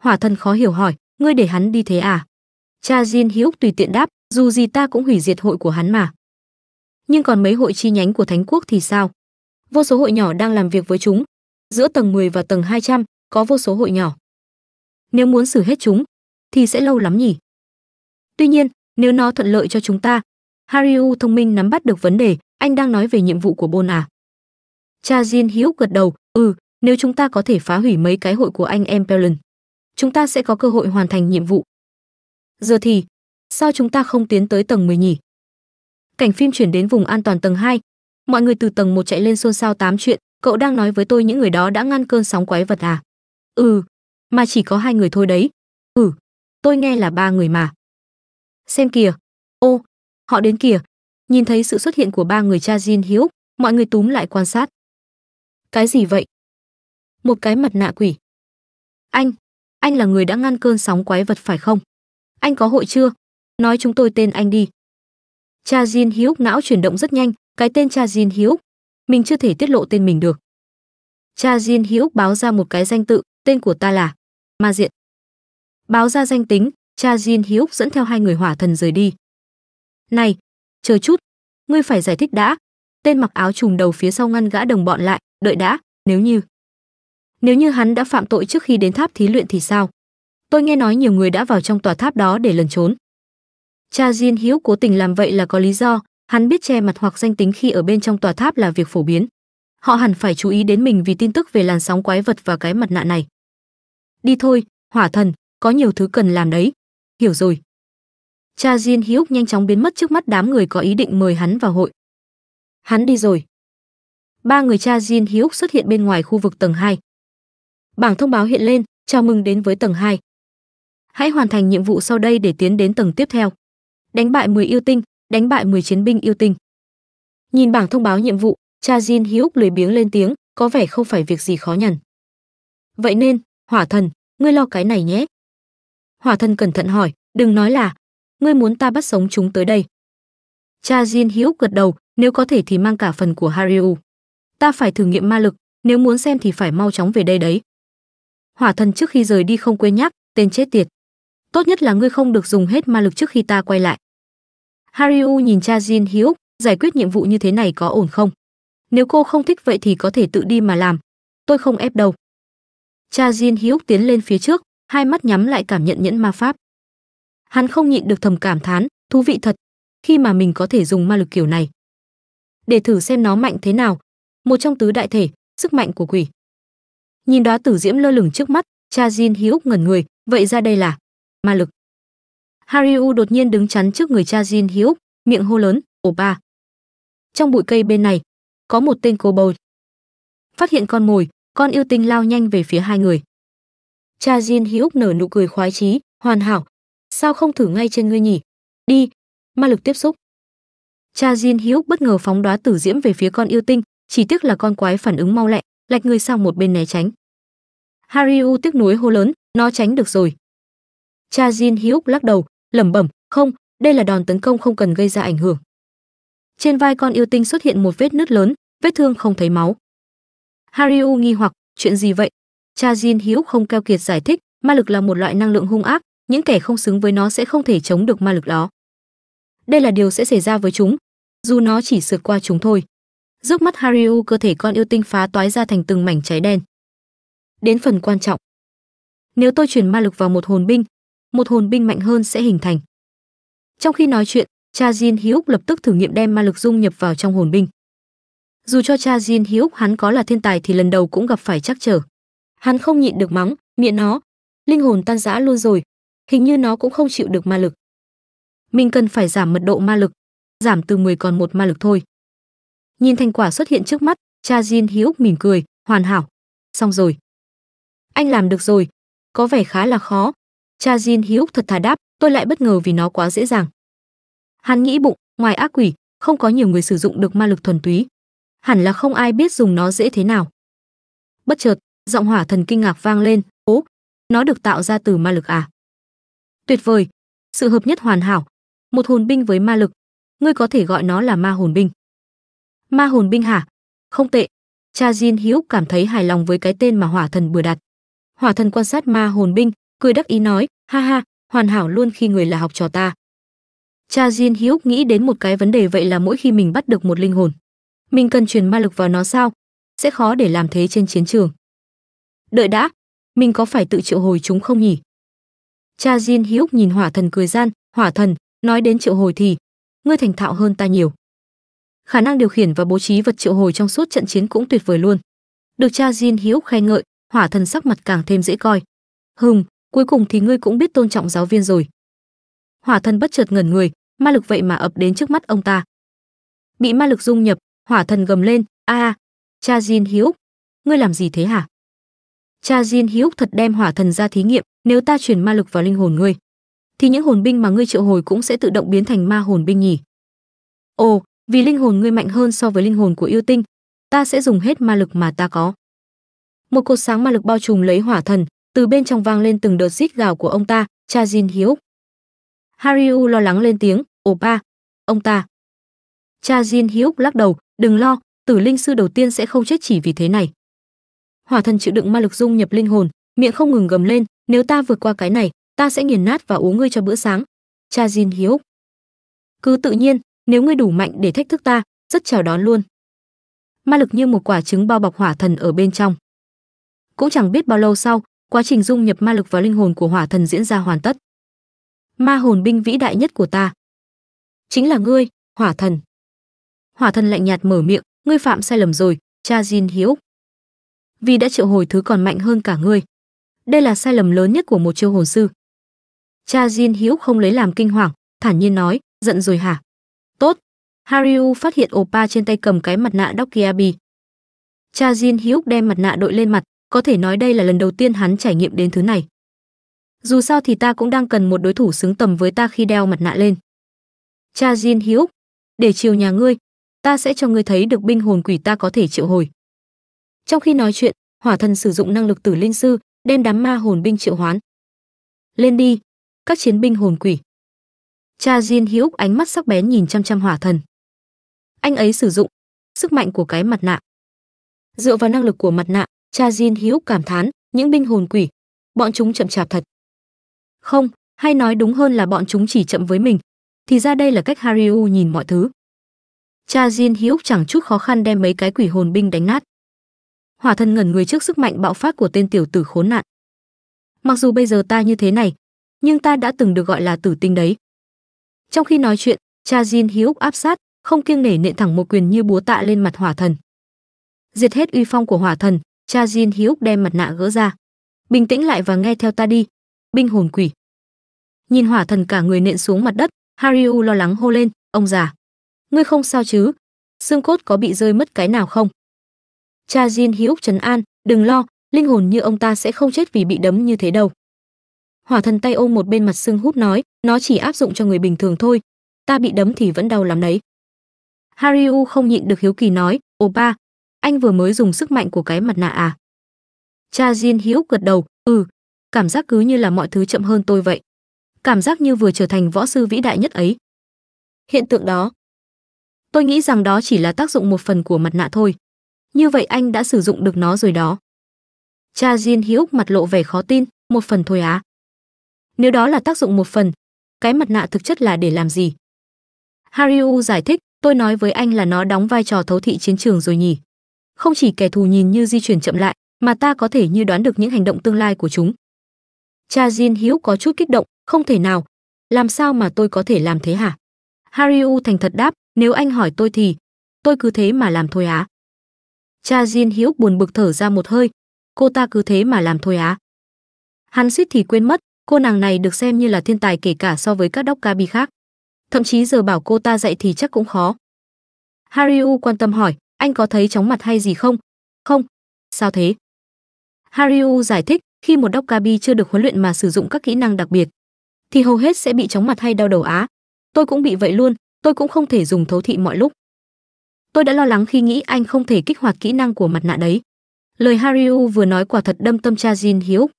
Hỏa Thần khó hiểu hỏi, "Ngươi để hắn đi thế à?" Cha Jin Hyuk tùy tiện đáp, "Dù gì ta cũng hủy diệt hội của hắn mà." nhưng còn mấy hội chi nhánh của Thánh quốc thì sao? Vô số hội nhỏ đang làm việc với chúng. Giữa tầng 10 và tầng 200 có vô số hội nhỏ. Nếu muốn xử hết chúng thì sẽ lâu lắm nhỉ. Tuy nhiên, nếu nó thuận lợi cho chúng ta, Hariu thông minh nắm bắt được vấn đề, anh đang nói về nhiệm vụ của Bôn à? Cha Jin hữu gật đầu, ừ, nếu chúng ta có thể phá hủy mấy cái hội của anh em Pelin, chúng ta sẽ có cơ hội hoàn thành nhiệm vụ. Giờ thì, sao chúng ta không tiến tới tầng 10 nhỉ? Cảnh phim chuyển đến vùng an toàn tầng 2. Mọi người từ tầng 1 chạy lên xôn xao tám chuyện, cậu đang nói với tôi những người đó đã ngăn cơn sóng quái vật à? Ừ, mà chỉ có hai người thôi đấy. Ừ, tôi nghe là ba người mà. Xem kìa. Ô, họ đến kìa. Nhìn thấy sự xuất hiện của ba người cha Jin Hiếu, mọi người túm lại quan sát. Cái gì vậy? Một cái mặt nạ quỷ. Anh, anh là người đã ngăn cơn sóng quái vật phải không? Anh có hội chưa? Nói chúng tôi tên anh đi. Cha Jin Hyuk não chuyển động rất nhanh, cái tên Cha Jin Hyuk, mình chưa thể tiết lộ tên mình được. Cha Jin Hyuk báo ra một cái danh tự, tên của ta là Ma Diện. Báo ra danh tính, Cha Jin Hyuk dẫn theo hai người hỏa thần rời đi. Này, chờ chút, ngươi phải giải thích đã. Tên mặc áo trùm đầu phía sau ngăn gã đồng bọn lại, đợi đã, nếu như nếu như hắn đã phạm tội trước khi đến tháp thí luyện thì sao? Tôi nghe nói nhiều người đã vào trong tòa tháp đó để lẩn trốn. Cha Jin Hiếu cố tình làm vậy là có lý do, hắn biết che mặt hoặc danh tính khi ở bên trong tòa tháp là việc phổ biến. Họ hẳn phải chú ý đến mình vì tin tức về làn sóng quái vật và cái mặt nạ này. Đi thôi, hỏa thần, có nhiều thứ cần làm đấy. Hiểu rồi. Cha Jin Hiếu nhanh chóng biến mất trước mắt đám người có ý định mời hắn vào hội. Hắn đi rồi. Ba người cha Jin Hiếu xuất hiện bên ngoài khu vực tầng 2. Bảng thông báo hiện lên, chào mừng đến với tầng 2. Hãy hoàn thành nhiệm vụ sau đây để tiến đến tầng tiếp theo đánh bại 10 yêu tinh, đánh bại 10 chiến binh yêu tinh. Nhìn bảng thông báo nhiệm vụ, cha Jin Hyuk lười biếng lên tiếng, có vẻ không phải việc gì khó nhằn. Vậy nên, Hỏa Thần, ngươi lo cái này nhé. Hỏa Thần cẩn thận hỏi, đừng nói là ngươi muốn ta bắt sống chúng tới đây. Cha Jin Hyuk gật đầu, nếu có thể thì mang cả phần của Hariu. Ta phải thử nghiệm ma lực, nếu muốn xem thì phải mau chóng về đây đấy. Hỏa Thần trước khi rời đi không quên nhắc, tên chết tiệt tốt nhất là ngươi không được dùng hết ma lực trước khi ta quay lại hariu nhìn cha jin hiếu giải quyết nhiệm vụ như thế này có ổn không nếu cô không thích vậy thì có thể tự đi mà làm tôi không ép đâu cha jin hiếu tiến lên phía trước hai mắt nhắm lại cảm nhận nhẫn ma pháp hắn không nhịn được thầm cảm thán thú vị thật khi mà mình có thể dùng ma lực kiểu này để thử xem nó mạnh thế nào một trong tứ đại thể sức mạnh của quỷ nhìn đó tử diễm lơ lửng trước mắt cha jin hí ngẩn người vậy ra đây là ma lực Hariu đột nhiên đứng chắn trước người cha Jin Hyuk, miệng hô lớn, "Ồ ba!" Trong bụi cây bên này, có một tên cô bầu. Phát hiện con mồi, con yêu tinh lao nhanh về phía hai người. Cha Jin Hyuk nở nụ cười khoái chí, "Hoàn hảo, sao không thử ngay trên ngươi nhỉ? Đi, ma lực tiếp xúc." Cha Jin Hyuk bất ngờ phóng đóa tử diễm về phía con yêu tinh, chỉ tiếc là con quái phản ứng mau lẹ, lạch người sang một bên né tránh. Hariu tiếc nuối hô lớn, "Nó tránh được rồi." cha Jin Hyuk lắc đầu, lẩm bẩm, "Không, đây là đòn tấn công không cần gây ra ảnh hưởng." Trên vai con yêu tinh xuất hiện một vết nứt lớn, vết thương không thấy máu. Hariu nghi hoặc, "Chuyện gì vậy?" Cha Jin Hyuk không keo kiệt giải thích, "Ma lực là một loại năng lượng hung ác, những kẻ không xứng với nó sẽ không thể chống được ma lực đó. Đây là điều sẽ xảy ra với chúng, dù nó chỉ sượt qua chúng thôi." Rước mắt Hariu cơ thể con yêu tinh phá toái ra thành từng mảnh cháy đen. Đến phần quan trọng. Nếu tôi chuyển ma lực vào một hồn binh, một hồn binh mạnh hơn sẽ hình thành. Trong khi nói chuyện, cha Jin Hyuk lập tức thử nghiệm đem ma lực dung nhập vào trong hồn binh. Dù cho cha Jin Hyuk hắn có là thiên tài thì lần đầu cũng gặp phải trắc trở. Hắn không nhịn được mắng, miệng nó, linh hồn tan rã luôn rồi, hình như nó cũng không chịu được ma lực. Mình cần phải giảm mật độ ma lực, giảm từ 10 còn một ma lực thôi. Nhìn thành quả xuất hiện trước mắt, cha Jin Hyuk mỉm cười, hoàn hảo, xong rồi. Anh làm được rồi, có vẻ khá là khó, cha jin hí úc thật thà đáp tôi lại bất ngờ vì nó quá dễ dàng hắn nghĩ bụng ngoài ác quỷ không có nhiều người sử dụng được ma lực thuần túy hẳn là không ai biết dùng nó dễ thế nào bất chợt giọng hỏa thần kinh ngạc vang lên ố nó được tạo ra từ ma lực à tuyệt vời sự hợp nhất hoàn hảo một hồn binh với ma lực ngươi có thể gọi nó là ma hồn binh ma hồn binh hả không tệ cha jin hữu cảm thấy hài lòng với cái tên mà hỏa thần vừa đặt hỏa thần quan sát ma hồn binh cười đắc ý nói, ha ha, hoàn hảo luôn khi người là học trò ta. Cha Jin Hyuk nghĩ đến một cái vấn đề vậy là mỗi khi mình bắt được một linh hồn, mình cần truyền ma lực vào nó sao? Sẽ khó để làm thế trên chiến trường. Đợi đã, mình có phải tự triệu hồi chúng không nhỉ? Cha Jin Hyuk nhìn hỏa thần cười gian, hỏa thần, nói đến triệu hồi thì, ngươi thành thạo hơn ta nhiều. Khả năng điều khiển và bố trí vật triệu hồi trong suốt trận chiến cũng tuyệt vời luôn. Được cha Jin Hyuk khen ngợi, hỏa thần sắc mặt càng thêm dễ coi. Hùng, cuối cùng thì ngươi cũng biết tôn trọng giáo viên rồi hỏa thần bất chợt ngẩn người ma lực vậy mà ập đến trước mắt ông ta bị ma lực dung nhập hỏa thần gầm lên a cha jin hiếu ngươi làm gì thế hả cha jin hiếu thật đem hỏa thần ra thí nghiệm nếu ta truyền ma lực vào linh hồn ngươi thì những hồn binh mà ngươi triệu hồi cũng sẽ tự động biến thành ma hồn binh nhỉ ồ vì linh hồn ngươi mạnh hơn so với linh hồn của yêu tinh ta sẽ dùng hết ma lực mà ta có một cột sáng ma lực bao trùm lấy hỏa thần từ bên trong vang lên từng đợt rít gào của ông ta cha jin hiếu hariu lo lắng lên tiếng ồ ba ông ta cha jin hiếu lắc đầu đừng lo tử linh sư đầu tiên sẽ không chết chỉ vì thế này hỏa thần chịu đựng ma lực dung nhập linh hồn miệng không ngừng gầm lên nếu ta vượt qua cái này ta sẽ nghiền nát và uống ngươi cho bữa sáng cha jin hiếu cứ tự nhiên nếu ngươi đủ mạnh để thách thức ta rất chào đón luôn ma lực như một quả trứng bao bọc hỏa thần ở bên trong cũng chẳng biết bao lâu sau quá trình dung nhập ma lực vào linh hồn của hỏa thần diễn ra hoàn tất ma hồn binh vĩ đại nhất của ta chính là ngươi hỏa thần hỏa thần lạnh nhạt mở miệng ngươi phạm sai lầm rồi cha jin hiếu vì đã triệu hồi thứ còn mạnh hơn cả ngươi đây là sai lầm lớn nhất của một chiêu hồn sư cha jin hiếu không lấy làm kinh hoàng thản nhiên nói giận rồi hả tốt hariu phát hiện opa trên tay cầm cái mặt nạ dokiabi cha jin hiếu đem mặt nạ đội lên mặt có thể nói đây là lần đầu tiên hắn trải nghiệm đến thứ này. Dù sao thì ta cũng đang cần một đối thủ xứng tầm với ta khi đeo mặt nạ lên. Cha Jin Hiếu để chiều nhà ngươi, ta sẽ cho ngươi thấy được binh hồn quỷ ta có thể triệu hồi. Trong khi nói chuyện, hỏa thần sử dụng năng lực tử linh sư, đem đám ma hồn binh triệu hoán. Lên đi, các chiến binh hồn quỷ. Cha Jin Hiếu ánh mắt sắc bén nhìn chăm chăm hỏa thần. Anh ấy sử dụng sức mạnh của cái mặt nạ. Dựa vào năng lực của mặt nạ, cha Jin hữu cảm thán, những binh hồn quỷ, bọn chúng chậm chạp thật. Không, hay nói đúng hơn là bọn chúng chỉ chậm với mình. Thì ra đây là cách Hariu nhìn mọi thứ. Cha Jin hữu chẳng chút khó khăn đem mấy cái quỷ hồn binh đánh nát. Hỏa thần ngẩn người trước sức mạnh bạo phát của tên tiểu tử khốn nạn. Mặc dù bây giờ ta như thế này, nhưng ta đã từng được gọi là tử tinh đấy. Trong khi nói chuyện, cha Jin hữu áp sát, không kiêng nể nện thẳng một quyền như búa tạ lên mặt hỏa thần. Diệt hết uy phong của hỏa thần, cha Jin Hyuk đem mặt nạ gỡ ra. Bình tĩnh lại và nghe theo ta đi, binh hồn quỷ. Nhìn hỏa thần cả người nện xuống mặt đất, Hariu lo lắng hô lên, ông già. Ngươi không sao chứ? Xương cốt có bị rơi mất cái nào không? Cha Jin Hyuk trấn an, đừng lo, linh hồn như ông ta sẽ không chết vì bị đấm như thế đâu. Hỏa thần tay ôm một bên mặt xương hút nói, nó chỉ áp dụng cho người bình thường thôi, ta bị đấm thì vẫn đau lắm đấy. Hariu không nhịn được hiếu kỳ nói, "Ồ ba, anh vừa mới dùng sức mạnh của cái mặt nạ à cha Jin Hiếu gật đầu ừ cảm giác cứ như là mọi thứ chậm hơn tôi vậy cảm giác như vừa trở thành võ sư vĩ đại nhất ấy hiện tượng đó tôi nghĩ rằng đó chỉ là tác dụng một phần của mặt nạ thôi như vậy anh đã sử dụng được nó rồi đó cha Jin Hiếu mặt lộ vẻ khó tin một phần thôi á nếu đó là tác dụng một phần cái mặt nạ thực chất là để làm gì Hariu giải thích tôi nói với anh là nó đóng vai trò thấu thị chiến trường rồi nhỉ không chỉ kẻ thù nhìn như di chuyển chậm lại, mà ta có thể như đoán được những hành động tương lai của chúng. Cha Jin Hiếu có chút kích động, không thể nào, làm sao mà tôi có thể làm thế hả? Hariu thành thật đáp, nếu anh hỏi tôi thì, tôi cứ thế mà làm thôi á. Cha Jin Hiếu buồn bực thở ra một hơi, cô ta cứ thế mà làm thôi á. Hắn suýt thì quên mất, cô nàng này được xem như là thiên tài kể cả so với các đốc ca bi khác. Thậm chí giờ bảo cô ta dạy thì chắc cũng khó. Hariu quan tâm hỏi, anh có thấy chóng mặt hay gì không? Không. Sao thế? Hariu giải thích, khi một Dokkabi chưa được huấn luyện mà sử dụng các kỹ năng đặc biệt, thì hầu hết sẽ bị chóng mặt hay đau đầu á. Tôi cũng bị vậy luôn, tôi cũng không thể dùng thấu thị mọi lúc. Tôi đã lo lắng khi nghĩ anh không thể kích hoạt kỹ năng của mặt nạ đấy. Lời Hariu vừa nói quả thật đâm tâm cha Jin Hiếu.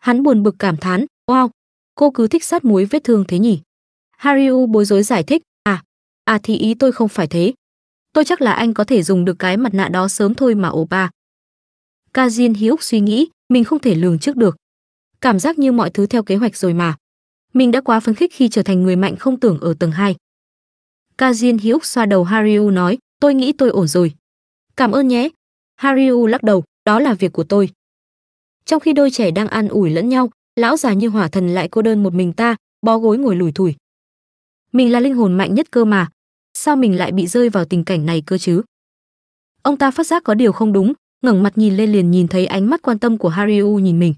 Hắn buồn bực cảm thán, wow, cô cứ thích sát muối vết thương thế nhỉ? Hariu bối rối giải thích, à, à thì ý tôi không phải thế tôi chắc là anh có thể dùng được cái mặt nạ đó sớm thôi mà ba. Kazin hiếu suy nghĩ, mình không thể lường trước được. Cảm giác như mọi thứ theo kế hoạch rồi mà. Mình đã quá phấn khích khi trở thành người mạnh không tưởng ở tầng 2. Kazin hiếu xoa đầu Hariu nói, tôi nghĩ tôi ổn rồi. Cảm ơn nhé. Hariu lắc đầu, đó là việc của tôi. Trong khi đôi trẻ đang an ủi lẫn nhau, lão già như hỏa thần lại cô đơn một mình ta, bó gối ngồi lủi thủi. Mình là linh hồn mạnh nhất cơ mà, sao mình lại bị rơi vào tình cảnh này cơ chứ ông ta phát giác có điều không đúng ngẩng mặt nhìn lên liền nhìn thấy ánh mắt quan tâm của hariu nhìn mình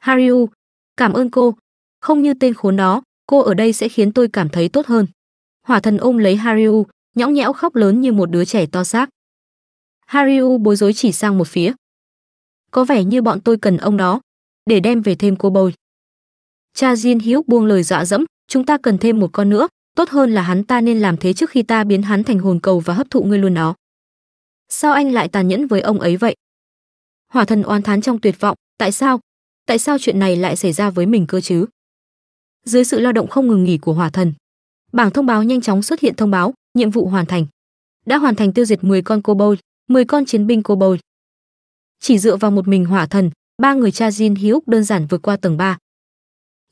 hariu cảm ơn cô không như tên khốn đó cô ở đây sẽ khiến tôi cảm thấy tốt hơn hỏa thần ôm lấy hariu nhõng nhẽo khóc lớn như một đứa trẻ to xác hariu bối rối chỉ sang một phía có vẻ như bọn tôi cần ông đó để đem về thêm cô bồi cha Jin Hiếu buông lời dọa dẫm chúng ta cần thêm một con nữa tốt hơn là hắn ta nên làm thế trước khi ta biến hắn thành hồn cầu và hấp thụ ngươi luôn đó sao anh lại tàn nhẫn với ông ấy vậy hỏa thần oan thán trong tuyệt vọng tại sao tại sao chuyện này lại xảy ra với mình cơ chứ dưới sự lao động không ngừng nghỉ của hỏa thần bảng thông báo nhanh chóng xuất hiện thông báo nhiệm vụ hoàn thành đã hoàn thành tiêu diệt 10 con cô bôi 10 con chiến binh cô chỉ dựa vào một mình hỏa thần ba người cha Jin Hyuk đơn giản vượt qua tầng 3.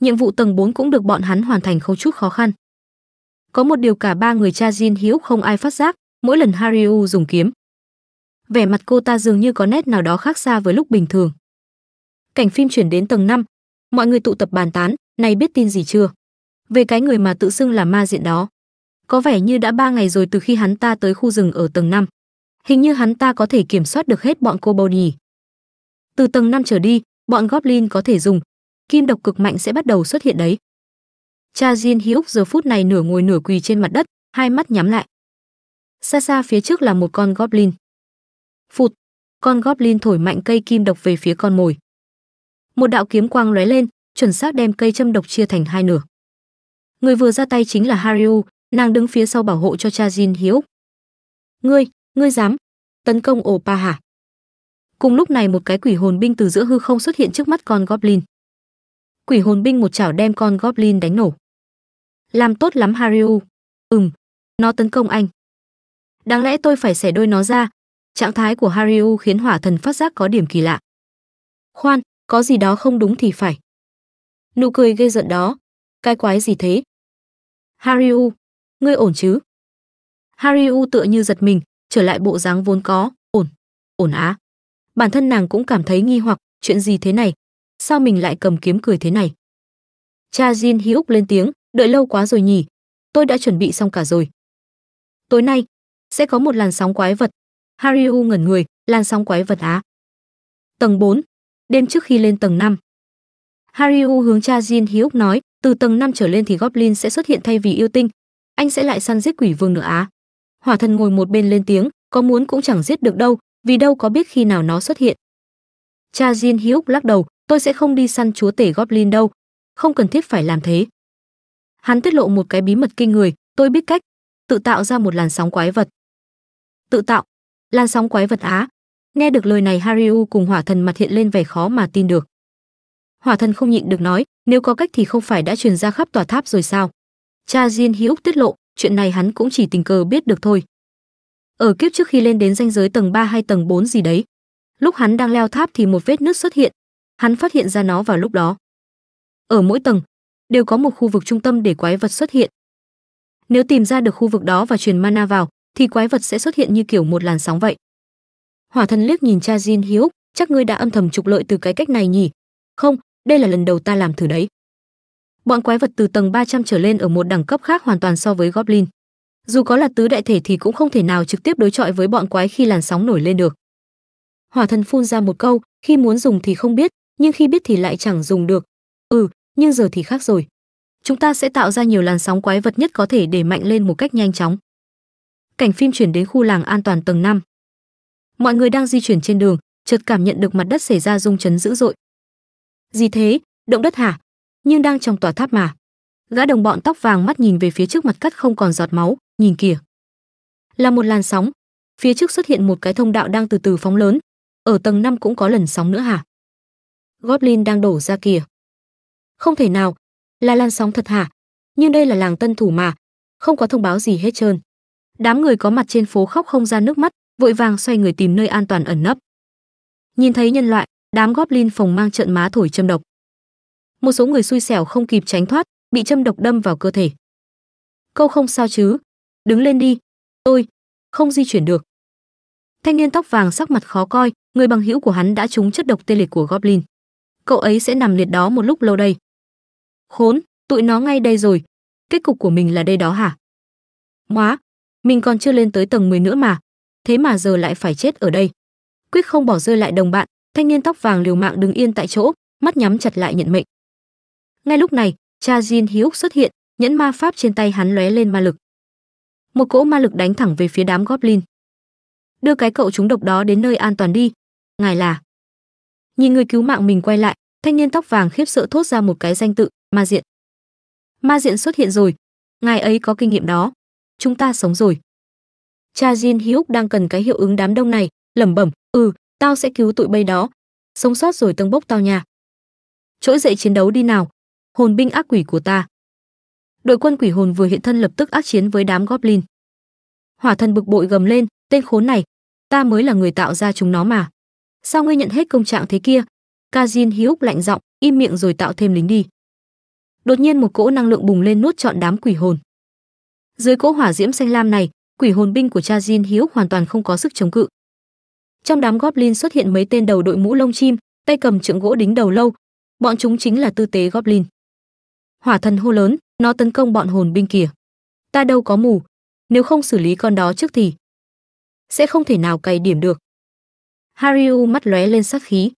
Nhiệm vụ tầng 4 cũng được bọn hắn hoàn thành không chút khó khăn. Có một điều cả ba người cha Jin Hiếu không ai phát giác, mỗi lần Hariu dùng kiếm. Vẻ mặt cô ta dường như có nét nào đó khác xa với lúc bình thường. Cảnh phim chuyển đến tầng 5, mọi người tụ tập bàn tán, này biết tin gì chưa? Về cái người mà tự xưng là ma diện đó. Có vẻ như đã ba ngày rồi từ khi hắn ta tới khu rừng ở tầng 5. Hình như hắn ta có thể kiểm soát được hết bọn cô nhỉ Từ tầng 5 trở đi, bọn Goblin có thể dùng. Kim độc cực mạnh sẽ bắt đầu xuất hiện đấy. Cha Jin Hyuk giờ phút này nửa ngồi nửa quỳ trên mặt đất, hai mắt nhắm lại. Xa xa phía trước là một con goblin. Phụt, con goblin thổi mạnh cây kim độc về phía con mồi. Một đạo kiếm quang lóe lên, chuẩn xác đem cây châm độc chia thành hai nửa. Người vừa ra tay chính là Haru, nàng đứng phía sau bảo hộ cho cha Jin Hiếu. Ngươi, ngươi dám tấn công ổ pa hả? Cùng lúc này một cái quỷ hồn binh từ giữa hư không xuất hiện trước mắt con goblin. Quỷ hồn binh một chảo đem con goblin đánh nổ. Làm tốt lắm Hariu. Ừm, nó tấn công anh. Đáng lẽ tôi phải xẻ đôi nó ra. Trạng thái của Hariu khiến hỏa thần phát giác có điểm kỳ lạ. Khoan, có gì đó không đúng thì phải. Nụ cười gây giận đó. Cái quái gì thế? Hariu, ngươi ổn chứ? Hariu tựa như giật mình, trở lại bộ dáng vốn có, ổn, ổn á. Bản thân nàng cũng cảm thấy nghi hoặc, chuyện gì thế này? Sao mình lại cầm kiếm cười thế này? Cha Jin hí Hyuk lên tiếng, đợi lâu quá rồi nhỉ tôi đã chuẩn bị xong cả rồi tối nay sẽ có một làn sóng quái vật hariu ngẩn người làn sóng quái vật á tầng 4, đêm trước khi lên tầng 5. Hariu hướng cha Jin Hyuk nói, từ tầng 5 trở lên thì Goblin sẽ xuất hiện thay vì yêu tinh. Anh sẽ lại săn giết quỷ vương nữa á. Hỏa thần ngồi một bên lên tiếng, có muốn cũng chẳng giết được đâu, vì đâu có biết khi nào nó xuất hiện. Cha Jin Hyuk lắc đầu, tôi sẽ không đi săn chúa tể Goblin đâu. Không cần thiết phải làm thế hắn tiết lộ một cái bí mật kinh người tôi biết cách tự tạo ra một làn sóng quái vật tự tạo làn sóng quái vật á nghe được lời này hariu cùng hỏa thần mặt hiện lên vẻ khó mà tin được hỏa thần không nhịn được nói nếu có cách thì không phải đã truyền ra khắp tòa tháp rồi sao cha jin hi tiết lộ chuyện này hắn cũng chỉ tình cờ biết được thôi ở kiếp trước khi lên đến ranh giới tầng 3 hay tầng 4 gì đấy lúc hắn đang leo tháp thì một vết nứt xuất hiện hắn phát hiện ra nó vào lúc đó ở mỗi tầng đều có một khu vực trung tâm để quái vật xuất hiện. Nếu tìm ra được khu vực đó và truyền mana vào, thì quái vật sẽ xuất hiện như kiểu một làn sóng vậy. Hỏa thần liếc nhìn cha Jin hiếu, chắc ngươi đã âm thầm trục lợi từ cái cách này nhỉ? Không, đây là lần đầu ta làm thử đấy. Bọn quái vật từ tầng 300 trở lên ở một đẳng cấp khác hoàn toàn so với Goblin. Dù có là tứ đại thể thì cũng không thể nào trực tiếp đối chọi với bọn quái khi làn sóng nổi lên được. Hỏa thần phun ra một câu, khi muốn dùng thì không biết, nhưng khi biết thì lại chẳng dùng được. Ừ, nhưng giờ thì khác rồi chúng ta sẽ tạo ra nhiều làn sóng quái vật nhất có thể để mạnh lên một cách nhanh chóng cảnh phim chuyển đến khu làng an toàn tầng 5. mọi người đang di chuyển trên đường chợt cảm nhận được mặt đất xảy ra rung chấn dữ dội gì thế động đất hả nhưng đang trong tòa tháp mà gã đồng bọn tóc vàng mắt nhìn về phía trước mặt cắt không còn giọt máu nhìn kìa là một làn sóng phía trước xuất hiện một cái thông đạo đang từ từ phóng lớn ở tầng 5 cũng có lần sóng nữa hả goblin đang đổ ra kìa không thể nào là lan sóng thật hả nhưng đây là làng tân thủ mà không có thông báo gì hết trơn đám người có mặt trên phố khóc không ra nước mắt vội vàng xoay người tìm nơi an toàn ẩn nấp nhìn thấy nhân loại đám goblin phòng mang trận má thổi châm độc một số người xui xẻo không kịp tránh thoát bị châm độc đâm vào cơ thể câu không sao chứ đứng lên đi tôi không di chuyển được thanh niên tóc vàng sắc mặt khó coi người bằng hữu của hắn đã trúng chất độc tê liệt của goblin cậu ấy sẽ nằm liệt đó một lúc lâu đây Khốn, tụi nó ngay đây rồi. Kết cục của mình là đây đó hả? Móa, mình còn chưa lên tới tầng 10 nữa mà, thế mà giờ lại phải chết ở đây. Quyết không bỏ rơi lại đồng bạn, thanh niên tóc vàng liều mạng đứng yên tại chỗ, mắt nhắm chặt lại nhận mệnh. Ngay lúc này, cha Jin Hyuk xuất hiện, nhẫn ma pháp trên tay hắn lóe lên ma lực. Một cỗ ma lực đánh thẳng về phía đám goblin. Đưa cái cậu chúng độc đó đến nơi an toàn đi, ngài là. Nhìn người cứu mạng mình quay lại, thanh niên tóc vàng khiếp sợ thốt ra một cái danh tự, ma diện ma diện xuất hiện rồi ngài ấy có kinh nghiệm đó chúng ta sống rồi cha jin hyuk đang cần cái hiệu ứng đám đông này lẩm bẩm ừ tao sẽ cứu tụi bây đó sống sót rồi tâng bốc tao nha. trỗi dậy chiến đấu đi nào hồn binh ác quỷ của ta đội quân quỷ hồn vừa hiện thân lập tức ác chiến với đám goblin hỏa thần bực bội gầm lên tên khốn này ta mới là người tạo ra chúng nó mà sao ngươi nhận hết công trạng thế kia kajin hiúc lạnh giọng im miệng rồi tạo thêm lính đi đột nhiên một cỗ năng lượng bùng lên nuốt trọn đám quỷ hồn. Dưới cỗ hỏa diễm xanh lam này, quỷ hồn binh của cha Jin Hiếu hoàn toàn không có sức chống cự. Trong đám goblin xuất hiện mấy tên đầu đội mũ lông chim, tay cầm trượng gỗ đính đầu lâu, bọn chúng chính là tư tế goblin. Hỏa thần hô lớn, nó tấn công bọn hồn binh kia Ta đâu có mù, nếu không xử lý con đó trước thì sẽ không thể nào cày điểm được. Hariu mắt lóe lên sát khí.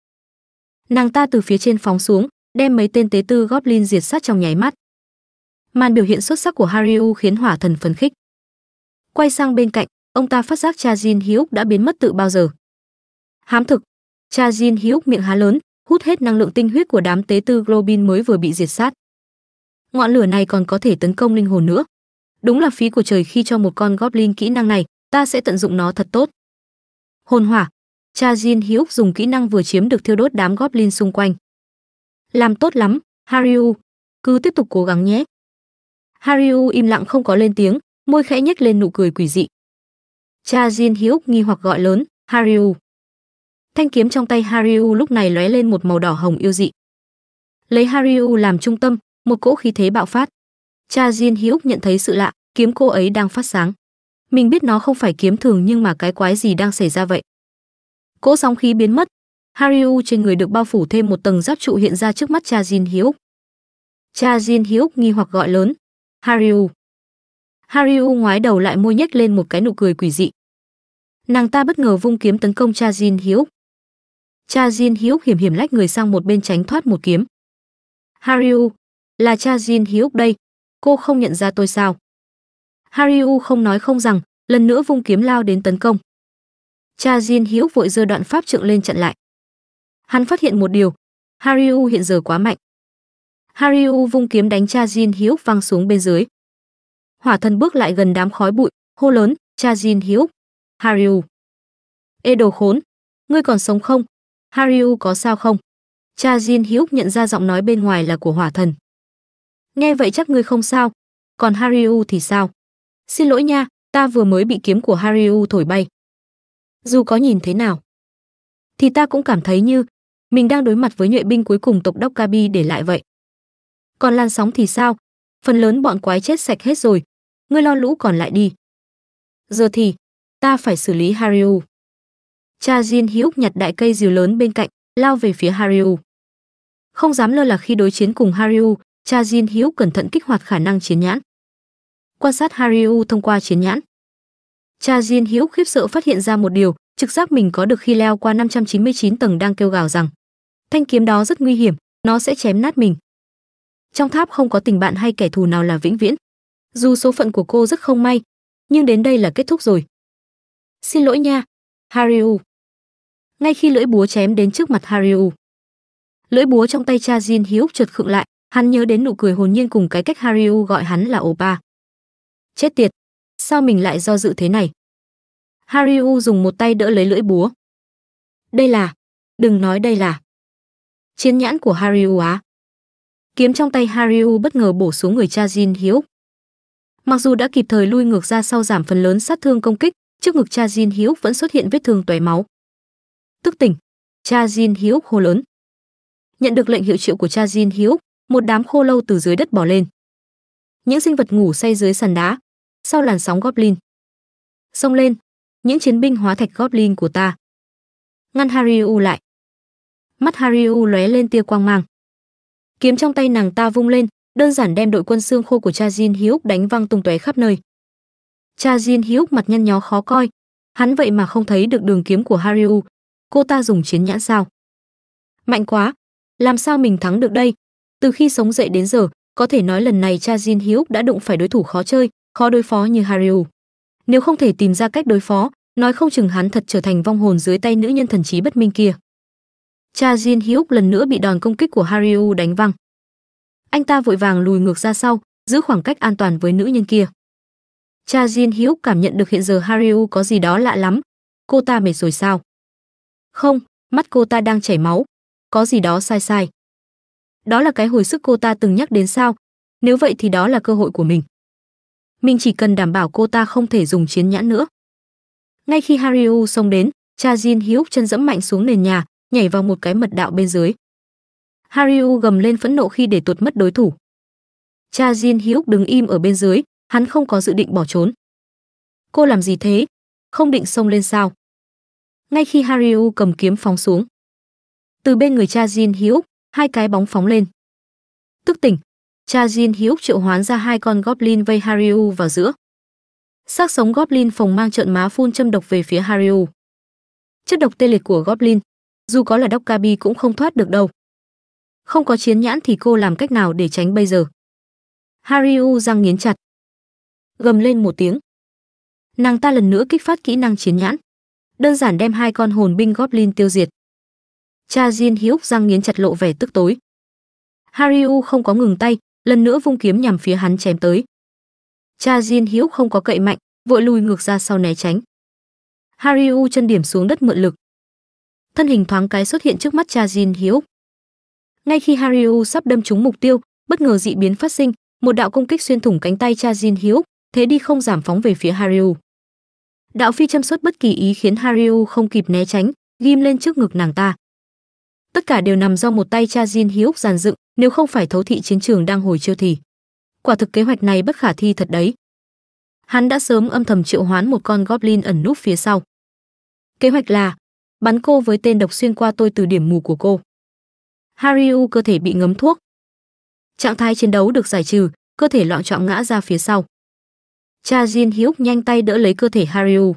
Nàng ta từ phía trên phóng xuống, đem mấy tên tế tư goblin diệt sát trong nháy mắt. Màn biểu hiện xuất sắc của Hariu khiến hỏa thần phấn khích. Quay sang bên cạnh, ông ta phát giác cha Jin Hyuk đã biến mất từ bao giờ. Hám thực, cha Jin Hyuk miệng há lớn, hút hết năng lượng tinh huyết của đám tế tư Globin mới vừa bị diệt sát. Ngọn lửa này còn có thể tấn công linh hồn nữa. Đúng là phí của trời khi cho một con Goblin kỹ năng này, ta sẽ tận dụng nó thật tốt. Hồn hỏa, cha Jin Hyuk dùng kỹ năng vừa chiếm được thiêu đốt đám Goblin xung quanh. Làm tốt lắm, Hariu, cứ tiếp tục cố gắng nhé. Hariu im lặng không có lên tiếng, môi khẽ nhếch lên nụ cười quỷ dị. Cha Jin Hyuk nghi hoặc gọi lớn, Hariu. Thanh kiếm trong tay Hariu lúc này lóe lên một màu đỏ hồng yêu dị. Lấy Hariu làm trung tâm, một cỗ khí thế bạo phát. Cha Jin Hyuk nhận thấy sự lạ, kiếm cô ấy đang phát sáng. Mình biết nó không phải kiếm thường nhưng mà cái quái gì đang xảy ra vậy? Cỗ sóng khí biến mất, Hariu trên người được bao phủ thêm một tầng giáp trụ hiện ra trước mắt cha Jin Hyuk. Cha Jin Hyuk nghi hoặc gọi lớn, "Hariu." Hariu ngoái đầu lại môi nhếch lên một cái nụ cười quỷ dị. Nàng ta bất ngờ vung kiếm tấn công cha Jin Hyuk. Cha Jin Hyuk hiểm hiểm lách người sang một bên tránh thoát một kiếm. "Hariu, là cha Jin Hyuk đây, cô không nhận ra tôi sao?" Hariu không nói không rằng, lần nữa vung kiếm lao đến tấn công. Cha Jin Hiếu vội dơ đoạn pháp trượng lên chặn lại. Hắn phát hiện một điều, Hariu hiện giờ quá mạnh. Hariu vung kiếm đánh cha Jin Hiếu văng xuống bên dưới. Hỏa thần bước lại gần đám khói bụi, hô lớn, cha Jin Hiếu. Hariu. Ê đồ khốn, ngươi còn sống không? Hariu có sao không? Cha Jin Hiếu nhận ra giọng nói bên ngoài là của hỏa thần. Nghe vậy chắc ngươi không sao, còn Hariu thì sao? Xin lỗi nha, ta vừa mới bị kiếm của Hariu thổi bay. Dù có nhìn thế nào, thì ta cũng cảm thấy như mình đang đối mặt với nhuệ binh cuối cùng tộc đốc Kabi để lại vậy. Còn làn sóng thì sao? Phần lớn bọn quái chết sạch hết rồi, ngươi lo lũ còn lại đi. Giờ thì, ta phải xử lý Hariu. Cha Jin hữu nhặt đại cây diều lớn bên cạnh, lao về phía Hariu. Không dám lơ là khi đối chiến cùng Hariu, cha Jin hữu cẩn thận kích hoạt khả năng chiến nhãn. Quan sát Hariu thông qua chiến nhãn. Cha Jin hiếu khiếp sợ phát hiện ra một điều, trực giác mình có được khi leo qua 599 tầng đang kêu gào rằng thanh kiếm đó rất nguy hiểm nó sẽ chém nát mình trong tháp không có tình bạn hay kẻ thù nào là vĩnh viễn dù số phận của cô rất không may nhưng đến đây là kết thúc rồi xin lỗi nha hariu ngay khi lưỡi búa chém đến trước mặt hariu lưỡi búa trong tay cha jin hí trượt khựng lại hắn nhớ đến nụ cười hồn nhiên cùng cái cách hariu gọi hắn là opa chết tiệt sao mình lại do dự thế này hariu dùng một tay đỡ lấy lưỡi búa đây là đừng nói đây là chiến nhãn của Hariu á. Kiếm trong tay Hariu bất ngờ bổ xuống người cha Jin Hiếu. Mặc dù đã kịp thời lui ngược ra sau giảm phần lớn sát thương công kích, trước ngực cha Jin Hiếu vẫn xuất hiện vết thương tóe máu. Tức tỉnh, cha Jin Hiếu hô lớn. Nhận được lệnh hiệu triệu của cha Jin Hiếu, một đám khô lâu từ dưới đất bò lên. Những sinh vật ngủ say dưới sàn đá, sau làn sóng goblin. Xông lên, những chiến binh hóa thạch goblin của ta. Ngăn Hariu lại mắt Hariu lóe lên tia quang mang. Kiếm trong tay nàng ta vung lên, đơn giản đem đội quân xương khô của cha Jin Hyuk đánh văng tung tóe khắp nơi. Cha Jin Hyuk mặt nhăn nhó khó coi, hắn vậy mà không thấy được đường kiếm của Hariu, cô ta dùng chiến nhãn sao? Mạnh quá, làm sao mình thắng được đây? Từ khi sống dậy đến giờ, có thể nói lần này cha Jin Hyuk đã đụng phải đối thủ khó chơi, khó đối phó như Hariu. Nếu không thể tìm ra cách đối phó, nói không chừng hắn thật trở thành vong hồn dưới tay nữ nhân thần trí bất minh kia. Cha Jin Hyuk lần nữa bị đòn công kích của Hariu đánh văng. Anh ta vội vàng lùi ngược ra sau, giữ khoảng cách an toàn với nữ nhân kia. Cha Jin Hyuk cảm nhận được hiện giờ Hariu có gì đó lạ lắm. Cô ta mệt rồi sao? Không, mắt cô ta đang chảy máu. Có gì đó sai sai. Đó là cái hồi sức cô ta từng nhắc đến sao? Nếu vậy thì đó là cơ hội của mình. Mình chỉ cần đảm bảo cô ta không thể dùng chiến nhãn nữa. Ngay khi Hariu xông đến, cha Jin Hyuk chân dẫm mạnh xuống nền nhà, nhảy vào một cái mật đạo bên dưới. Hariu gầm lên phẫn nộ khi để tuột mất đối thủ. Cha Jin Hyuk đứng im ở bên dưới, hắn không có dự định bỏ trốn. Cô làm gì thế? Không định xông lên sao? Ngay khi Hariu cầm kiếm phóng xuống, từ bên người cha Jin Hyuk, hai cái bóng phóng lên. Tức tỉnh, cha Jin Hyuk triệu hoán ra hai con goblin vây Hariu vào giữa. Xác sống goblin phòng mang trợn má phun châm độc về phía Hariu. Chất độc tê liệt của goblin dù có là đốc Kabi cũng không thoát được đâu. Không có chiến nhãn thì cô làm cách nào để tránh bây giờ? Hariu răng nghiến chặt, gầm lên một tiếng. Nàng ta lần nữa kích phát kỹ năng chiến nhãn, đơn giản đem hai con hồn binh goblin tiêu diệt. Cha Jin Hyuk răng nghiến chặt lộ vẻ tức tối. Hariu không có ngừng tay, lần nữa vung kiếm nhằm phía hắn chém tới. Cha Jin Hyuk không có cậy mạnh, vội lùi ngược ra sau né tránh. Hariu chân điểm xuống đất mượn lực, thân hình thoáng cái xuất hiện trước mắt cha Jin Hiếu. Ngay khi Hariu sắp đâm trúng mục tiêu, bất ngờ dị biến phát sinh, một đạo công kích xuyên thủng cánh tay cha Jin Hiếu, thế đi không giảm phóng về phía Hariu. Đạo phi châm xuất bất kỳ ý khiến Hariu không kịp né tránh, ghim lên trước ngực nàng ta. Tất cả đều nằm do một tay cha Jin Hiếu giàn dựng, nếu không phải thấu thị chiến trường đang hồi chiêu thì quả thực kế hoạch này bất khả thi thật đấy. Hắn đã sớm âm thầm triệu hoán một con goblin ẩn núp phía sau. Kế hoạch là bắn cô với tên độc xuyên qua tôi từ điểm mù của cô. Hariu cơ thể bị ngấm thuốc. Trạng thái chiến đấu được giải trừ, cơ thể loạn trọng ngã ra phía sau. Cha Jin Hyuk nhanh tay đỡ lấy cơ thể Hariu.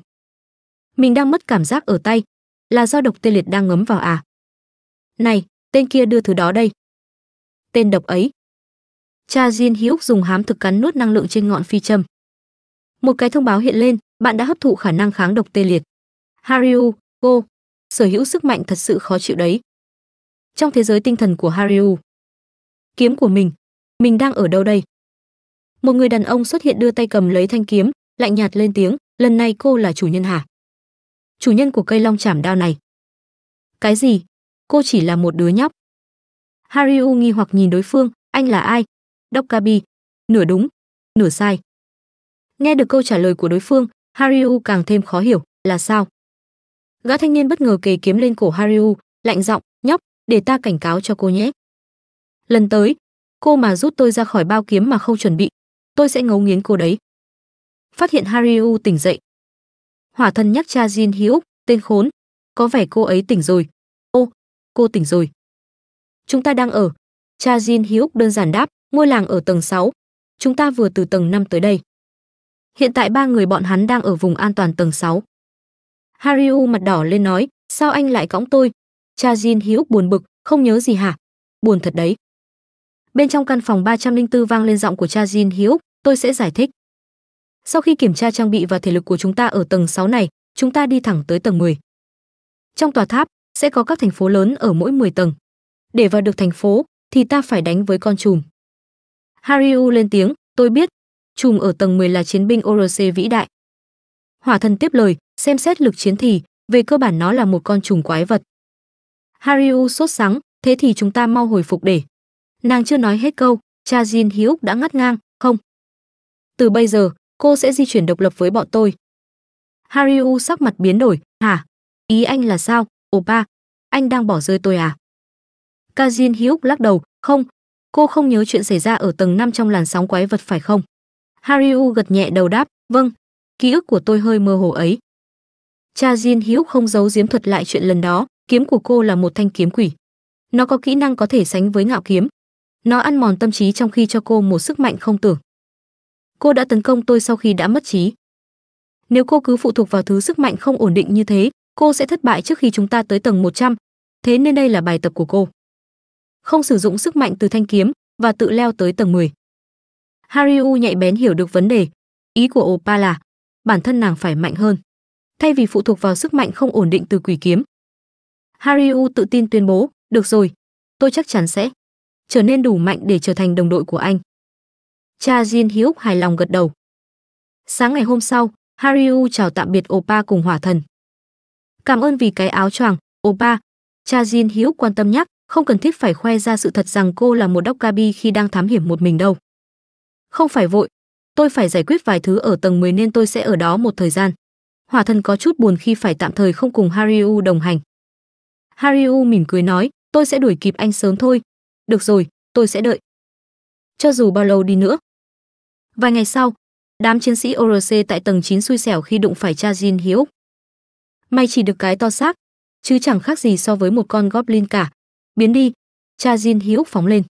Mình đang mất cảm giác ở tay, là do độc tê liệt đang ngấm vào à? Này, tên kia đưa thứ đó đây. Tên độc ấy. Cha Jin Hyuk dùng hám thực cắn nuốt năng lượng trên ngọn phi châm. Một cái thông báo hiện lên, bạn đã hấp thụ khả năng kháng độc tê liệt. Hariu, cô, sở hữu sức mạnh thật sự khó chịu đấy. Trong thế giới tinh thần của Hariu, kiếm của mình, mình đang ở đâu đây? Một người đàn ông xuất hiện đưa tay cầm lấy thanh kiếm, lạnh nhạt lên tiếng, lần này cô là chủ nhân hả? Chủ nhân của cây long chảm đao này. Cái gì? Cô chỉ là một đứa nhóc. Hariu nghi hoặc nhìn đối phương, anh là ai? Dokkabi, nửa đúng, nửa sai. Nghe được câu trả lời của đối phương, Hariu càng thêm khó hiểu, là sao? Gã thanh niên bất ngờ kề kiếm lên cổ Haru, lạnh giọng, "Nhóc, để ta cảnh cáo cho cô nhé. Lần tới, cô mà rút tôi ra khỏi bao kiếm mà không chuẩn bị, tôi sẽ ngấu nghiến cô đấy." Phát hiện Haru tỉnh dậy, Hỏa thân nhắc cha Jin Hyuk, tên khốn, có vẻ cô ấy tỉnh rồi. Ô, cô tỉnh rồi. Chúng ta đang ở. Cha Jin Hyuk đơn giản đáp, ngôi làng ở tầng 6. Chúng ta vừa từ tầng 5 tới đây. Hiện tại ba người bọn hắn đang ở vùng an toàn tầng 6. Hariu mặt đỏ lên nói, sao anh lại cõng tôi? Cha Jin hữu buồn bực, không nhớ gì hả? Buồn thật đấy. Bên trong căn phòng 304 vang lên giọng của cha Jin hữu, tôi sẽ giải thích. Sau khi kiểm tra trang bị và thể lực của chúng ta ở tầng 6 này, chúng ta đi thẳng tới tầng 10. Trong tòa tháp sẽ có các thành phố lớn ở mỗi 10 tầng. Để vào được thành phố thì ta phải đánh với con trùm. Hariu lên tiếng, tôi biết, trùm ở tầng 10 là chiến binh Orc vĩ đại. Hỏa thần tiếp lời, xem xét lực chiến thì về cơ bản nó là một con trùng quái vật hariu sốt sắng thế thì chúng ta mau hồi phục để nàng chưa nói hết câu cha jin hiếu đã ngắt ngang không từ bây giờ cô sẽ di chuyển độc lập với bọn tôi hariu sắc mặt biến đổi hả ý anh là sao opa anh đang bỏ rơi tôi à ca kajin hiếu lắc đầu không cô không nhớ chuyện xảy ra ở tầng 5 trong làn sóng quái vật phải không hariu gật nhẹ đầu đáp vâng ký ức của tôi hơi mơ hồ ấy Cha Jin Hiếu không giấu giếm thuật lại chuyện lần đó, kiếm của cô là một thanh kiếm quỷ. Nó có kỹ năng có thể sánh với ngạo kiếm. Nó ăn mòn tâm trí trong khi cho cô một sức mạnh không tưởng. Cô đã tấn công tôi sau khi đã mất trí. Nếu cô cứ phụ thuộc vào thứ sức mạnh không ổn định như thế, cô sẽ thất bại trước khi chúng ta tới tầng 100. Thế nên đây là bài tập của cô. Không sử dụng sức mạnh từ thanh kiếm và tự leo tới tầng 10. Hariu nhạy bén hiểu được vấn đề. Ý của Opa là bản thân nàng phải mạnh hơn thay vì phụ thuộc vào sức mạnh không ổn định từ quỷ kiếm. Hariu tự tin tuyên bố, "Được rồi, tôi chắc chắn sẽ trở nên đủ mạnh để trở thành đồng đội của anh." Cha Jin Hiếu hài lòng gật đầu. Sáng ngày hôm sau, Hariu chào tạm biệt Opa cùng Hỏa Thần. "Cảm ơn vì cái áo choàng, Opa." Cha Jin Hiếu quan tâm nhắc, không cần thiết phải khoe ra sự thật rằng cô là một đốc cabi khi đang thám hiểm một mình đâu. "Không phải vội, tôi phải giải quyết vài thứ ở tầng 10 nên tôi sẽ ở đó một thời gian." hỏa thần có chút buồn khi phải tạm thời không cùng Hariu đồng hành. Hariu mỉm cười nói, tôi sẽ đuổi kịp anh sớm thôi. Được rồi, tôi sẽ đợi. Cho dù bao lâu đi nữa. Vài ngày sau, đám chiến sĩ ORC tại tầng 9 xui xẻo khi đụng phải cha Jin Hiếu. May chỉ được cái to xác, chứ chẳng khác gì so với một con goblin cả. Biến đi, cha Jin Hiếu phóng lên.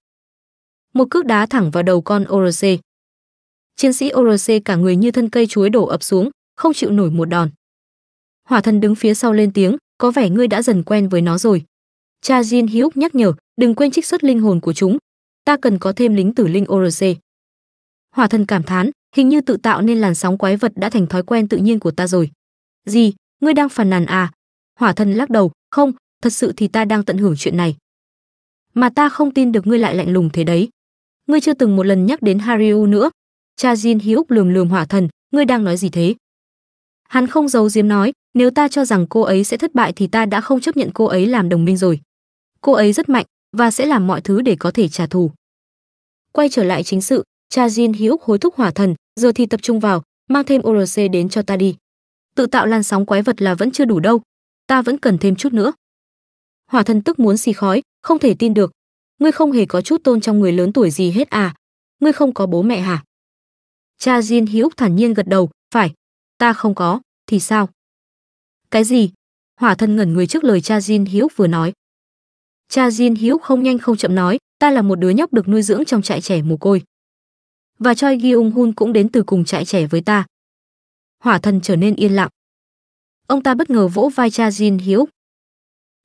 Một cước đá thẳng vào đầu con ORC. Chiến sĩ ORC cả người như thân cây chuối đổ ập xuống, không chịu nổi một đòn. Hỏa thần đứng phía sau lên tiếng, có vẻ ngươi đã dần quen với nó rồi. Cha Jin Hiuk nhắc nhở, đừng quên trích xuất linh hồn của chúng. Ta cần có thêm lính tử linh ORC. Hỏa thần cảm thán, hình như tự tạo nên làn sóng quái vật đã thành thói quen tự nhiên của ta rồi. Gì, ngươi đang phàn nàn à? Hỏa thần lắc đầu, không, thật sự thì ta đang tận hưởng chuyện này. Mà ta không tin được ngươi lại lạnh lùng thế đấy. Ngươi chưa từng một lần nhắc đến Hariu nữa. Cha Jin Hiuk lườm lườm hỏa thần, ngươi đang nói gì thế? Hắn không giấu giếm nói, nếu ta cho rằng cô ấy sẽ thất bại thì ta đã không chấp nhận cô ấy làm đồng minh rồi. Cô ấy rất mạnh và sẽ làm mọi thứ để có thể trả thù. Quay trở lại chính sự, cha Jin hữu hối thúc hỏa thần, giờ thì tập trung vào, mang thêm ORC đến cho ta đi. Tự tạo làn sóng quái vật là vẫn chưa đủ đâu, ta vẫn cần thêm chút nữa. Hỏa thần tức muốn xì khói, không thể tin được. Ngươi không hề có chút tôn trong người lớn tuổi gì hết à? Ngươi không có bố mẹ hả? Cha Jin hữu thản nhiên gật đầu, phải, ta không có thì sao cái gì hỏa thân ngẩn người trước lời cha jin Hiếu vừa nói cha jin Hiếu không nhanh không chậm nói ta là một đứa nhóc được nuôi dưỡng trong trại trẻ mồ côi và choi gi ung hun cũng đến từ cùng trại trẻ với ta hỏa thần trở nên yên lặng ông ta bất ngờ vỗ vai cha jin Hiếu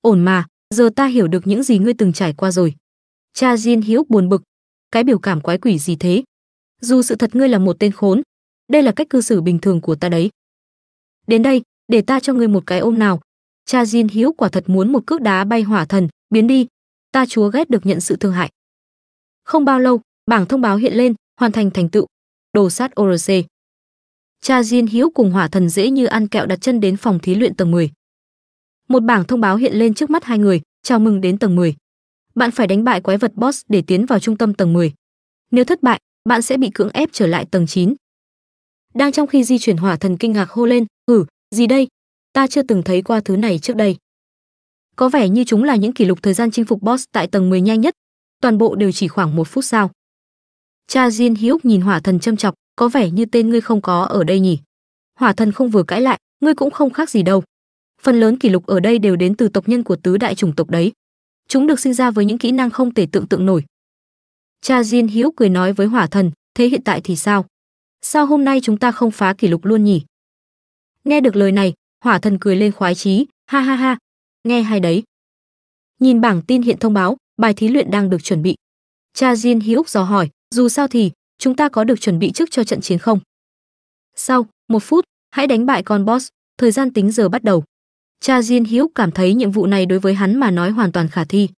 ổn mà giờ ta hiểu được những gì ngươi từng trải qua rồi cha jin Hiếu buồn bực cái biểu cảm quái quỷ gì thế dù sự thật ngươi là một tên khốn đây là cách cư xử bình thường của ta đấy đến đây để ta cho ngươi một cái ôm nào cha Jin Hiếu quả thật muốn một cước đá bay hỏa thần, biến đi. Ta chúa ghét được nhận sự thương hại. Không bao lâu, bảng thông báo hiện lên, hoàn thành thành tựu. Đồ sát ORC. Cha Jin Hiếu cùng hỏa thần dễ như ăn kẹo đặt chân đến phòng thí luyện tầng 10. Một bảng thông báo hiện lên trước mắt hai người, chào mừng đến tầng 10. Bạn phải đánh bại quái vật boss để tiến vào trung tâm tầng 10. Nếu thất bại, bạn sẽ bị cưỡng ép trở lại tầng 9 đang trong khi di chuyển hỏa thần kinh ngạc hô lên ừ gì đây ta chưa từng thấy qua thứ này trước đây có vẻ như chúng là những kỷ lục thời gian chinh phục boss tại tầng 10 nhanh nhất toàn bộ đều chỉ khoảng một phút sao cha diên hiếu nhìn hỏa thần châm chọc có vẻ như tên ngươi không có ở đây nhỉ hỏa thần không vừa cãi lại ngươi cũng không khác gì đâu phần lớn kỷ lục ở đây đều đến từ tộc nhân của tứ đại chủng tộc đấy chúng được sinh ra với những kỹ năng không thể tưởng tượng nổi cha diên hiếu cười nói với hỏa thần thế hiện tại thì sao sao hôm nay chúng ta không phá kỷ lục luôn nhỉ nghe được lời này hỏa thần cười lên khoái chí ha ha ha nghe hay đấy nhìn bảng tin hiện thông báo bài thí luyện đang được chuẩn bị cha jin hữu dò hỏi dù sao thì chúng ta có được chuẩn bị trước cho trận chiến không sau một phút hãy đánh bại con boss thời gian tính giờ bắt đầu cha jin hữu cảm thấy nhiệm vụ này đối với hắn mà nói hoàn toàn khả thi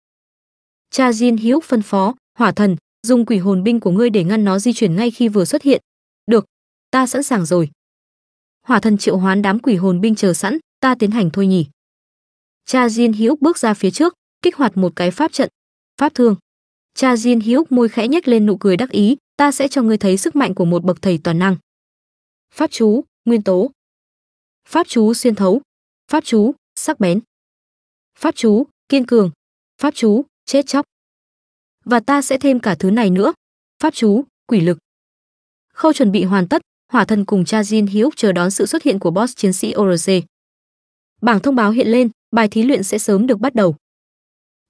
cha jin hữu phân phó hỏa thần dùng quỷ hồn binh của ngươi để ngăn nó di chuyển ngay khi vừa xuất hiện được, ta sẵn sàng rồi. Hỏa thần triệu hoán đám quỷ hồn binh chờ sẵn, ta tiến hành thôi nhỉ. Cha Jin Hiếu bước ra phía trước, kích hoạt một cái pháp trận, pháp thương. Cha Jin Hiếu môi khẽ nhếch lên nụ cười đắc ý, ta sẽ cho ngươi thấy sức mạnh của một bậc thầy toàn năng. Pháp chú, nguyên tố. Pháp chú xuyên thấu. Pháp chú, sắc bén. Pháp chú, kiên cường. Pháp chú, chết chóc. Và ta sẽ thêm cả thứ này nữa. Pháp chú, quỷ lực. Khâu chuẩn bị hoàn tất, hỏa thần cùng cha Jin Hyuk chờ đón sự xuất hiện của boss chiến sĩ ORC. Bảng thông báo hiện lên, bài thí luyện sẽ sớm được bắt đầu.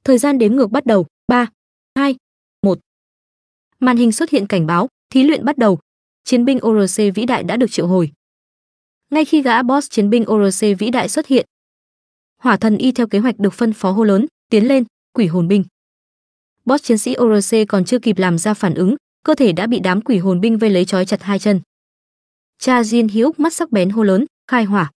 Thời gian đếm ngược bắt đầu, 3, 2, 1. Màn hình xuất hiện cảnh báo, thí luyện bắt đầu. Chiến binh ORC vĩ đại đã được triệu hồi. Ngay khi gã boss chiến binh ORC vĩ đại xuất hiện, Hỏa thần y theo kế hoạch được phân phó hô lớn, tiến lên, quỷ hồn binh. Boss chiến sĩ ORC còn chưa kịp làm ra phản ứng, cơ thể đã bị đám quỷ hồn binh vây lấy trói chặt hai chân. Cha Jin Hiếu mắt sắc bén hô lớn, khai hỏa.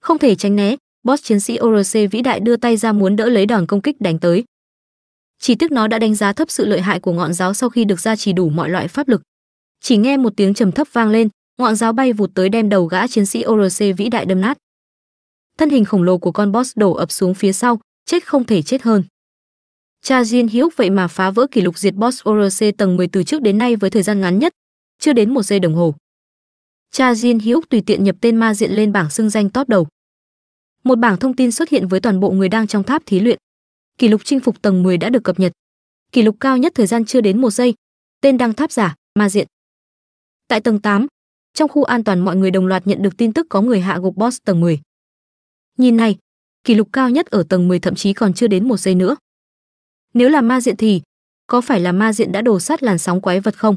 Không thể tránh né, boss chiến sĩ ORC vĩ đại đưa tay ra muốn đỡ lấy đòn công kích đánh tới. Chỉ tiếc nó đã đánh giá thấp sự lợi hại của ngọn giáo sau khi được gia trì đủ mọi loại pháp lực. Chỉ nghe một tiếng trầm thấp vang lên, ngọn giáo bay vụt tới đem đầu gã chiến sĩ ORC vĩ đại đâm nát. Thân hình khổng lồ của con boss đổ ập xuống phía sau, chết không thể chết hơn. Cha Jin Hyuk vậy mà phá vỡ kỷ lục diệt boss ORC tầng 10 từ trước đến nay với thời gian ngắn nhất, chưa đến một giây đồng hồ. Cha Jin Hyuk tùy tiện nhập tên ma diện lên bảng xưng danh top đầu. Một bảng thông tin xuất hiện với toàn bộ người đang trong tháp thí luyện. Kỷ lục chinh phục tầng 10 đã được cập nhật. Kỷ lục cao nhất thời gian chưa đến một giây. Tên đăng tháp giả, ma diện. Tại tầng 8, trong khu an toàn mọi người đồng loạt nhận được tin tức có người hạ gục boss tầng 10. Nhìn này, kỷ lục cao nhất ở tầng 10 thậm chí còn chưa đến một giây nữa. Nếu là ma diện thì có phải là ma diện đã đổ sát làn sóng quái vật không?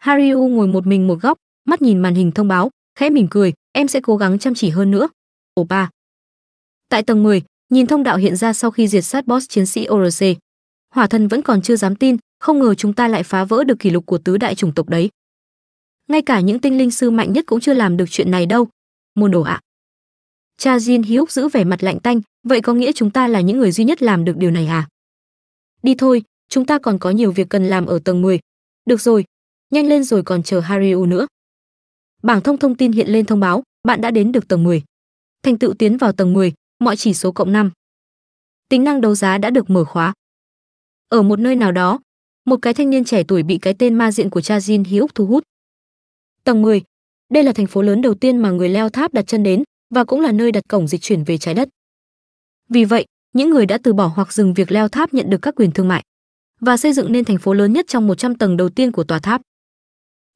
Hariu ngồi một mình một góc, mắt nhìn màn hình thông báo, khẽ mỉm cười, em sẽ cố gắng chăm chỉ hơn nữa. Ồ ba. Tại tầng 10, nhìn thông đạo hiện ra sau khi diệt sát boss chiến sĩ ORC. Hỏa thần vẫn còn chưa dám tin, không ngờ chúng ta lại phá vỡ được kỷ lục của tứ đại chủng tộc đấy. Ngay cả những tinh linh sư mạnh nhất cũng chưa làm được chuyện này đâu. Môn đồ ạ. À. Cha Jin Hyuk giữ vẻ mặt lạnh tanh, vậy có nghĩa chúng ta là những người duy nhất làm được điều này à? Đi thôi, chúng ta còn có nhiều việc cần làm ở tầng 10. Được rồi, nhanh lên rồi còn chờ Hariu nữa. Bảng thông thông tin hiện lên thông báo, bạn đã đến được tầng 10. Thành tựu tiến vào tầng 10, mọi chỉ số cộng 5. Tính năng đấu giá đã được mở khóa. Ở một nơi nào đó, một cái thanh niên trẻ tuổi bị cái tên ma diện của cha Jin Hyuk thu hút. Tầng 10. Đây là thành phố lớn đầu tiên mà người leo tháp đặt chân đến và cũng là nơi đặt cổng dịch chuyển về trái đất. Vì vậy, những người đã từ bỏ hoặc dừng việc leo tháp nhận được các quyền thương mại và xây dựng nên thành phố lớn nhất trong 100 tầng đầu tiên của tòa tháp.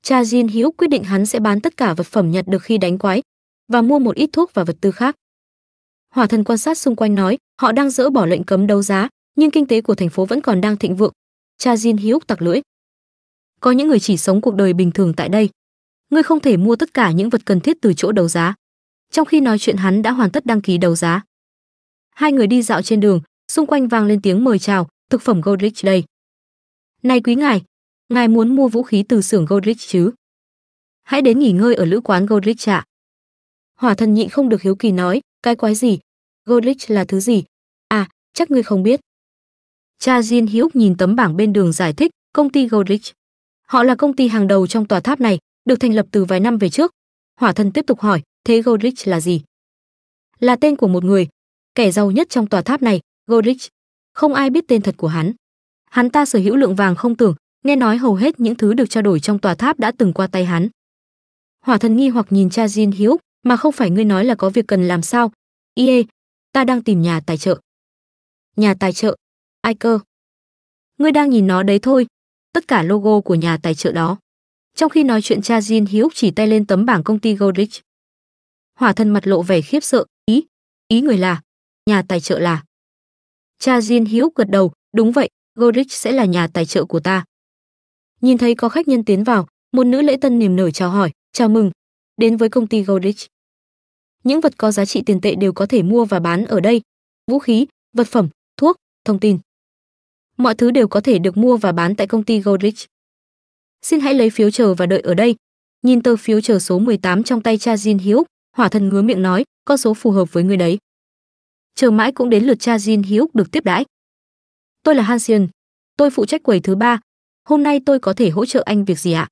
Cha Jin Hyuk quyết định hắn sẽ bán tất cả vật phẩm nhặt được khi đánh quái và mua một ít thuốc và vật tư khác. Hỏa thần quan sát xung quanh nói, họ đang dỡ bỏ lệnh cấm đấu giá, nhưng kinh tế của thành phố vẫn còn đang thịnh vượng. Cha Jin Hyuk tặc lưỡi. Có những người chỉ sống cuộc đời bình thường tại đây. Ngươi không thể mua tất cả những vật cần thiết từ chỗ đấu giá. Trong khi nói chuyện hắn đã hoàn tất đăng ký đấu giá hai người đi dạo trên đường, xung quanh vang lên tiếng mời chào, thực phẩm Goldrich đây. Này quý ngài, ngài muốn mua vũ khí từ xưởng Goldrich chứ? Hãy đến nghỉ ngơi ở lữ quán Goldrich ạ. Hỏa thần nhịn không được hiếu kỳ nói, cái quái gì? Goldrich là thứ gì? À, chắc ngươi không biết. Cha Jin Hiếu nhìn tấm bảng bên đường giải thích, công ty Goldrich. Họ là công ty hàng đầu trong tòa tháp này, được thành lập từ vài năm về trước. Hỏa thần tiếp tục hỏi, thế Goldrich là gì? Là tên của một người, kẻ giàu nhất trong tòa tháp này, Godrich. Không ai biết tên thật của hắn. Hắn ta sở hữu lượng vàng không tưởng, nghe nói hầu hết những thứ được trao đổi trong tòa tháp đã từng qua tay hắn. Hỏa thần nghi hoặc nhìn cha Jin Hiếu, mà không phải ngươi nói là có việc cần làm sao? Ie, ta đang tìm nhà tài trợ. Nhà tài trợ? Ai cơ? Ngươi đang nhìn nó đấy thôi, tất cả logo của nhà tài trợ đó. Trong khi nói chuyện cha Jin Hiếu chỉ tay lên tấm bảng công ty Goldrich. Hỏa thần mặt lộ vẻ khiếp sợ, ý, ý người là, nhà tài trợ là cha Jin hiếu gật đầu đúng vậy Gorich sẽ là nhà tài trợ của ta nhìn thấy có khách nhân tiến vào một nữ lễ tân niềm nở chào hỏi chào mừng đến với công ty Gorich những vật có giá trị tiền tệ đều có thể mua và bán ở đây vũ khí vật phẩm thuốc thông tin mọi thứ đều có thể được mua và bán tại công ty Goldrich. Xin hãy lấy phiếu chờ và đợi ở đây. Nhìn tờ phiếu chờ số 18 trong tay cha Jin Hiếu, hỏa thần ngứa miệng nói, có số phù hợp với người đấy chờ mãi cũng đến lượt cha Jin Hyuk được tiếp đãi. Tôi là Han Xiên, tôi phụ trách quầy thứ ba. Hôm nay tôi có thể hỗ trợ anh việc gì ạ?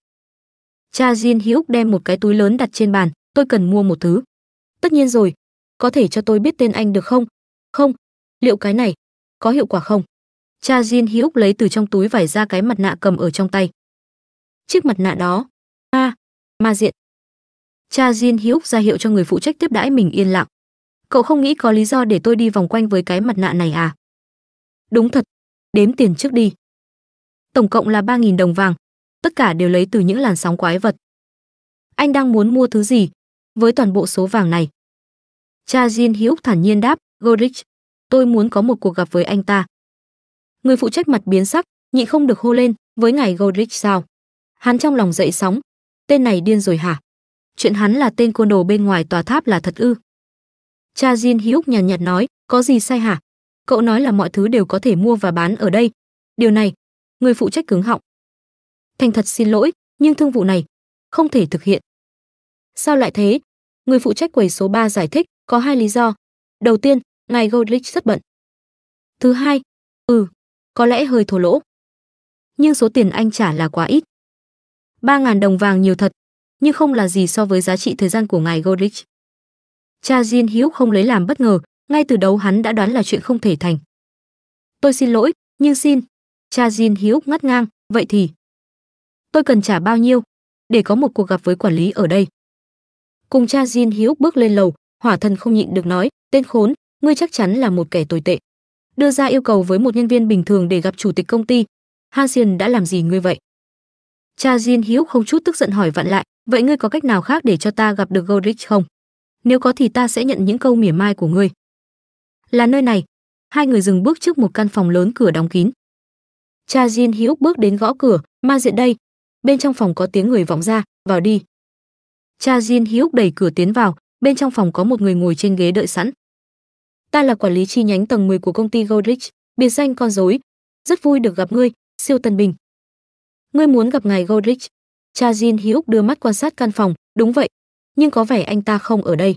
Cha Jin Hyuk đem một cái túi lớn đặt trên bàn, tôi cần mua một thứ. Tất nhiên rồi, có thể cho tôi biết tên anh được không? Không, liệu cái này có hiệu quả không? Cha Jin Hyuk lấy từ trong túi vải ra cái mặt nạ cầm ở trong tay. Chiếc mặt nạ đó, a, ma diện. Cha Jin Hyuk ra hiệu cho người phụ trách tiếp đãi mình yên lặng cậu không nghĩ có lý do để tôi đi vòng quanh với cái mặt nạ này à? Đúng thật, đếm tiền trước đi. Tổng cộng là 3.000 đồng vàng, tất cả đều lấy từ những làn sóng quái vật. Anh đang muốn mua thứ gì với toàn bộ số vàng này? Cha Jin Hữu thản nhiên đáp, Gorich, tôi muốn có một cuộc gặp với anh ta. Người phụ trách mặt biến sắc, nhị không được hô lên, với ngài Gorich sao? Hắn trong lòng dậy sóng, tên này điên rồi hả? Chuyện hắn là tên côn đồ bên ngoài tòa tháp là thật ư? Cha Jin Hyuk nhàn nhạt, nhạt nói, có gì sai hả? Cậu nói là mọi thứ đều có thể mua và bán ở đây. Điều này, người phụ trách cứng họng. Thành thật xin lỗi, nhưng thương vụ này không thể thực hiện. Sao lại thế? Người phụ trách quầy số 3 giải thích, có hai lý do. Đầu tiên, ngài Goldrich rất bận. Thứ hai, ừ, có lẽ hơi thổ lỗ. Nhưng số tiền anh trả là quá ít. 3.000 đồng vàng nhiều thật, nhưng không là gì so với giá trị thời gian của ngài Goldrich. Cha Jin Hiếu không lấy làm bất ngờ, ngay từ đầu hắn đã đoán là chuyện không thể thành. Tôi xin lỗi, nhưng xin. Cha Jin Hiếu ngắt ngang, vậy thì tôi cần trả bao nhiêu để có một cuộc gặp với quản lý ở đây. Cùng cha Jin Hiếu bước lên lầu, hỏa thần không nhịn được nói, tên khốn, ngươi chắc chắn là một kẻ tồi tệ. Đưa ra yêu cầu với một nhân viên bình thường để gặp chủ tịch công ty, Hansen đã làm gì ngươi vậy? Cha Jin Hiếu không chút tức giận hỏi vặn lại, vậy ngươi có cách nào khác để cho ta gặp được Goldrich không? nếu có thì ta sẽ nhận những câu mỉa mai của ngươi là nơi này hai người dừng bước trước một căn phòng lớn cửa đóng kín cha jin hữu bước đến gõ cửa ma diện đây bên trong phòng có tiếng người vọng ra vào đi cha jin hữu đẩy cửa tiến vào bên trong phòng có một người ngồi trên ghế đợi sẵn ta là quản lý chi nhánh tầng 10 của công ty Goldrich, biệt danh con rối. Rất vui được gặp ngươi, siêu tân bình. Ngươi muốn gặp ngài Goldrich. Cha Jin Hyuk đưa mắt quan sát căn phòng, đúng vậy, nhưng có vẻ anh ta không ở đây.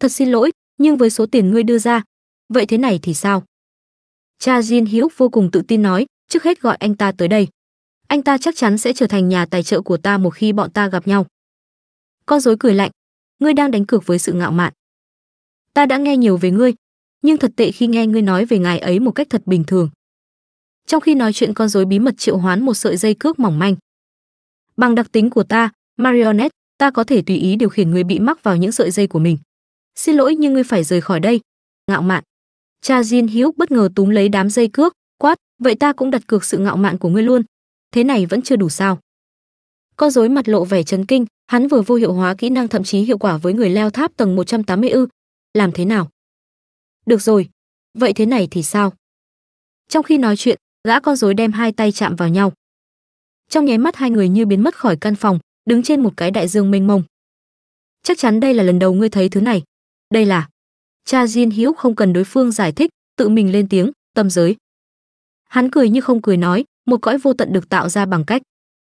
Thật xin lỗi, nhưng với số tiền ngươi đưa ra, vậy thế này thì sao? Cha Jin Hữu vô cùng tự tin nói, trước hết gọi anh ta tới đây. Anh ta chắc chắn sẽ trở thành nhà tài trợ của ta một khi bọn ta gặp nhau. Con rối cười lạnh, ngươi đang đánh cược với sự ngạo mạn. Ta đã nghe nhiều về ngươi, nhưng thật tệ khi nghe ngươi nói về ngài ấy một cách thật bình thường. Trong khi nói chuyện con rối bí mật triệu hoán một sợi dây cước mỏng manh. Bằng đặc tính của ta, marionette, ta có thể tùy ý điều khiển người bị mắc vào những sợi dây của mình. Xin lỗi nhưng ngươi phải rời khỏi đây. Ngạo mạn. Cha Jin Hiếu bất ngờ túm lấy đám dây cước, quát, vậy ta cũng đặt cược sự ngạo mạn của ngươi luôn. Thế này vẫn chưa đủ sao? Con rối mặt lộ vẻ chấn kinh, hắn vừa vô hiệu hóa kỹ năng thậm chí hiệu quả với người leo tháp tầng 180 ư. Làm thế nào? Được rồi, vậy thế này thì sao? Trong khi nói chuyện, gã con rối đem hai tay chạm vào nhau. Trong nháy mắt hai người như biến mất khỏi căn phòng, đứng trên một cái đại dương mênh mông. Chắc chắn đây là lần đầu ngươi thấy thứ này. Đây là. Cha Jin Hiếu không cần đối phương giải thích, tự mình lên tiếng, tâm giới. Hắn cười như không cười nói, một cõi vô tận được tạo ra bằng cách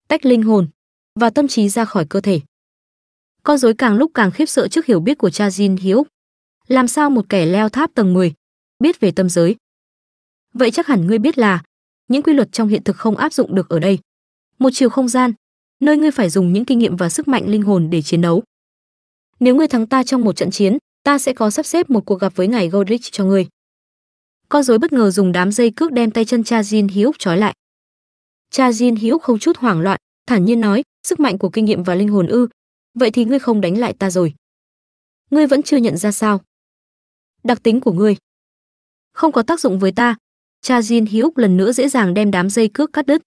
tách linh hồn và tâm trí ra khỏi cơ thể. Con rối càng lúc càng khiếp sợ trước hiểu biết của cha Jin Hiếu. Làm sao một kẻ leo tháp tầng 10 biết về tâm giới? Vậy chắc hẳn ngươi biết là những quy luật trong hiện thực không áp dụng được ở đây. Một chiều không gian, nơi ngươi phải dùng những kinh nghiệm và sức mạnh linh hồn để chiến đấu. Nếu ngươi thắng ta trong một trận chiến, ta sẽ có sắp xếp một cuộc gặp với ngài Godrich cho ngươi. Con rối bất ngờ dùng đám dây cước đem tay chân cha Jin Hiúc trói lại. Cha Jin Hiúc không chút hoảng loạn, thản nhiên nói, sức mạnh của kinh nghiệm và linh hồn ư? Vậy thì ngươi không đánh lại ta rồi. Ngươi vẫn chưa nhận ra sao? Đặc tính của ngươi không có tác dụng với ta. Cha Jin Hiúc lần nữa dễ dàng đem đám dây cước cắt đứt.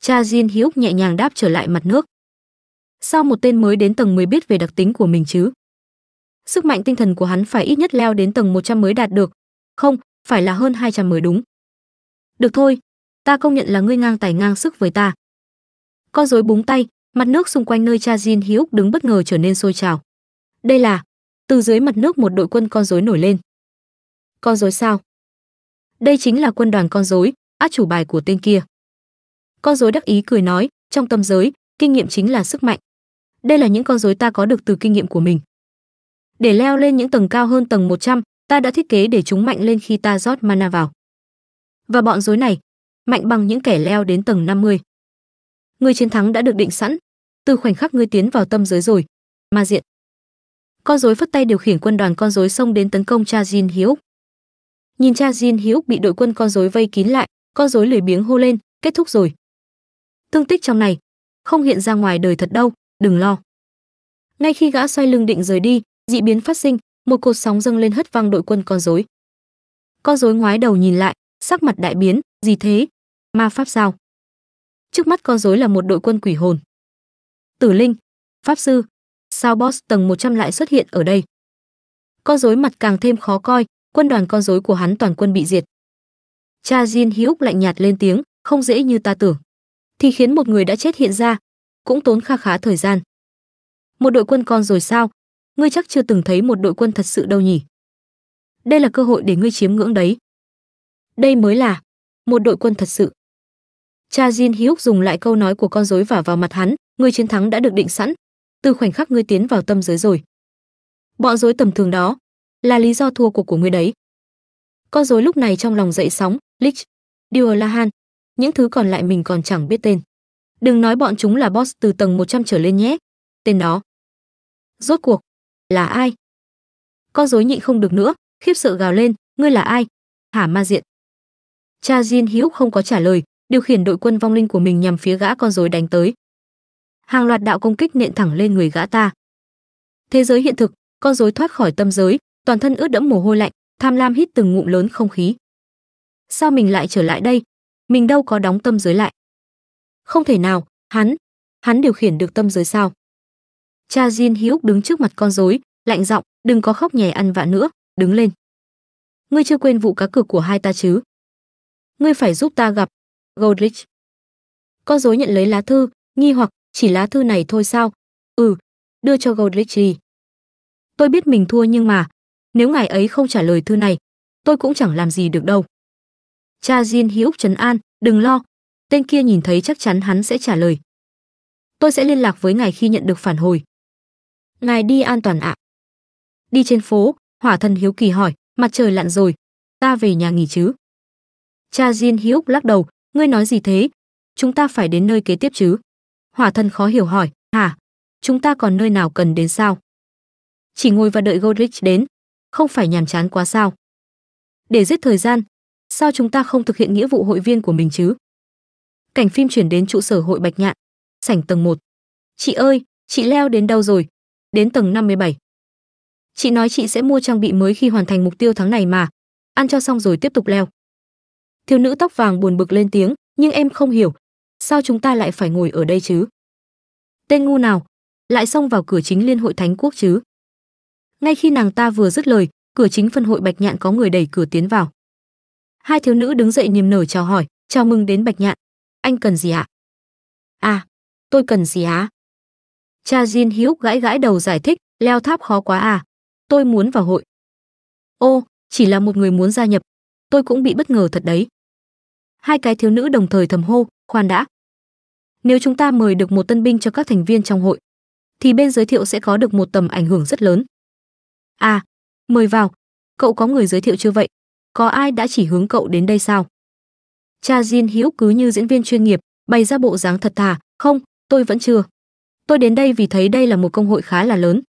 Cha Jin Hyuk nhẹ nhàng đáp trở lại mặt nước. Sao một tên mới đến tầng mới biết về đặc tính của mình chứ? Sức mạnh tinh thần của hắn phải ít nhất leo đến tầng 100 mới đạt được. Không, phải là hơn 200 mới đúng. Được thôi, ta công nhận là ngươi ngang tài ngang sức với ta. Con rối búng tay, mặt nước xung quanh nơi cha Jin Hyuk đứng bất ngờ trở nên sôi trào. Đây là, từ dưới mặt nước một đội quân con rối nổi lên. Con rối sao? Đây chính là quân đoàn con rối, át chủ bài của tên kia con rối đắc ý cười nói trong tâm giới kinh nghiệm chính là sức mạnh đây là những con rối ta có được từ kinh nghiệm của mình để leo lên những tầng cao hơn tầng 100, ta đã thiết kế để chúng mạnh lên khi ta rót mana vào và bọn rối này mạnh bằng những kẻ leo đến tầng 50. Người chiến thắng đã được định sẵn từ khoảnh khắc ngươi tiến vào tâm giới rồi ma diện con rối phất tay điều khiển quân đoàn con rối xông đến tấn công cha Jin Hiếu. Nhìn cha Jin Hiếu bị đội quân con rối vây kín lại, con rối lười biếng hô lên, kết thúc rồi thương tích trong này không hiện ra ngoài đời thật đâu đừng lo ngay khi gã xoay lưng định rời đi dị biến phát sinh một cột sóng dâng lên hất văng đội quân con rối con rối ngoái đầu nhìn lại sắc mặt đại biến gì thế ma pháp sao trước mắt con rối là một đội quân quỷ hồn tử linh pháp sư sao boss tầng 100 lại xuất hiện ở đây con rối mặt càng thêm khó coi quân đoàn con rối của hắn toàn quân bị diệt cha jin hữu lạnh nhạt lên tiếng không dễ như ta tưởng thì khiến một người đã chết hiện ra, cũng tốn kha khá thời gian. Một đội quân con rồi sao? Ngươi chắc chưa từng thấy một đội quân thật sự đâu nhỉ? Đây là cơ hội để ngươi chiếm ngưỡng đấy. Đây mới là một đội quân thật sự. Cha Jin Hyuk dùng lại câu nói của con rối vả vào mặt hắn, ngươi chiến thắng đã được định sẵn, từ khoảnh khắc ngươi tiến vào tâm giới rồi. Bọn rối tầm thường đó là lý do thua cuộc của ngươi đấy. Con rối lúc này trong lòng dậy sóng, Lich, Dior Lahan, những thứ còn lại mình còn chẳng biết tên. Đừng nói bọn chúng là boss từ tầng 100 trở lên nhé. Tên đó. Rốt cuộc. Là ai? Con dối nhịn không được nữa, khiếp sợ gào lên, ngươi là ai? Hả ma diện. Cha Jin hiếu không có trả lời, điều khiển đội quân vong linh của mình nhằm phía gã con rối đánh tới. Hàng loạt đạo công kích nện thẳng lên người gã ta. Thế giới hiện thực, con rối thoát khỏi tâm giới, toàn thân ướt đẫm mồ hôi lạnh, tham lam hít từng ngụm lớn không khí. Sao mình lại trở lại đây, mình đâu có đóng tâm giới lại không thể nào hắn hắn điều khiển được tâm giới sao cha jin hữu đứng trước mặt con rối lạnh giọng đừng có khóc nhè ăn vạ nữa đứng lên ngươi chưa quên vụ cá cược của hai ta chứ ngươi phải giúp ta gặp goldrich con rối nhận lấy lá thư nghi hoặc chỉ lá thư này thôi sao ừ đưa cho goldrich đi tôi biết mình thua nhưng mà nếu ngài ấy không trả lời thư này tôi cũng chẳng làm gì được đâu Cha Jin Hyuk trấn an, đừng lo, tên kia nhìn thấy chắc chắn hắn sẽ trả lời. Tôi sẽ liên lạc với ngài khi nhận được phản hồi. Ngài đi an toàn ạ. Đi trên phố, hỏa thần hiếu kỳ hỏi, mặt trời lặn rồi, ta về nhà nghỉ chứ? Cha Jin Hyuk lắc đầu, ngươi nói gì thế? Chúng ta phải đến nơi kế tiếp chứ? Hỏa thần khó hiểu hỏi, hả? Chúng ta còn nơi nào cần đến sao? Chỉ ngồi và đợi Godrich đến, không phải nhàm chán quá sao? Để giết thời gian, sao chúng ta không thực hiện nghĩa vụ hội viên của mình chứ? Cảnh phim chuyển đến trụ sở hội Bạch Nhạn, sảnh tầng 1. Chị ơi, chị leo đến đâu rồi? Đến tầng 57. Chị nói chị sẽ mua trang bị mới khi hoàn thành mục tiêu tháng này mà. Ăn cho xong rồi tiếp tục leo. Thiếu nữ tóc vàng buồn bực lên tiếng, nhưng em không hiểu, sao chúng ta lại phải ngồi ở đây chứ? Tên ngu nào, lại xông vào cửa chính Liên hội Thánh quốc chứ? Ngay khi nàng ta vừa dứt lời, cửa chính phân hội Bạch Nhạn có người đẩy cửa tiến vào hai thiếu nữ đứng dậy niềm nở chào hỏi chào mừng đến bạch nhạn anh cần gì ạ à? à tôi cần gì á cha jin hiếu gãi gãi đầu giải thích leo tháp khó quá à tôi muốn vào hội ô chỉ là một người muốn gia nhập tôi cũng bị bất ngờ thật đấy hai cái thiếu nữ đồng thời thầm hô khoan đã nếu chúng ta mời được một tân binh cho các thành viên trong hội thì bên giới thiệu sẽ có được một tầm ảnh hưởng rất lớn à mời vào cậu có người giới thiệu chưa vậy có ai đã chỉ hướng cậu đến đây sao? Cha Jin Hiếu cứ như diễn viên chuyên nghiệp, bày ra bộ dáng thật thà, "Không, tôi vẫn chưa. Tôi đến đây vì thấy đây là một công hội khá là lớn."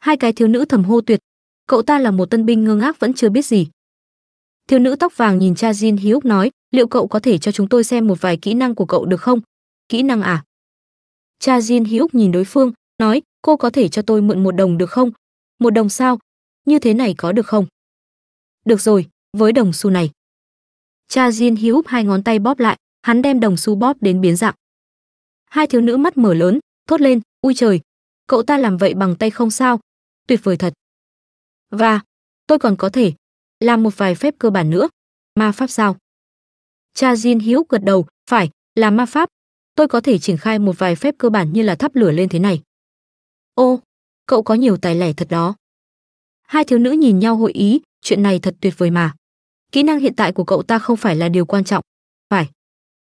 Hai cái thiếu nữ thầm hô tuyệt, cậu ta là một tân binh ngơ ngác vẫn chưa biết gì. Thiếu nữ tóc vàng nhìn cha Jin Hiếu nói, "Liệu cậu có thể cho chúng tôi xem một vài kỹ năng của cậu được không?" "Kỹ năng à?" Cha Jin Hiếu nhìn đối phương, nói, "Cô có thể cho tôi mượn một đồng được không?" "Một đồng sao? Như thế này có được không?" "Được rồi, với đồng xu này. Cha Jin hi úp hai ngón tay bóp lại, hắn đem đồng xu bóp đến biến dạng. Hai thiếu nữ mắt mở lớn, thốt lên, ui trời, cậu ta làm vậy bằng tay không sao, tuyệt vời thật. Và, tôi còn có thể, làm một vài phép cơ bản nữa, ma pháp sao? Cha Jin hiếu gật đầu, phải, là ma pháp, tôi có thể triển khai một vài phép cơ bản như là thắp lửa lên thế này. Ô, cậu có nhiều tài lẻ thật đó. Hai thiếu nữ nhìn nhau hội ý, chuyện này thật tuyệt vời mà kỹ năng hiện tại của cậu ta không phải là điều quan trọng phải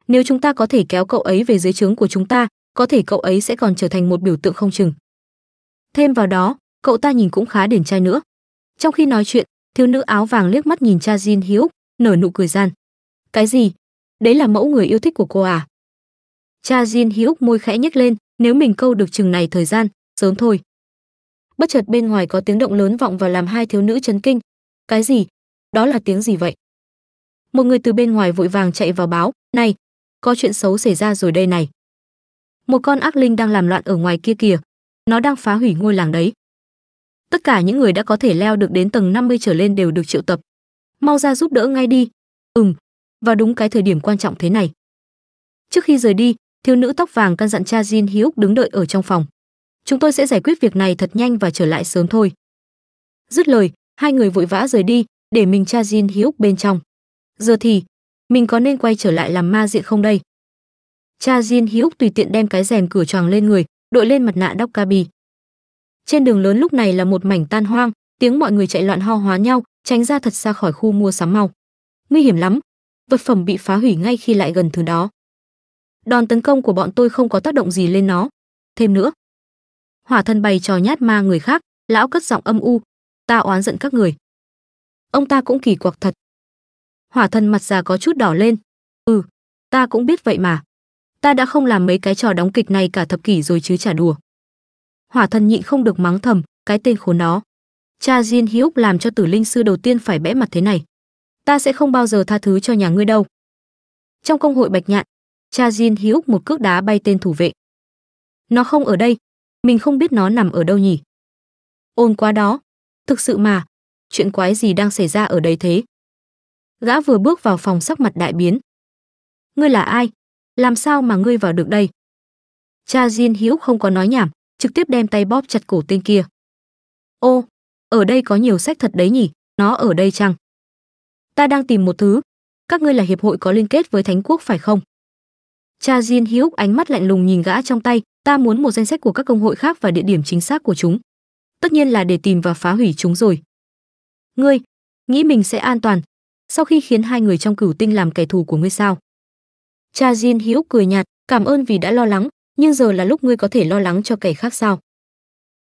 nếu chúng ta có thể kéo cậu ấy về dưới trướng của chúng ta có thể cậu ấy sẽ còn trở thành một biểu tượng không chừng thêm vào đó cậu ta nhìn cũng khá điển trai nữa trong khi nói chuyện thiếu nữ áo vàng liếc mắt nhìn cha Jin Hiếu, nở nụ cười gian. Cái gì? Đấy là mẫu người yêu thích của cô à? Cha Jin Hiếu môi khẽ nhếch lên, nếu mình câu được chừng này thời gian, sớm thôi. Bất chợt bên ngoài có tiếng động lớn vọng vào làm hai thiếu nữ chấn kinh. Cái gì? đó là tiếng gì vậy một người từ bên ngoài vội vàng chạy vào báo này có chuyện xấu xảy ra rồi đây này một con ác linh đang làm loạn ở ngoài kia kìa nó đang phá hủy ngôi làng đấy tất cả những người đã có thể leo được đến tầng 50 trở lên đều được triệu tập mau ra giúp đỡ ngay đi ừm vào đúng cái thời điểm quan trọng thế này trước khi rời đi thiếu nữ tóc vàng căn dặn cha Jin hiếu đứng đợi ở trong phòng chúng tôi sẽ giải quyết việc này thật nhanh và trở lại sớm thôi dứt lời hai người vội vã rời đi để mình tra Jin Hyuk bên trong. Giờ thì, mình có nên quay trở lại làm ma diện không đây? Cha Jin Hyuk tùy tiện đem cái rèm cửa choàng lên người, đội lên mặt nạ đắp bì. Trên đường lớn lúc này là một mảnh tan hoang, tiếng mọi người chạy loạn ho hóa nhau, tránh ra thật xa khỏi khu mua sắm mau. Nguy hiểm lắm, vật phẩm bị phá hủy ngay khi lại gần thứ đó. Đòn tấn công của bọn tôi không có tác động gì lên nó. Thêm nữa, hỏa thân bày trò nhát ma người khác, lão cất giọng âm u, ta oán giận các người. Ông ta cũng kỳ quặc thật. Hỏa thần mặt già có chút đỏ lên. Ừ, ta cũng biết vậy mà. Ta đã không làm mấy cái trò đóng kịch này cả thập kỷ rồi chứ chả đùa. Hỏa thần nhịn không được mắng thầm, cái tên khốn nó. Cha Jin Hyuk làm cho tử linh sư đầu tiên phải bẽ mặt thế này. Ta sẽ không bao giờ tha thứ cho nhà ngươi đâu. Trong công hội Bạch Nhạn, cha Jin Hyuk một cước đá bay tên thủ vệ. Nó không ở đây, mình không biết nó nằm ở đâu nhỉ. Ôn quá đó, thực sự mà, chuyện quái gì đang xảy ra ở đây thế? Gã vừa bước vào phòng sắc mặt đại biến. Ngươi là ai? Làm sao mà ngươi vào được đây? Cha Jin Hiếu không có nói nhảm, trực tiếp đem tay bóp chặt cổ tên kia. Ô, ở đây có nhiều sách thật đấy nhỉ, nó ở đây chăng? Ta đang tìm một thứ, các ngươi là hiệp hội có liên kết với Thánh quốc phải không? Cha Jin Hiếu ánh mắt lạnh lùng nhìn gã trong tay, ta muốn một danh sách của các công hội khác và địa điểm chính xác của chúng. Tất nhiên là để tìm và phá hủy chúng rồi, ngươi nghĩ mình sẽ an toàn sau khi khiến hai người trong cửu tinh làm kẻ thù của ngươi sao cha jin hữu cười nhạt cảm ơn vì đã lo lắng nhưng giờ là lúc ngươi có thể lo lắng cho kẻ khác sao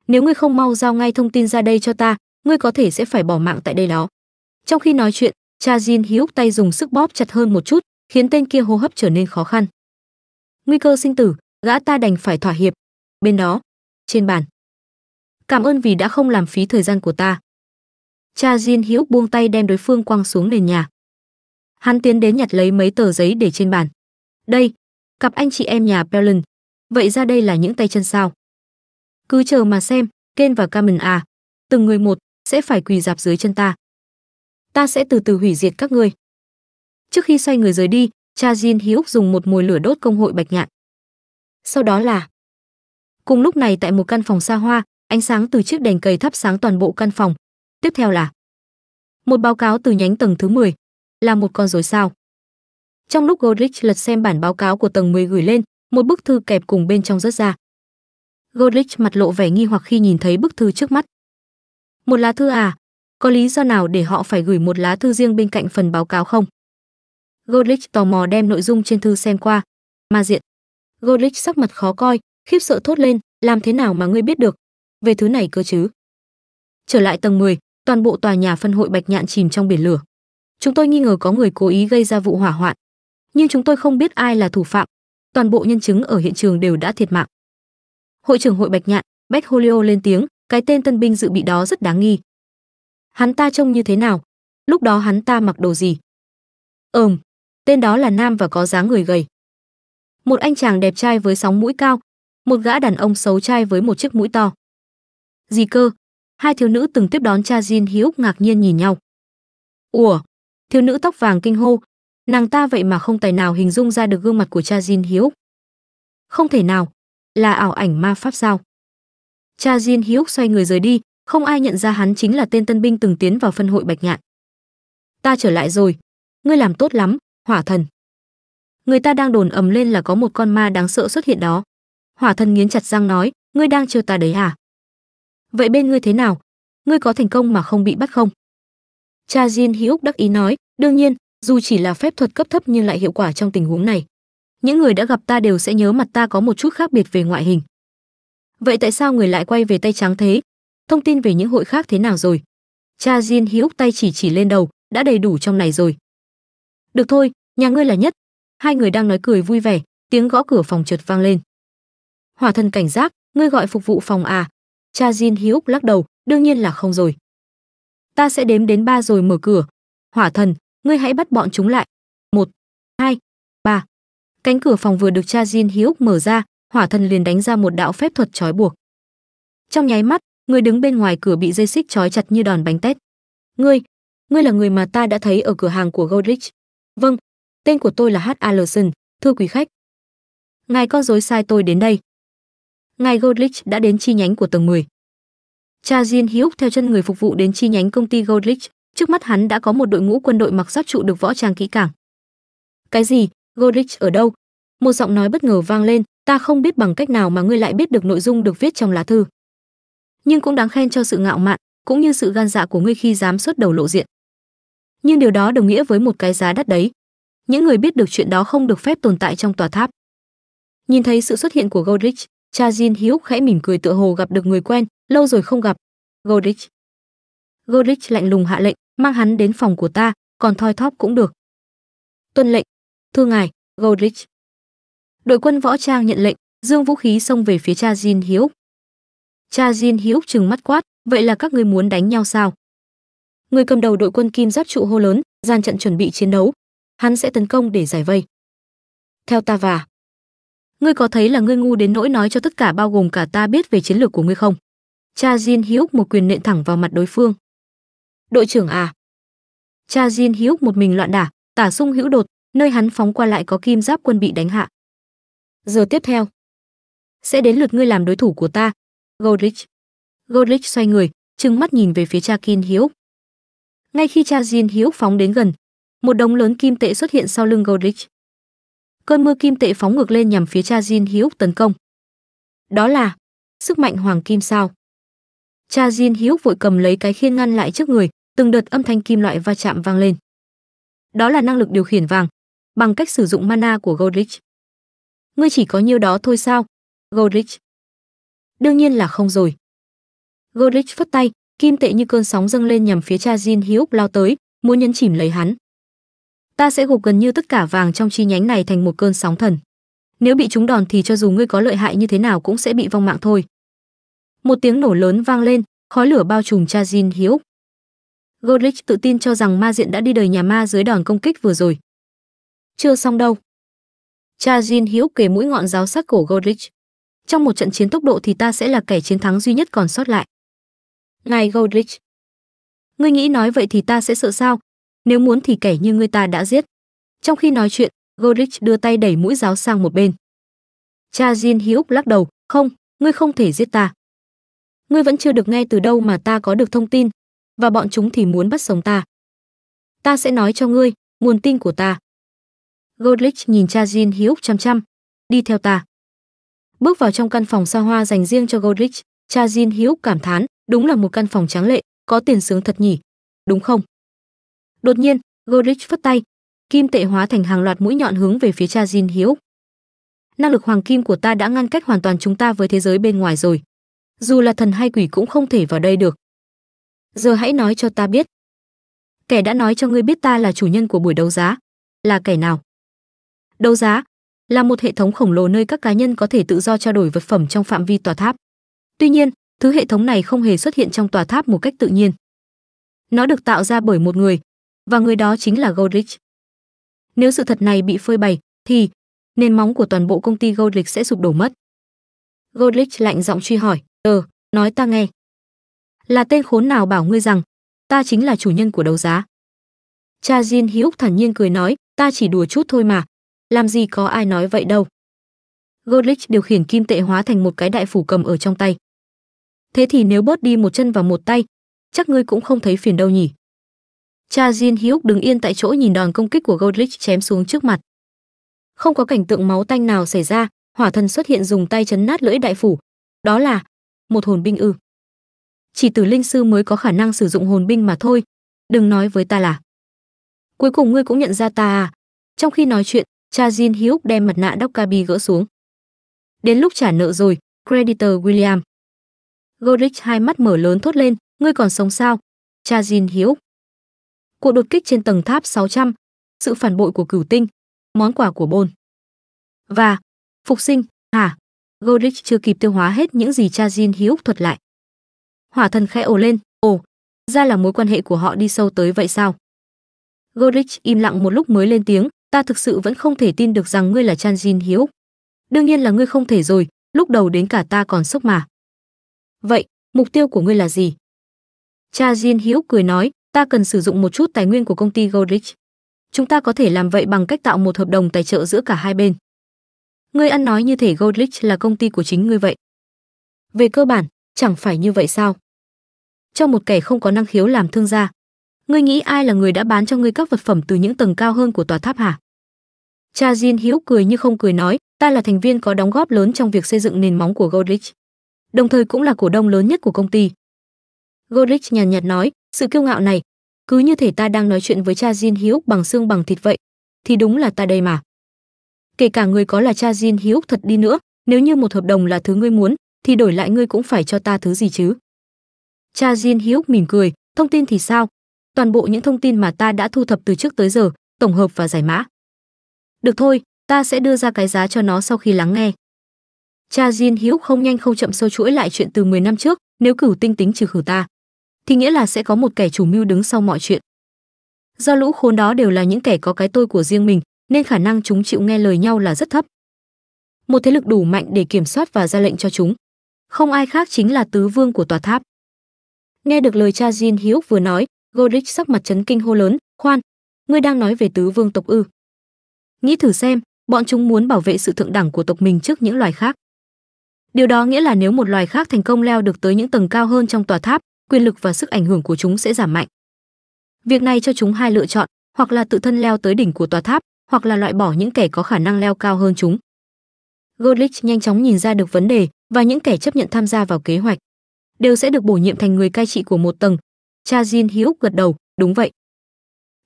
nếu ngươi không mau giao ngay thông tin ra đây cho ta ngươi có thể sẽ phải bỏ mạng tại đây đó trong khi nói chuyện cha jin hữu tay dùng sức bóp chặt hơn một chút khiến tên kia hô hấp trở nên khó khăn nguy cơ sinh tử gã ta đành phải thỏa hiệp bên đó trên bàn cảm ơn vì đã không làm phí thời gian của ta Cha Jin Hiếu buông tay đem đối phương quăng xuống nền nhà. Hắn tiến đến nhặt lấy mấy tờ giấy để trên bàn. Đây, cặp anh chị em nhà Pelon. Vậy ra đây là những tay chân sao? Cứ chờ mà xem, Ken và Carmen à, từng người một sẽ phải quỳ dạp dưới chân ta. Ta sẽ từ từ hủy diệt các ngươi. Trước khi xoay người rời đi, cha Jin Hiếu dùng một mồi lửa đốt công hội Bạch Nhạn. Sau đó là Cùng lúc này tại một căn phòng xa hoa, ánh sáng từ chiếc đèn cầy thắp sáng toàn bộ căn phòng, Tiếp theo là một báo cáo từ nhánh tầng thứ 10, là một con rối sao. Trong lúc Godrich lật xem bản báo cáo của tầng 10 gửi lên, một bức thư kẹp cùng bên trong rớt ra. Godrich mặt lộ vẻ nghi hoặc khi nhìn thấy bức thư trước mắt. Một lá thư à? Có lý do nào để họ phải gửi một lá thư riêng bên cạnh phần báo cáo không? Godrich tò mò đem nội dung trên thư xem qua. Ma diện. Godrich sắc mặt khó coi, khiếp sợ thốt lên, làm thế nào mà ngươi biết được? Về thứ này cơ chứ? Trở lại tầng 10, toàn bộ tòa nhà phân hội Bạch Nhạn chìm trong biển lửa. Chúng tôi nghi ngờ có người cố ý gây ra vụ hỏa hoạn, nhưng chúng tôi không biết ai là thủ phạm. Toàn bộ nhân chứng ở hiện trường đều đã thiệt mạng. Hội trưởng hội Bạch Nhạn, Bách Holio lên tiếng, cái tên tân binh dự bị đó rất đáng nghi. Hắn ta trông như thế nào? Lúc đó hắn ta mặc đồ gì? ờm tên đó là nam và có dáng người gầy. Một anh chàng đẹp trai với sóng mũi cao, một gã đàn ông xấu trai với một chiếc mũi to. Gì cơ, Hai thiếu nữ từng tiếp đón cha Jin Hi ngạc nhiên nhìn nhau. Ủa, thiếu nữ tóc vàng kinh hô, nàng ta vậy mà không tài nào hình dung ra được gương mặt của cha Jin Hi Không thể nào, là ảo ảnh ma pháp sao? Cha Jin Hi xoay người rời đi, không ai nhận ra hắn chính là tên tân binh từng tiến vào phân hội Bạch Nhạn. Ta trở lại rồi, ngươi làm tốt lắm, Hỏa Thần. Người ta đang đồn ầm lên là có một con ma đáng sợ xuất hiện đó. Hỏa Thần nghiến chặt răng nói, ngươi đang trêu ta đấy à? vậy bên ngươi thế nào ngươi có thành công mà không bị bắt không cha jin hữu đắc ý nói đương nhiên dù chỉ là phép thuật cấp thấp nhưng lại hiệu quả trong tình huống này những người đã gặp ta đều sẽ nhớ mặt ta có một chút khác biệt về ngoại hình vậy tại sao người lại quay về tay trắng thế thông tin về những hội khác thế nào rồi cha jin hữu tay chỉ chỉ lên đầu đã đầy đủ trong này rồi được thôi nhà ngươi là nhất hai người đang nói cười vui vẻ tiếng gõ cửa phòng trượt vang lên hỏa thần cảnh giác ngươi gọi phục vụ phòng à Cha Jin Hyuk lắc đầu, đương nhiên là không rồi. Ta sẽ đếm đến ba rồi mở cửa. Hỏa thần, ngươi hãy bắt bọn chúng lại. Một, hai, ba. Cánh cửa phòng vừa được cha Jin Hyuk mở ra, hỏa thần liền đánh ra một đạo phép thuật trói buộc. Trong nháy mắt, người đứng bên ngoài cửa bị dây xích trói chặt như đòn bánh tét. Ngươi, ngươi là người mà ta đã thấy ở cửa hàng của Goldrich. Vâng, tên của tôi là H. Allerson, thưa quý khách. Ngài con dối sai tôi đến đây ngài Goldrich đã đến chi nhánh của tầng 10. Cha Jin Hyuk theo chân người phục vụ đến chi nhánh công ty Goldrich. trước mắt hắn đã có một đội ngũ quân đội mặc giáp trụ được võ trang kỹ càng. Cái gì? Goldrich ở đâu? Một giọng nói bất ngờ vang lên, ta không biết bằng cách nào mà ngươi lại biết được nội dung được viết trong lá thư. Nhưng cũng đáng khen cho sự ngạo mạn, cũng như sự gan dạ của ngươi khi dám xuất đầu lộ diện. Nhưng điều đó đồng nghĩa với một cái giá đắt đấy. Những người biết được chuyện đó không được phép tồn tại trong tòa tháp. Nhìn thấy sự xuất hiện của Goldrich, Cha Jin Hyuk khẽ mỉm cười tựa hồ gặp được người quen, lâu rồi không gặp. Godrich. Godrich lạnh lùng hạ lệnh, mang hắn đến phòng của ta, còn thoi thóp cũng được. Tuân lệnh. Thưa ngài, Godrich. Đội quân võ trang nhận lệnh, dương vũ khí xông về phía cha Jin Hyuk. Cha Jin Hyuk trừng mắt quát, vậy là các ngươi muốn đánh nhau sao? Người cầm đầu đội quân kim giáp trụ hô lớn, gian trận chuẩn bị chiến đấu. Hắn sẽ tấn công để giải vây. Theo ta và, ngươi có thấy là ngươi ngu đến nỗi nói cho tất cả bao gồm cả ta biết về chiến lược của ngươi không cha jin hữu một quyền nện thẳng vào mặt đối phương đội trưởng à cha jin hữu một mình loạn đả tả sung hữu đột nơi hắn phóng qua lại có kim giáp quân bị đánh hạ giờ tiếp theo sẽ đến lượt ngươi làm đối thủ của ta goldrich goldrich xoay người trừng mắt nhìn về phía cha kin hiếu ngay khi cha jin hiếu phóng đến gần một đống lớn kim tệ xuất hiện sau lưng goldrich cơn mưa kim tệ phóng ngược lên nhằm phía cha Jin Hyuk tấn công. Đó là sức mạnh hoàng kim sao? Cha Jin Hyuk vội cầm lấy cái khiên ngăn lại trước người, từng đợt âm thanh kim loại va chạm vang lên. Đó là năng lực điều khiển vàng, bằng cách sử dụng mana của Godrich. Ngươi chỉ có nhiêu đó thôi sao? Godrich. Đương nhiên là không rồi. Godrich phất tay, kim tệ như cơn sóng dâng lên nhằm phía cha Jin Hyuk lao tới, muốn nhấn chìm lấy hắn ta sẽ gục gần như tất cả vàng trong chi nhánh này thành một cơn sóng thần. Nếu bị chúng đòn thì cho dù ngươi có lợi hại như thế nào cũng sẽ bị vong mạng thôi. Một tiếng nổ lớn vang lên, khói lửa bao trùm cha Jin Hiếu. Godrich tự tin cho rằng ma diện đã đi đời nhà ma dưới đòn công kích vừa rồi. Chưa xong đâu. Cha Jin Hiếu kề mũi ngọn giáo sắc cổ Godrich. Trong một trận chiến tốc độ thì ta sẽ là kẻ chiến thắng duy nhất còn sót lại. Ngài Godrich. Ngươi nghĩ nói vậy thì ta sẽ sợ sao, nếu muốn thì kẻ như ngươi ta đã giết trong khi nói chuyện gorich đưa tay đẩy mũi giáo sang một bên cha jin hiuk lắc đầu không ngươi không thể giết ta ngươi vẫn chưa được nghe từ đâu mà ta có được thông tin và bọn chúng thì muốn bắt sống ta ta sẽ nói cho ngươi nguồn tin của ta gorich nhìn cha jin hiuk chăm chăm đi theo ta bước vào trong căn phòng xa hoa dành riêng cho gorich cha jin hiuk cảm thán đúng là một căn phòng tráng lệ có tiền sướng thật nhỉ đúng không Đột nhiên, Gorich phất tay, kim tệ hóa thành hàng loạt mũi nhọn hướng về phía cha Jin Hiếu. Năng lực hoàng kim của ta đã ngăn cách hoàn toàn chúng ta với thế giới bên ngoài rồi. Dù là thần hay quỷ cũng không thể vào đây được. Giờ hãy nói cho ta biết. Kẻ đã nói cho ngươi biết ta là chủ nhân của buổi đấu giá, là kẻ nào? Đấu giá là một hệ thống khổng lồ nơi các cá nhân có thể tự do trao đổi vật phẩm trong phạm vi tòa tháp. Tuy nhiên, thứ hệ thống này không hề xuất hiện trong tòa tháp một cách tự nhiên. Nó được tạo ra bởi một người, và người đó chính là Goldrich. Nếu sự thật này bị phơi bày, thì nền móng của toàn bộ công ty Goldrich sẽ sụp đổ mất. Goldrich lạnh giọng truy hỏi, "Ờ, nói ta nghe. Là tên khốn nào bảo ngươi rằng ta chính là chủ nhân của đấu giá?" Cha Jin Hyuk thản nhiên cười nói, "Ta chỉ đùa chút thôi mà, làm gì có ai nói vậy đâu." Goldrich điều khiển kim tệ hóa thành một cái đại phủ cầm ở trong tay. "Thế thì nếu bớt đi một chân và một tay, chắc ngươi cũng không thấy phiền đâu nhỉ?" Cha Jin Hyuk đứng yên tại chỗ nhìn đòn công kích của Godrich chém xuống trước mặt. Không có cảnh tượng máu tanh nào xảy ra, hỏa thần xuất hiện dùng tay chấn nát lưỡi đại phủ. Đó là một hồn binh ư? Chỉ tử linh sư mới có khả năng sử dụng hồn binh mà thôi, đừng nói với ta là. Cuối cùng ngươi cũng nhận ra ta à? Trong khi nói chuyện, cha Jin Hyuk đem mặt nạ đóc Kabi gỡ xuống. Đến lúc trả nợ rồi, creditor William. Godrich hai mắt mở lớn thốt lên, ngươi còn sống sao? Cha Jin Hyuk cuộc đột kích trên tầng tháp 600, sự phản bội của cửu tinh, món quà của bôn. Và, phục sinh, hả? Godrich chưa kịp tiêu hóa hết những gì cha Jin hí úc thuật lại. Hỏa thần khẽ ồ lên, ồ, ra là mối quan hệ của họ đi sâu tới vậy sao? Godrich im lặng một lúc mới lên tiếng, ta thực sự vẫn không thể tin được rằng ngươi là Chan Jin hí úc. Đương nhiên là ngươi không thể rồi, lúc đầu đến cả ta còn sốc mà. Vậy, mục tiêu của ngươi là gì? Cha Jin hí úc cười nói, ta cần sử dụng một chút tài nguyên của công ty Goldrich. Chúng ta có thể làm vậy bằng cách tạo một hợp đồng tài trợ giữa cả hai bên. Ngươi ăn nói như thể Goldrich là công ty của chính ngươi vậy. Về cơ bản, chẳng phải như vậy sao? Cho một kẻ không có năng khiếu làm thương gia, ngươi nghĩ ai là người đã bán cho ngươi các vật phẩm từ những tầng cao hơn của tòa tháp hả? Cha Jin hữu cười như không cười nói, ta là thành viên có đóng góp lớn trong việc xây dựng nền móng của Goldrich, đồng thời cũng là cổ đông lớn nhất của công ty. Goldrich nhàn nhạt nói, sự kiêu ngạo này, cứ như thể ta đang nói chuyện với cha Jin Hyuk bằng xương bằng thịt vậy, thì đúng là ta đây mà. Kể cả người có là cha Jin Hyuk thật đi nữa, nếu như một hợp đồng là thứ ngươi muốn, thì đổi lại ngươi cũng phải cho ta thứ gì chứ? Cha Jin Hyuk mỉm cười, thông tin thì sao? Toàn bộ những thông tin mà ta đã thu thập từ trước tới giờ, tổng hợp và giải mã. Được thôi, ta sẽ đưa ra cái giá cho nó sau khi lắng nghe. Cha Jin Hiếu không nhanh không chậm sâu chuỗi lại chuyện từ 10 năm trước, nếu cửu tinh tính trừ khử ta thì nghĩa là sẽ có một kẻ chủ mưu đứng sau mọi chuyện. Do lũ khốn đó đều là những kẻ có cái tôi của riêng mình, nên khả năng chúng chịu nghe lời nhau là rất thấp. Một thế lực đủ mạnh để kiểm soát và ra lệnh cho chúng. Không ai khác chính là tứ vương của tòa tháp. Nghe được lời cha Jin Hiếu vừa nói, Godric sắc mặt chấn kinh hô lớn, "Khoan, ngươi đang nói về tứ vương tộc ư?" Nghĩ thử xem, bọn chúng muốn bảo vệ sự thượng đẳng của tộc mình trước những loài khác. Điều đó nghĩa là nếu một loài khác thành công leo được tới những tầng cao hơn trong tòa tháp, quyền lực và sức ảnh hưởng của chúng sẽ giảm mạnh. Việc này cho chúng hai lựa chọn, hoặc là tự thân leo tới đỉnh của tòa tháp, hoặc là loại bỏ những kẻ có khả năng leo cao hơn chúng. Godlich nhanh chóng nhìn ra được vấn đề và những kẻ chấp nhận tham gia vào kế hoạch đều sẽ được bổ nhiệm thành người cai trị của một tầng. Cha Jin Hyuk gật đầu, đúng vậy.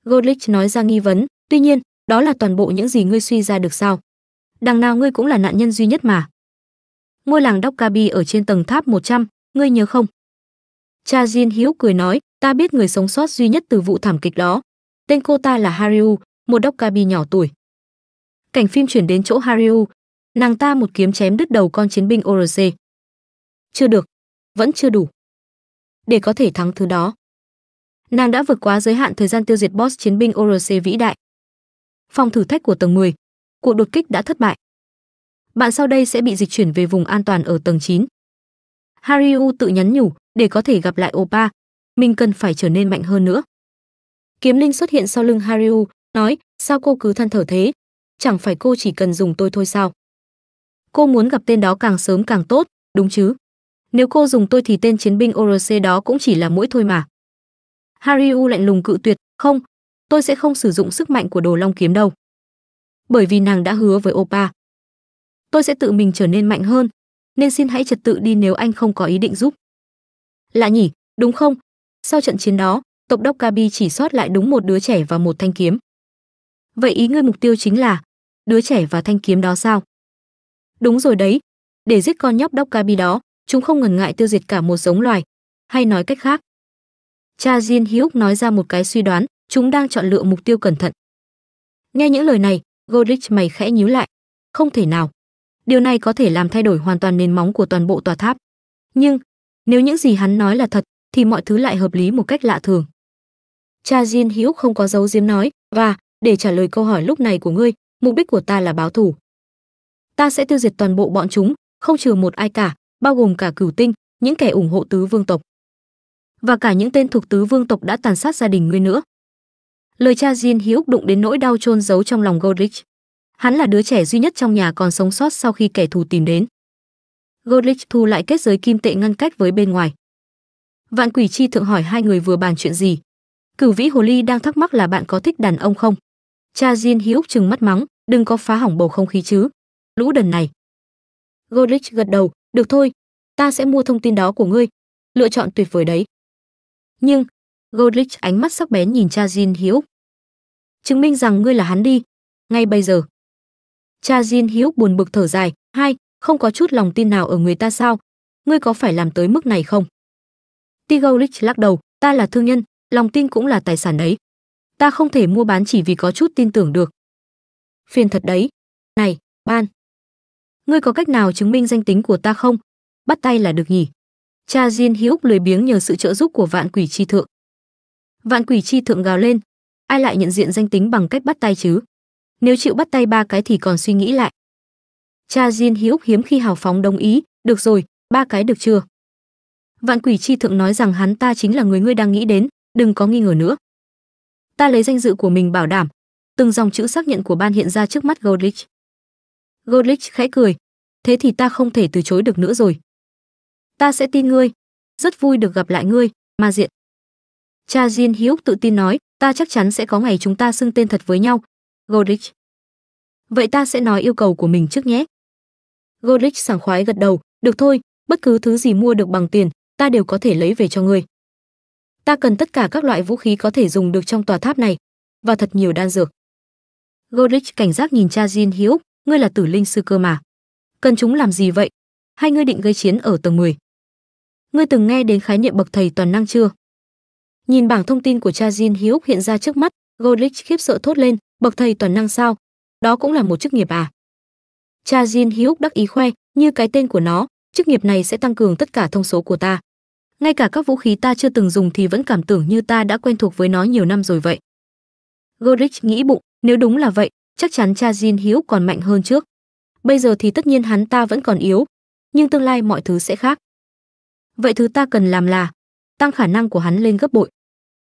Godlich nói ra nghi vấn, tuy nhiên, đó là toàn bộ những gì ngươi suy ra được sao? Đằng nào ngươi cũng là nạn nhân duy nhất mà. Ngôi làng Dokkabi ở trên tầng tháp 100, ngươi nhớ không? Cha Jin hiếu cười nói, ta biết người sống sót duy nhất từ vụ thảm kịch đó. Tên cô ta là Hariu, một đốc cabi nhỏ tuổi. Cảnh phim chuyển đến chỗ Hariu, nàng ta một kiếm chém đứt đầu con chiến binh ORC. Chưa được, vẫn chưa đủ. Để có thể thắng thứ đó, nàng đã vượt quá giới hạn thời gian tiêu diệt boss chiến binh ORC vĩ đại. Phòng thử thách của tầng 10, cuộc đột kích đã thất bại. Bạn sau đây sẽ bị dịch chuyển về vùng an toàn ở tầng 9. Hariu tự nhắn nhủ, để có thể gặp lại Opa, mình cần phải trở nên mạnh hơn nữa. Kiếm Linh xuất hiện sau lưng Hariu, nói, sao cô cứ than thở thế? Chẳng phải cô chỉ cần dùng tôi thôi sao? Cô muốn gặp tên đó càng sớm càng tốt, đúng chứ? Nếu cô dùng tôi thì tên chiến binh ORC đó cũng chỉ là mũi thôi mà. Hariu lạnh lùng cự tuyệt, không, tôi sẽ không sử dụng sức mạnh của đồ long kiếm đâu. Bởi vì nàng đã hứa với Opa. Tôi sẽ tự mình trở nên mạnh hơn, nên xin hãy trật tự đi nếu anh không có ý định giúp. Lạ nhỉ, đúng không? Sau trận chiến đó, tộc đốc Kabi chỉ sót lại đúng một đứa trẻ và một thanh kiếm. Vậy ý ngươi mục tiêu chính là đứa trẻ và thanh kiếm đó sao? Đúng rồi đấy, để giết con nhóc đốc Kabi đó, chúng không ngần ngại tiêu diệt cả một giống loài, hay nói cách khác. Cha Jin Hyuk nói ra một cái suy đoán, chúng đang chọn lựa mục tiêu cẩn thận. Nghe những lời này, Godrich mày khẽ nhíu lại. Không thể nào. Điều này có thể làm thay đổi hoàn toàn nền móng của toàn bộ tòa tháp. Nhưng, nếu những gì hắn nói là thật, thì mọi thứ lại hợp lý một cách lạ thường. Cha Jin Hiếu không có dấu giếm nói, và, để trả lời câu hỏi lúc này của ngươi, mục đích của ta là báo thù. Ta sẽ tiêu diệt toàn bộ bọn chúng, không trừ một ai cả, bao gồm cả cửu tinh, những kẻ ủng hộ tứ vương tộc. Và cả những tên thuộc tứ vương tộc đã tàn sát gia đình ngươi nữa. Lời cha Jin Hiếu đụng đến nỗi đau chôn giấu trong lòng Godrich. Hắn là đứa trẻ duy nhất trong nhà còn sống sót sau khi kẻ thù tìm đến. Godlich thu lại kết giới kim tệ ngăn cách với bên ngoài. Vạn Quỷ Chi thượng hỏi hai người vừa bàn chuyện gì. Cửu Vĩ Hồ Ly đang thắc mắc là bạn có thích đàn ông không? Cha Jin Hiễu trừng mắt mắng, đừng có phá hỏng bầu không khí chứ. Lũ đần này. Godlich gật đầu, được thôi, ta sẽ mua thông tin đó của ngươi. Lựa chọn tuyệt vời đấy. Nhưng, Godlich ánh mắt sắc bén nhìn cha Jin Hiễu. Chứng minh rằng ngươi là hắn đi, ngay bây giờ cha Jin Hữu buồn bực thở dài, hai, không có chút lòng tin nào ở người ta sao? Ngươi có phải làm tới mức này không? Tigolich lắc đầu, ta là thương nhân, lòng tin cũng là tài sản đấy. Ta không thể mua bán chỉ vì có chút tin tưởng được. Phiền thật đấy. Này, ban. Ngươi có cách nào chứng minh danh tính của ta không? Bắt tay là được nhỉ? Cha Jin Hữu lười biếng nhờ sự trợ giúp của vạn quỷ chi thượng. Vạn quỷ chi thượng gào lên, ai lại nhận diện danh tính bằng cách bắt tay chứ? nếu chịu bắt tay ba cái thì còn suy nghĩ lại. Cha Jin Hiếu hiếm khi hào phóng đồng ý, được rồi, ba cái được chưa? Vạn quỷ chi thượng nói rằng hắn ta chính là người ngươi đang nghĩ đến, đừng có nghi ngờ nữa. Ta lấy danh dự của mình bảo đảm. Từng dòng chữ xác nhận của ban hiện ra trước mắt Godlich. Godlich khẽ cười, thế thì ta không thể từ chối được nữa rồi. Ta sẽ tin ngươi, rất vui được gặp lại ngươi, ma diện. Cha Jin Hiếu tự tin nói, ta chắc chắn sẽ có ngày chúng ta xưng tên thật với nhau, Godrich. Vậy ta sẽ nói yêu cầu của mình trước nhé. Godrich sảng khoái gật đầu, được thôi, bất cứ thứ gì mua được bằng tiền, ta đều có thể lấy về cho ngươi. Ta cần tất cả các loại vũ khí có thể dùng được trong tòa tháp này và thật nhiều đan dược. Godrich cảnh giác nhìn cha Jin Hiếu, ngươi là tử linh sư cơ mà. Cần chúng làm gì vậy? Hay ngươi định gây chiến ở tầng 10? Ngươi từng nghe đến khái niệm bậc thầy toàn năng chưa? Nhìn bảng thông tin của cha Jin Hiếu hiện ra trước mắt, Godrich khiếp sợ thốt lên, bậc thầy toàn năng sao đó cũng là một chức nghiệp à cha jin hí đắc ý khoe như cái tên của nó chức nghiệp này sẽ tăng cường tất cả thông số của ta ngay cả các vũ khí ta chưa từng dùng thì vẫn cảm tưởng như ta đã quen thuộc với nó nhiều năm rồi vậy Gorich nghĩ bụng nếu đúng là vậy chắc chắn cha jin hí còn mạnh hơn trước bây giờ thì tất nhiên hắn ta vẫn còn yếu nhưng tương lai mọi thứ sẽ khác vậy thứ ta cần làm là tăng khả năng của hắn lên gấp bội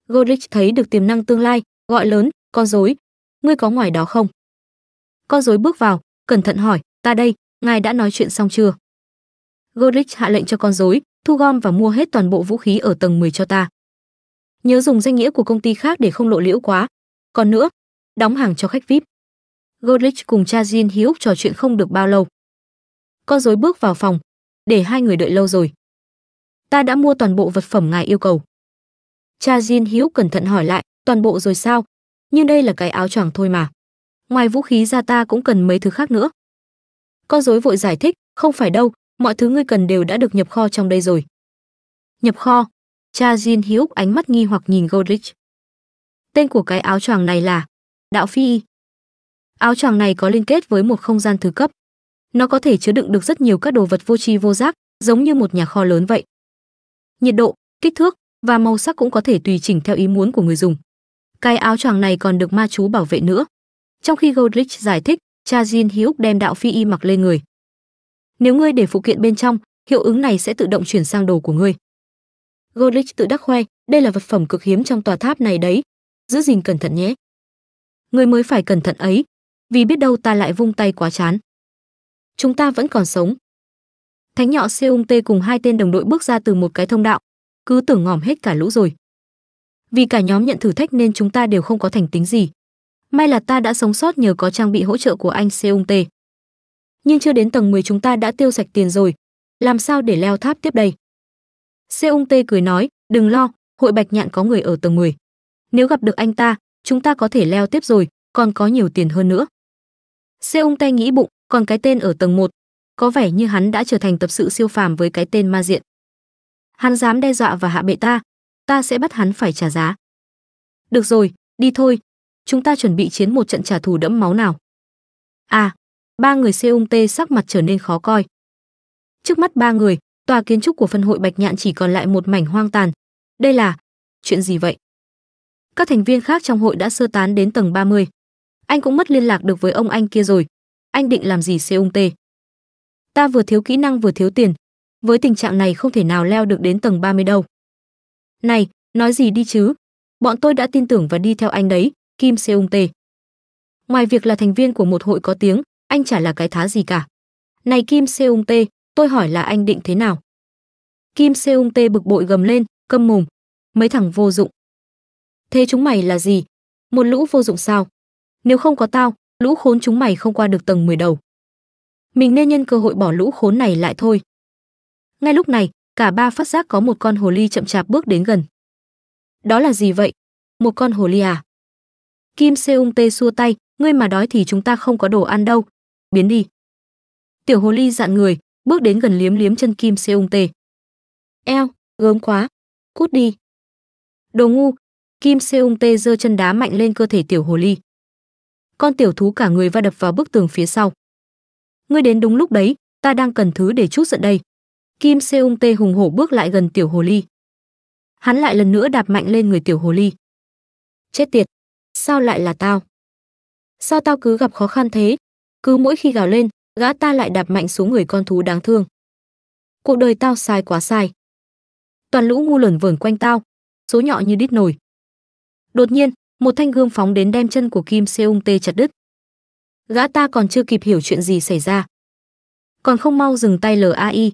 Gorich thấy được tiềm năng tương lai gọi lớn con rối ngươi có ngoài đó không con rối bước vào cẩn thận hỏi ta đây ngài đã nói chuyện xong chưa Godrich hạ lệnh cho con rối thu gom và mua hết toàn bộ vũ khí ở tầng 10 cho ta nhớ dùng danh nghĩa của công ty khác để không lộ liễu quá còn nữa đóng hàng cho khách vip Godrich cùng cha Jin Hiếu trò chuyện không được bao lâu con rối bước vào phòng để hai người đợi lâu rồi ta đã mua toàn bộ vật phẩm ngài yêu cầu cha Jin Hiếu cẩn thận hỏi lại toàn bộ rồi sao nhưng đây là cái áo choàng thôi mà. Ngoài vũ khí ra ta cũng cần mấy thứ khác nữa. Con rối vội giải thích, không phải đâu, mọi thứ ngươi cần đều đã được nhập kho trong đây rồi. Nhập kho? Cha Jin Hyuk ánh mắt nghi hoặc nhìn Goldrich Tên của cái áo choàng này là Đạo Phi Áo choàng này có liên kết với một không gian thứ cấp. Nó có thể chứa đựng được rất nhiều các đồ vật vô tri vô giác, giống như một nhà kho lớn vậy. Nhiệt độ, kích thước và màu sắc cũng có thể tùy chỉnh theo ý muốn của người dùng. Cái áo choàng này còn được ma chú bảo vệ nữa. Trong khi Goldrich giải thích, cha Jin Hyuk đem đạo phi y mặc lên người. Nếu ngươi để phụ kiện bên trong, hiệu ứng này sẽ tự động chuyển sang đồ của ngươi. Goldrich tự đắc khoe, đây là vật phẩm cực hiếm trong tòa tháp này đấy. Giữ gìn cẩn thận nhé. Ngươi mới phải cẩn thận ấy, vì biết đâu ta lại vung tay quá chán. Chúng ta vẫn còn sống. Thánh nhọ Seung Tê cùng hai tên đồng đội bước ra từ một cái thông đạo, cứ tưởng ngòm hết cả lũ rồi vì cả nhóm nhận thử thách nên chúng ta đều không có thành tính gì. May là ta đã sống sót nhờ có trang bị hỗ trợ của anh Seung Tae. Nhưng chưa đến tầng 10 chúng ta đã tiêu sạch tiền rồi, làm sao để leo tháp tiếp đây? Seung Tae cười nói, đừng lo, hội Bạch Nhạn có người ở tầng 10. Nếu gặp được anh ta, chúng ta có thể leo tiếp rồi, còn có nhiều tiền hơn nữa. Seung Tae nghĩ bụng, còn cái tên ở tầng 1, có vẻ như hắn đã trở thành tập sự siêu phàm với cái tên ma diện. Hắn dám đe dọa và hạ bệ ta, ta sẽ bắt hắn phải trả giá. Được rồi, đi thôi, chúng ta chuẩn bị chiến một trận trả thù đẫm máu nào. À, ba người Seung Tê sắc mặt trở nên khó coi. Trước mắt ba người, tòa kiến trúc của phân hội Bạch Nhạn chỉ còn lại một mảnh hoang tàn. Đây là chuyện gì vậy? Các thành viên khác trong hội đã sơ tán đến tầng 30. Anh cũng mất liên lạc được với ông anh kia rồi. Anh định làm gì Seung Tê? Ta vừa thiếu kỹ năng vừa thiếu tiền, với tình trạng này không thể nào leo được đến tầng 30 đâu. Này, nói gì đi chứ? Bọn tôi đã tin tưởng và đi theo anh đấy, Kim Seung Tae. Ngoài việc là thành viên của một hội có tiếng, anh chả là cái thá gì cả. Này Kim Seung Tae, tôi hỏi là anh định thế nào? Kim Seung Tae bực bội gầm lên, câm mồm. Mấy thằng vô dụng. Thế chúng mày là gì? Một lũ vô dụng sao? Nếu không có tao, lũ khốn chúng mày không qua được tầng 10 đầu. Mình nên nhân cơ hội bỏ lũ khốn này lại thôi. Ngay lúc này, cả ba phát giác có một con hồ ly chậm chạp bước đến gần. Đó là gì vậy? Một con hồ ly à? Kim Seung Tê xua tay, ngươi mà đói thì chúng ta không có đồ ăn đâu, biến đi. Tiểu hồ ly dặn người, bước đến gần liếm liếm chân Kim Seung Tê. Eo, gớm quá, cút đi. Đồ ngu, Kim Seung Tê giơ chân đá mạnh lên cơ thể tiểu hồ ly. Con tiểu thú cả người va đập vào bức tường phía sau. Ngươi đến đúng lúc đấy, ta đang cần thứ để chút giận đây. Kim Seung Tae hùng hổ bước lại gần tiểu hồ ly. Hắn lại lần nữa đạp mạnh lên người tiểu hồ ly. Chết tiệt, sao lại là tao? Sao tao cứ gặp khó khăn thế? Cứ mỗi khi gào lên, gã ta lại đạp mạnh xuống người con thú đáng thương. Cuộc đời tao sai quá sai. Toàn lũ ngu lởn vởn quanh tao, số nhỏ như đít nổi. Đột nhiên, một thanh gươm phóng đến đem chân của Kim Seung Tae chặt đứt. Gã ta còn chưa kịp hiểu chuyện gì xảy ra, còn không mau dừng tay LAI,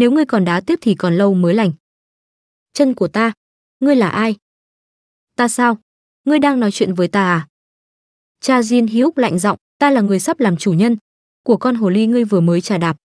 nếu ngươi còn đá tiếp thì còn lâu mới lành. Chân của ta, ngươi là ai? Ta sao? Ngươi đang nói chuyện với ta à? Cha Jin hí lạnh giọng, ta là người sắp làm chủ nhân của con hồ ly ngươi vừa mới trà đạp.